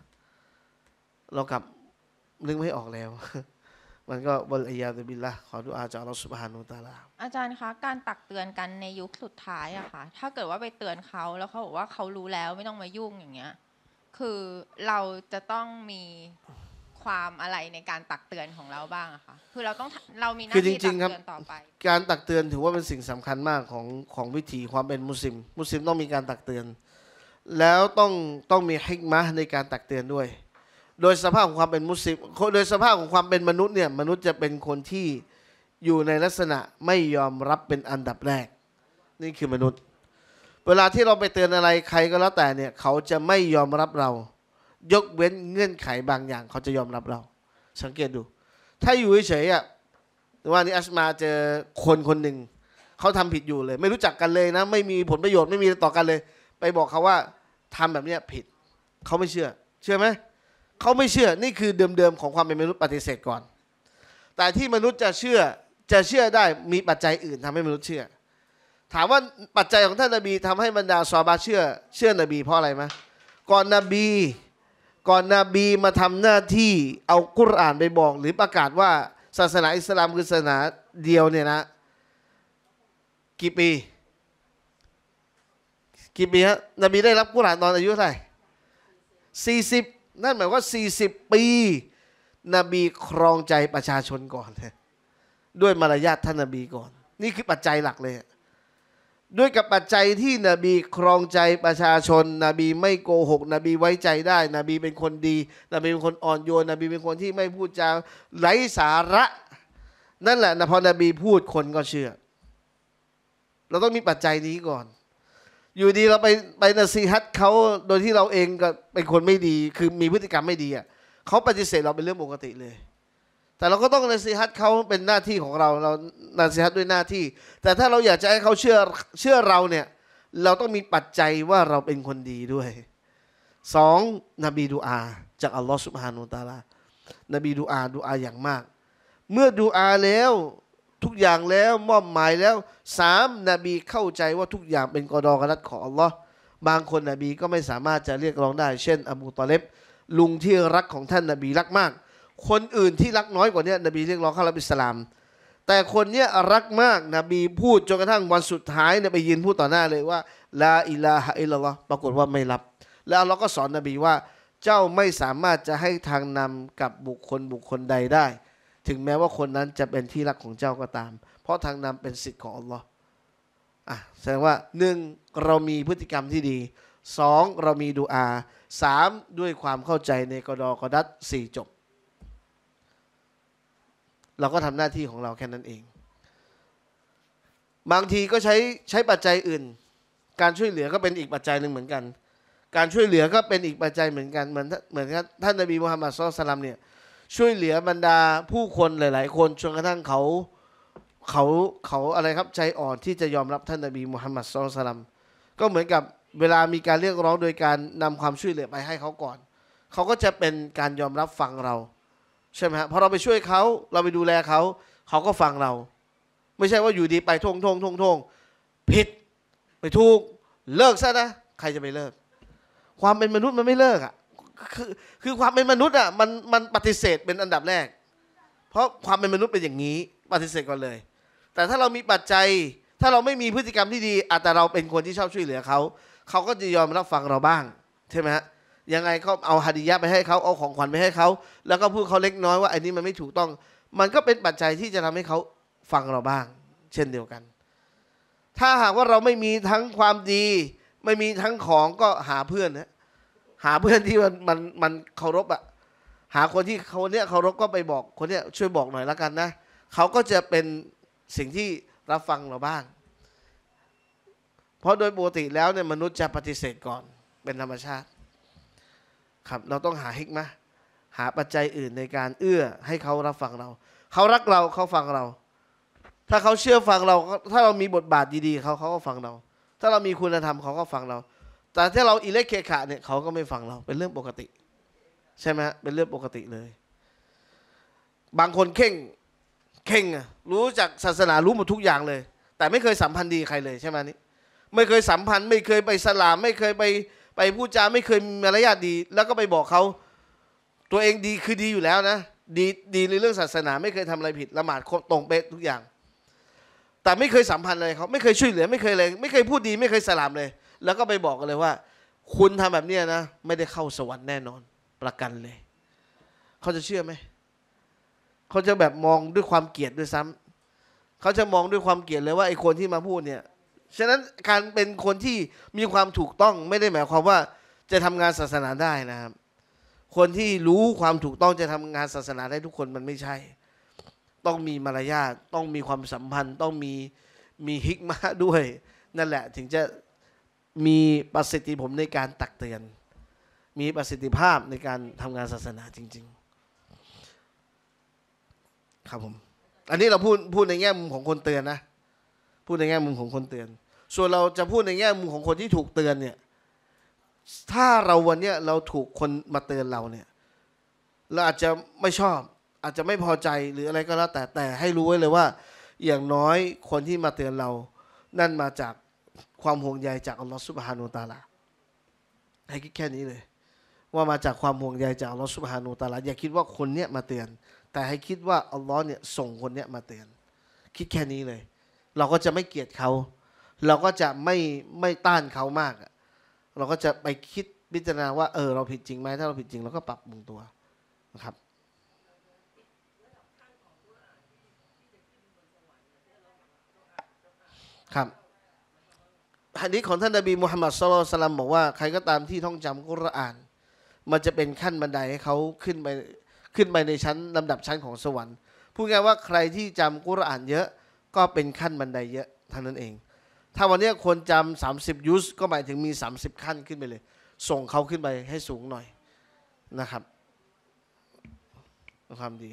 เรากลับนึกไม่ออกแล้ว มันก็บลอียาตุบิลละขอดูอาจารย์เราสุบฮานุตาลาอาจารย์คะการตักเตือนกันในยุคสุดท้ายอะค่ะถ้าเกิดว่าไปเตือนเขาแล้วเขาบอกว่าเขารู้แล้วไม่ต้องมายุ่งอย่างเงี้ย คือเราจะต้องมีความอะไรในการตักเตือนของเราบ้างอะคะคือเราต้องเรามีหน้าที่รตักเตือนต่อไปการตักเตือนถือว่าเป็นสิ่งสำคัญมากของของวิถีความเป็นมุสลิม มุสลิมต้องมีการตักเตือน แล้วต้องต้องมีฮิกมะห์ในการตักเตือนด้วย โดยสภาพของความเป็นมุสลิม โดยสภาพของความเป็นมนุษย์เนี่ยมนุษย์จะเป็นคนที่อยู่ในลักษณะไม่ยอมรับเป็นอันดับแรก นี่คือมนุษย์ เวลาที่เราไปเตือนอะไรใครก็แล้วแต่เนี่ยเขาจะไม่ยอมรับเรายกเว้นเงื่อนไขบางอย่างเขาจะยอมรับเรา สังเกตดู ถ้าอยู่เฉยๆอ่ะว่านี่อัชมาเจอคนคนหนึ่งเขาทำผิดอยู่เลย ไม่รู้จักกันเลยนะ ไม่มีผลประโยชน์ไม่มีต่อกันเลย ไปบอกเขาว่าทำแบบเนี้ยผิดเขาไม่เชื่อ เชื่อไหมเขาไม่เชื่อนี่คือเดิมๆของความเป็นมนุษย์ปฏิเสธก่อนแต่ที่มนุษย์จะเชื่อจะเชื่อได้มีปัจจัยอื่นทำให้มนุษย์เชื่อ ถามว่าปัจจัยของท่านนาบี ทำให้บรรดาซอบาเชื่อ เชื่อนบี เพราะอะไรไหมก่อนนบีก่อนนบีมาทำหน้าที่เอากุรอานไปบอก หรือประกาศว่าศาสนาอิสลามคือศาสนาเดียวเนี่ยนะ กี่ปี กี่ปีฮะนบีได้รับกุรอานตอนอายุเท่าไหร่สี่สิบนั่นหมายว่าสี่สิบปีนบีครองใจประชาชนก่อน ด้วยมารยาทท่านนบีก่อน นี่คือปัจจัยหลักเลยด้วยกับปัจจัยที่นบีครองใจประชาชนนบีไม่โกหกนบีไว้ใจได้ นบีเป็นคนดี นบีเป็นคนอ่อนโยน นบีเป็นคนที่ไม่พูดจาไร้สาระ นั่นแหละนะพอนบีพูดคนก็เชื่อเราต้องมีปัจจัยนี้ก่อน อยู่ดีเราไปไปนซีฮัตเขาโดยที่เราเองก็เป็นคนไม่ดี คือมีพฤติกรรมไม่ดีอ่ะเขาปฏิเสธเราเป็นเรื่องปกติเลยแต่เราก็ต้องนซีฮัตเขาเป็นหน้าที่ของเรา เรานซีฮัตด้วยหน้าที่ แต่ถ้าเราอยากจะให้เขาเชื่อเชื่อเราเนี่ย เราต้องมีปัจจัยว่าเราเป็นคนดีด้วยสองนบีดูอาจากอัลลอฮ์สุบฮานุตาลา นบีดูอาดูอาอย่างมาก เมื่อดูอาแล้วทุกอย่างแล้วมอบหมายแล้วสามนบีเข้าใจว่าทุกอย่างเป็นกอดอกรัดของอัลลอฮ์บางคนนบีก็ไม่สามารถจะเรียกร้องได้ เช่น อบูตอเลบลุงที่รักของท่านนบีรักมากคนอื่นที่รักน้อยกว่านี้นบีเรียกร้องเข้ารับอิสลาม แต่คนเนี้ยรักมากนบีพูดจนกระทั่งวันสุดท้ายนี่ยืนพูดต่อหน้าเลยว่าลาอิลาฮะอิลลอห์ปรากฏว่าไม่รับ แล้วเราก็สอนนบีว่าเจ้าไม่สามารถจะให้ทางนำกับบุคคลบุคคลใดได้ ถึงแม้ว่าคนนั้นจะเป็นที่รักของเจ้าก็ตาม เพราะทางนำเป็นสิทธิ์ของอัลลอฮ์อ่ะแสดงว่าหนึ่งเรามีพฤติกรรมที่ดีสองเรามีดูอาสามด้วยความเข้าใจในกอดอกอดัตสี่จบเราก็ทำหน้าที่ของเราแค่นั้นเอง บางทีก็ใช้ใช้ปัจจัยอื่น การช่วยเหลือก็เป็นอีกปัจจัยหนึ่งเหมือนกัน การช่วยเหลือก็เป็นอีกปัจจัยเหมือนกันเหมือนเหมือนท่านนบีมุฮัมมัดสุลตัลลัมเนี่ยช่วยเหลือบรรดาผู้คนหลาย ๆ คนจนกระทั่งเขา เขาเขาอะไรครับใจอ่อนที่จะยอมรับท่านนบีมุฮัมมัดสุลตัลลัมก็เหมือนกับเวลามีการเรียกร้องโดยการนำความช่วยเหลือไปให้เขาก่อน เขาก็จะเป็นการยอมรับฟังเราใช่ไหมฮะพอเราไปช่วยเขาเราไปดูแลเขา เขาก็ฟังเรา ไม่ใช่ว่าอยู่ดีไปทงทงทงทงผิด ไปถูก เลิกซะนะใครจะไปเลิก ความเป็นมนุษย์มันไม่เลิกอ่ะคือคือความเป็นมนุษย์อ่ะมันมันปฏิเสธเป็นอันดับแรก เพราะความเป็นมนุษย์เป็นอย่างนี้ปฏิเสธก่อนเลย แต่ถ้าเรามีปัจจัยถ้าเราไม่มีพฤติกรรมที่ดีอาจจะเราเป็นคนที่ชอบช่วยเหลือเขาเขาก็จะยอมรับฟังเราบ้างใช่ไหมฮะยังไงก็เอาฮาดิยะไปให้เขาเอาของขวัญไปให้เขา แล้วก็พูดเขาเล็กน้อยว่าไอ้นี่มันไม่ถูกต้อง มันก็เป็นปัจจัยที่จะทำให้เขาฟังเราบ้าง เช่นเดียวกัน ถ้าหากว่าเราไม่มีทั้งความดี ไม่มีทั้งของก็หาเพื่อนนะหาเพื่อนที่มันมันมันเคารพอะหาคนที่เขาเนี้ยเคารพก็ไปบอกคนเนี้ยช่วยบอกหน่อยละกันนะเขาก็จะเป็นสิ่งที่รับฟังเราบ้าง เพราะโดยปกติแล้วเนี่ยมนุษย์จะปฏิเสธก่อน เป็นธรรมชาติครับเราต้องหาฮิกมะหาปัจจัยอื่นในการเอื้อให้เขารับฟังเราเขารักเราเขาฟังเรา ถ้าเขาเชื่อฟังเรา ถ้าเรามีบทบาทดีๆเขาเขาก็ฟังเรา ถ้าเรามีคุณธรรมเขาก็ฟังเรา แต่ถ้าเราอิเล็กเคขะเนี่ยเขาก็ไม่ฟังเราเป็นเรื่องปกติ ใช่ไหมฮะเป็นเรื่องปกติเลย บางคนเข่งเข่งอะรู้จักศาสนารู้หมดทุกอย่างเลย แต่ไม่เคยสัมพันธ์ดีใครเลย ใช่ไหมนี่ ไม่เคยสัมพันธ์ ไม่เคยไปสลามไม่เคยไปไปพูดจาไม่เคยมีมารยาทดี แล้วก็ไปบอกเขาตัวเองดีคือดีอยู่แล้วนะ ดีดีในเรื่องศาสนา ไม่เคยทำอะไรผิดละหมาดตรงเป๊ะทุกอย่าง แต่ไม่เคยสัมพันธ์อะไรเขาไม่เคยช่วยเหลือไม่เคยอะไรไม่เคยพูดดี ไม่เคยสลามเลย แล้วก็ไปบอกกันเลยว่า คุณทำแบบนี้นะไม่ได้เข้าสวรรค์แน่นอนประกันเลย เขาจะเชื่อไหม เขาจะแบบมองด้วยความเกลียดด้วยซ้ำเขาจะมองด้วยความเกลียดเลยว่าไอ้คนที่มาพูดเนี่ยฉะนั้นการเป็นคนที่มีความถูกต้องไม่ได้หมายความว่าจะทำงานศาสนาได้นะครับ คนที่รู้ความถูกต้องจะทำงานศาสนาได้ทุกคนมันไม่ใช่ ต้องมีมารยาทต้องมีความสัมพันธ์ ต้องมีมีฮิกมาด้วย นั่นแหละ ถึงจะมีประสิทธิผมในการตักเตือน มีประสิทธิภาพในการทำงานศาสนาจริง ๆ ครับผมอันนี้เราพูดพูดในแง่มุมของคนเตือนนะพูดในแง่มุมของคนเตือน ส่วนเราจะพูดในแง่มุมของคนที่ถูกเตือนเนี่ย ถ้าเราวันนี้เราถูกคนมาเตือนเราเนี่ย เราอาจจะไม่ชอบ อาจจะไม่พอใจหรืออะไรก็แล้ว แต่ แต่ให้รู้ไว้เลยว่า อย่างน้อยคนที่มาเตือนเรา นั่นมาจากความห่วงใยจากอัลลอฮฺสุบฮานูตาลาให้คิดแค่นี้เลย ว่ามาจากความห่วงใย จากอัลลอฮฺสุบฮานูตาลา อย่าคิดว่าคนเนี้ยมาเตือน แต่ให้คิดว่าอัลลอฮ์เนี่ยส่งคนเนี้ยมาเตือน คิดแค่นี้เลยเราก็จะไม่เกลียดเขาเราก็จะไม่ไม่ต้านเขามากเราก็จะไปคิดพิจารณาว่าเออเราผิดจริงไหมถ้าเราผิดจริงเราก็ปรับปรุงตัวนะครับครับฮะดีของท่านนบีมุฮัมมัดสุลตัลสลัมบอกว่าใครก็ตามที่ท่องจำกุรอาน มันจะเป็นขั้นบันไดให้เขาขึ้นไปขึ้นไปในชั้นลำดับชั้นของสวรรค์พูดง่ายว่าใครที่จำกุรอานเยอะก็เป็นขั้นบันไดเยอะทางนั้นเอง ถ้าวันนี้คนจำา30ยูสก็หมายถึงมี 30 ขั้นขึ้นไปเลย ส่งเขาขึ้นไปให้สูงหน่อยนะครับ ความดี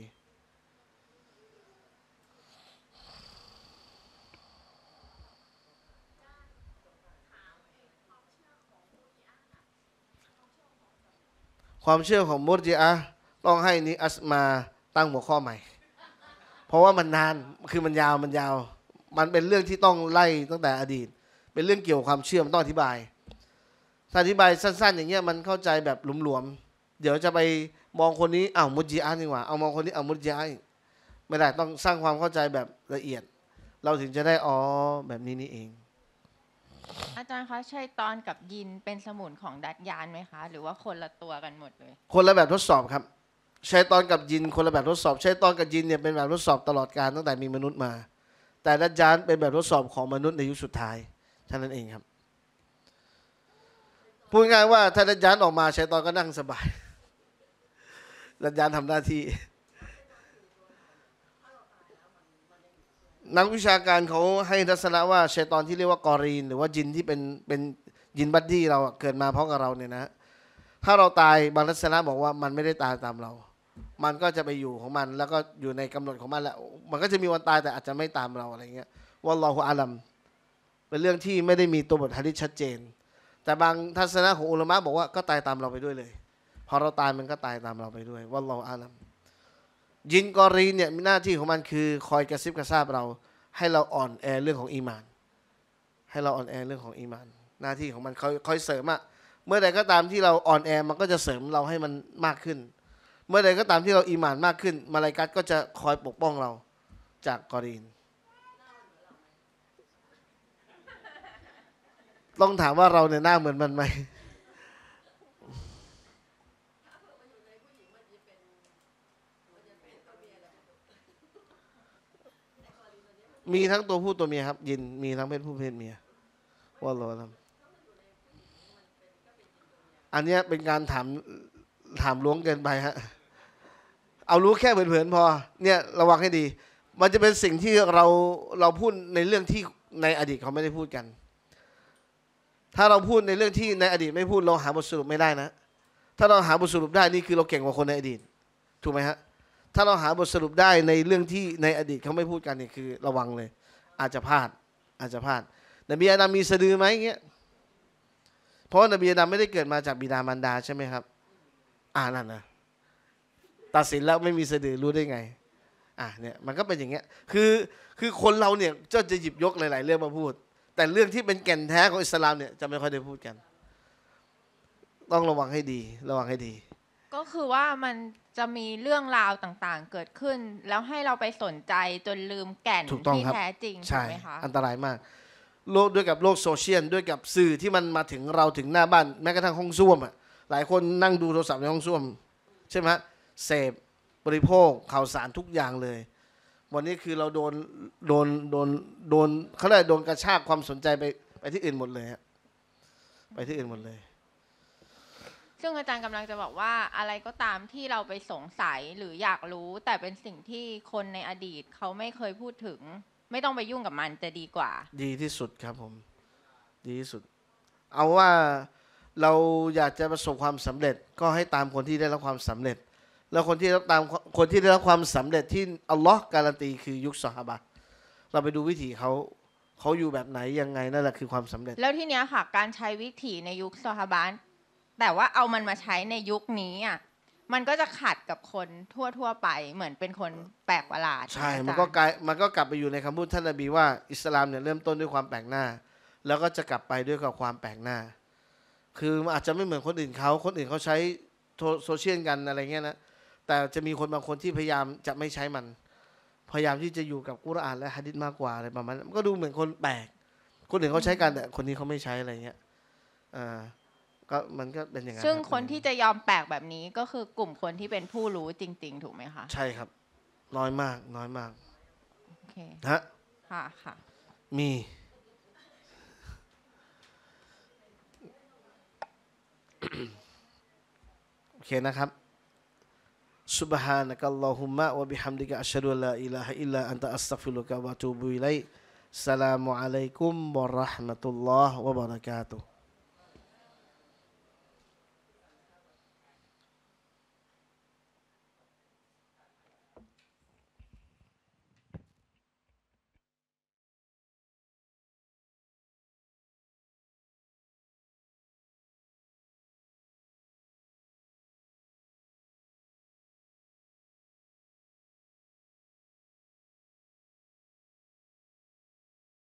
ความเชื่อของมุสลิอะต้องให้นิอัสมาตั้งหัวข้อใหม่เพราะว่ามันนาน คือมันยาว มันยาว มันเป็นเรื่องที่ต้องไล่ตั้งแต่อดีต เป็นเรื่องเกี่ยวความเชื่อมต้องอธิบาย ถ้าอธิบายสั้น ๆ อย่างเงี้ยมันเข้าใจแบบหลวมๆ เดี๋ยวจะไปมองคนนี้อ้าวมุจีอารนี่หว่า เอามองคนนี้เอามุจีอารไม่ได้ต้องสร้างความเข้าใจแบบละเอียด เราถึงจะได้อ๋อแบบนี้นี่เอง อาจารย์คะใช่ตอนกับยินเป็นสมุนของดัตยานไหมคะ หรือว่าคนละตัวกันหมดเลย คนละแบบทดสอบครับชัยตอนกับยินคนละแบบทดสอบชัยตอนกับยินเนี่ยเป็นแบบทดสอบตลอดการตั้งแต่มี มนุษย์มา แต่ดัจจานเป็นแบบทดสอบของมนุษย์ในยุคสุดท้ายเท่านั้นเองครับ พูดง่ายว่า ถ้าดัจจานออกมาชัยตอนก็นั่งสบายดัจจานทำหน้าที่ นักวิชาการเขาให้ทัศนะว่าชัยตอนที่เรียกว่ากอรีน หรือว่ายินที่เป็นเป็นยินบัดดี้เราเกิดมาพร้อมกับเราเนี่ยนะถ้าเราตายบางลัศนะบอกว่ามันไม่ได้ตายตามเรา มันก็จะไปอยู่ของมัน แล้วก็อยู่ในกำหนดของมันแหละมันก็จะมีวันตายแต่อาจจะไม่ตามเราอะไรเงี้ยว่าเราหัวอารมเป็นเรื่องที่ไม่ได้มีตัวบทฮะดิชัดเจน แต่บางทัศนะของอุลามะบอกว่าก็ตายตามเราไปด้วยเลยพอเราตายมันก็ตายตามเราไปด้วยว่าเราอารมยินกอรีเนี่ยมีหน้าที่ของมันคือ คอยกระซิบกระซาบเรา ให้เราอ่อนแอเรื่องของอีมาน ให้เราอ่อนแอเรื่องของอีมาน หน้าที่ของมันคอยคอยเสริมอะเมื่อใดก็ตามที่เราอ่อนแอมันก็จะเสริมเราให้มันมากขึ้น เมื่อใดก็ตามที่เราอีหมานมากขึ้นมาลายกัดก็จะคอยปกป้องเรา จากกอรีน ต้องถามว่าเราเนี่ยหน้าเหมือนมันไหม มีทั้งตัวผู้ตัวเมียครับยินมีทั้งเพศผู้เพศเมียว่าเราทำอันนี้เป็นการถามถามล้วงเกินไปฮะเอารู้แค่เผินๆพอเนี่ยระวังให้ดี มันจะเป็นสิ่งที่เราเราพูดในเรื่องที่ในอดีตเขาไม่ได้พูดกัน ถ้าเราพูดในเรื่องที่ในอดีต ไม่พูดเราหาบทสรุปไม่ได้นะถ้าเราหาบทสรุปได้นี่คือเราเก่งกว่าคนในอดีต ถูกไหมฮะถ้าเราหาบทสรุปได้ในเรื่องที่ในอดีตเขาไม่พูดกันนี่คือระวังเลย อาจจะพลาด อาจจะพลาดแ่มีอาดามมีสะดือไหมเงี้ยเพราะนบีอาดัมไม่ได้เกิดมาจากบิดามารดาใช่ไหมครับ อ่านั่นนะตัดสินแล้วไม่มีสะดือรู้ได้ไง อ่ะ เนี่ยมันก็เป็นอย่างเงี้ย คือ คือคนเราเนี่ยจะจะหยิบยกหลาย ๆ เรื่องมาพูด แต่เรื่องที่เป็นแก่นแท้ของอิสลามเนี่ยจะไม่ค่อยได้พูดกัน ต้องระวังให้ดี ระวังให้ดี ก็คือว่ามันจะมีเรื่องราวต่าง ๆ เกิดขึ้น แล้วให้เราไปสนใจจนลืมแก่นที่แท้จริงใช่ไหมคะ อันตรายมากโลกด้วยกับโลกโซเชียลด้วยกับสื่อที่มันมาถึงเราถึงหน้าบ้านแม้กระทั่งห้องส้วมอ่ะหลายคนนั่งดูโทรศัพท์ในห้องส้วมใช่ไหมเสพบริโภคข่าวสารทุกอย่างเลย วันนี้คือเราโดนโดนโดนโดนเขาเรียกโดนกระชากความสนใจไปไปที่อื่นหมดเลยฮะไปที่อื่นหมดเลยซึ่งอาจารย์กำลังจะบอกว่าอะไรก็ตามที่เราไปสงสัยหรืออยากรู้แต่เป็นสิ่งที่คนในอดีตเขาไม่เคยพูดถึงไม่ต้องไปยุ่งกับมันจะดีกว่า ดีที่สุดครับผม ดีที่สุด เอาว่าเราอยากจะประสบความสำเร็จ ก็ให้ตามคนที่ได้รับความสำเร็จ แล้วคนที่รับตามคนที่ได้รับความสำเร็จ ที่อัลลอฮ์การันตีคือ ยุคสฮาบะเราไปดูวิถีเขา เขาอยู่แบบไหน ยังไงนั่นแหละคือความสำเร็จ แล้วที่เนี้ยค่ะ การใช้วิถีในยุคสฮาบะแต่ว่าเอามันมาใช้ในยุคนี้อ่ะมันก็จะขัดกับคนทั่วๆไป เหมือนเป็นคนแปลกประหลาดใช่ มันก็กลายมันก็กลับไปอยู่ในคำพูดท่านนบีว่าอิสลามเนี่ย เริ่มต้นด้วยความแปลกหน้า แล้วก็จะกลับไปด้วยกับความแปลกหน้า คืออาจจะไม่เหมือนคนอื่นเขาคนอื่นเขาใช้โซเชียลกันอะไรเงี้ยนะแต่จะมีคนบางคนที่พยายามจะไม่ใช้มันพยายามที่จะอยู่กับกุรอานและฮะดิษมากกว่าอะไรประมาณนั้นนก็ดูเหมือนคนแปลกคนอื่นเขาใช้กันแต่คนนี้เขาไม่ใช้อะไรเงี้ยอ่าก็มันก็เป็นอย่างนั้น ซึ่งคนที่จะยอมแปลกแบบนี้ ก็คือกลุ่มคนที่เป็นผู้รู้จริง ๆ ถูกไหมคะ ใช่ครับน้อยมาก น้อยมากโอเคฮะ ค่ะค่ะ มี โอเคนะครับ سبحانك اللهم وبحمدك أشهد أن لا إله إلا أنت أستغفرك وأتوب إليك السلام عليكم ورحمة الله وبركاته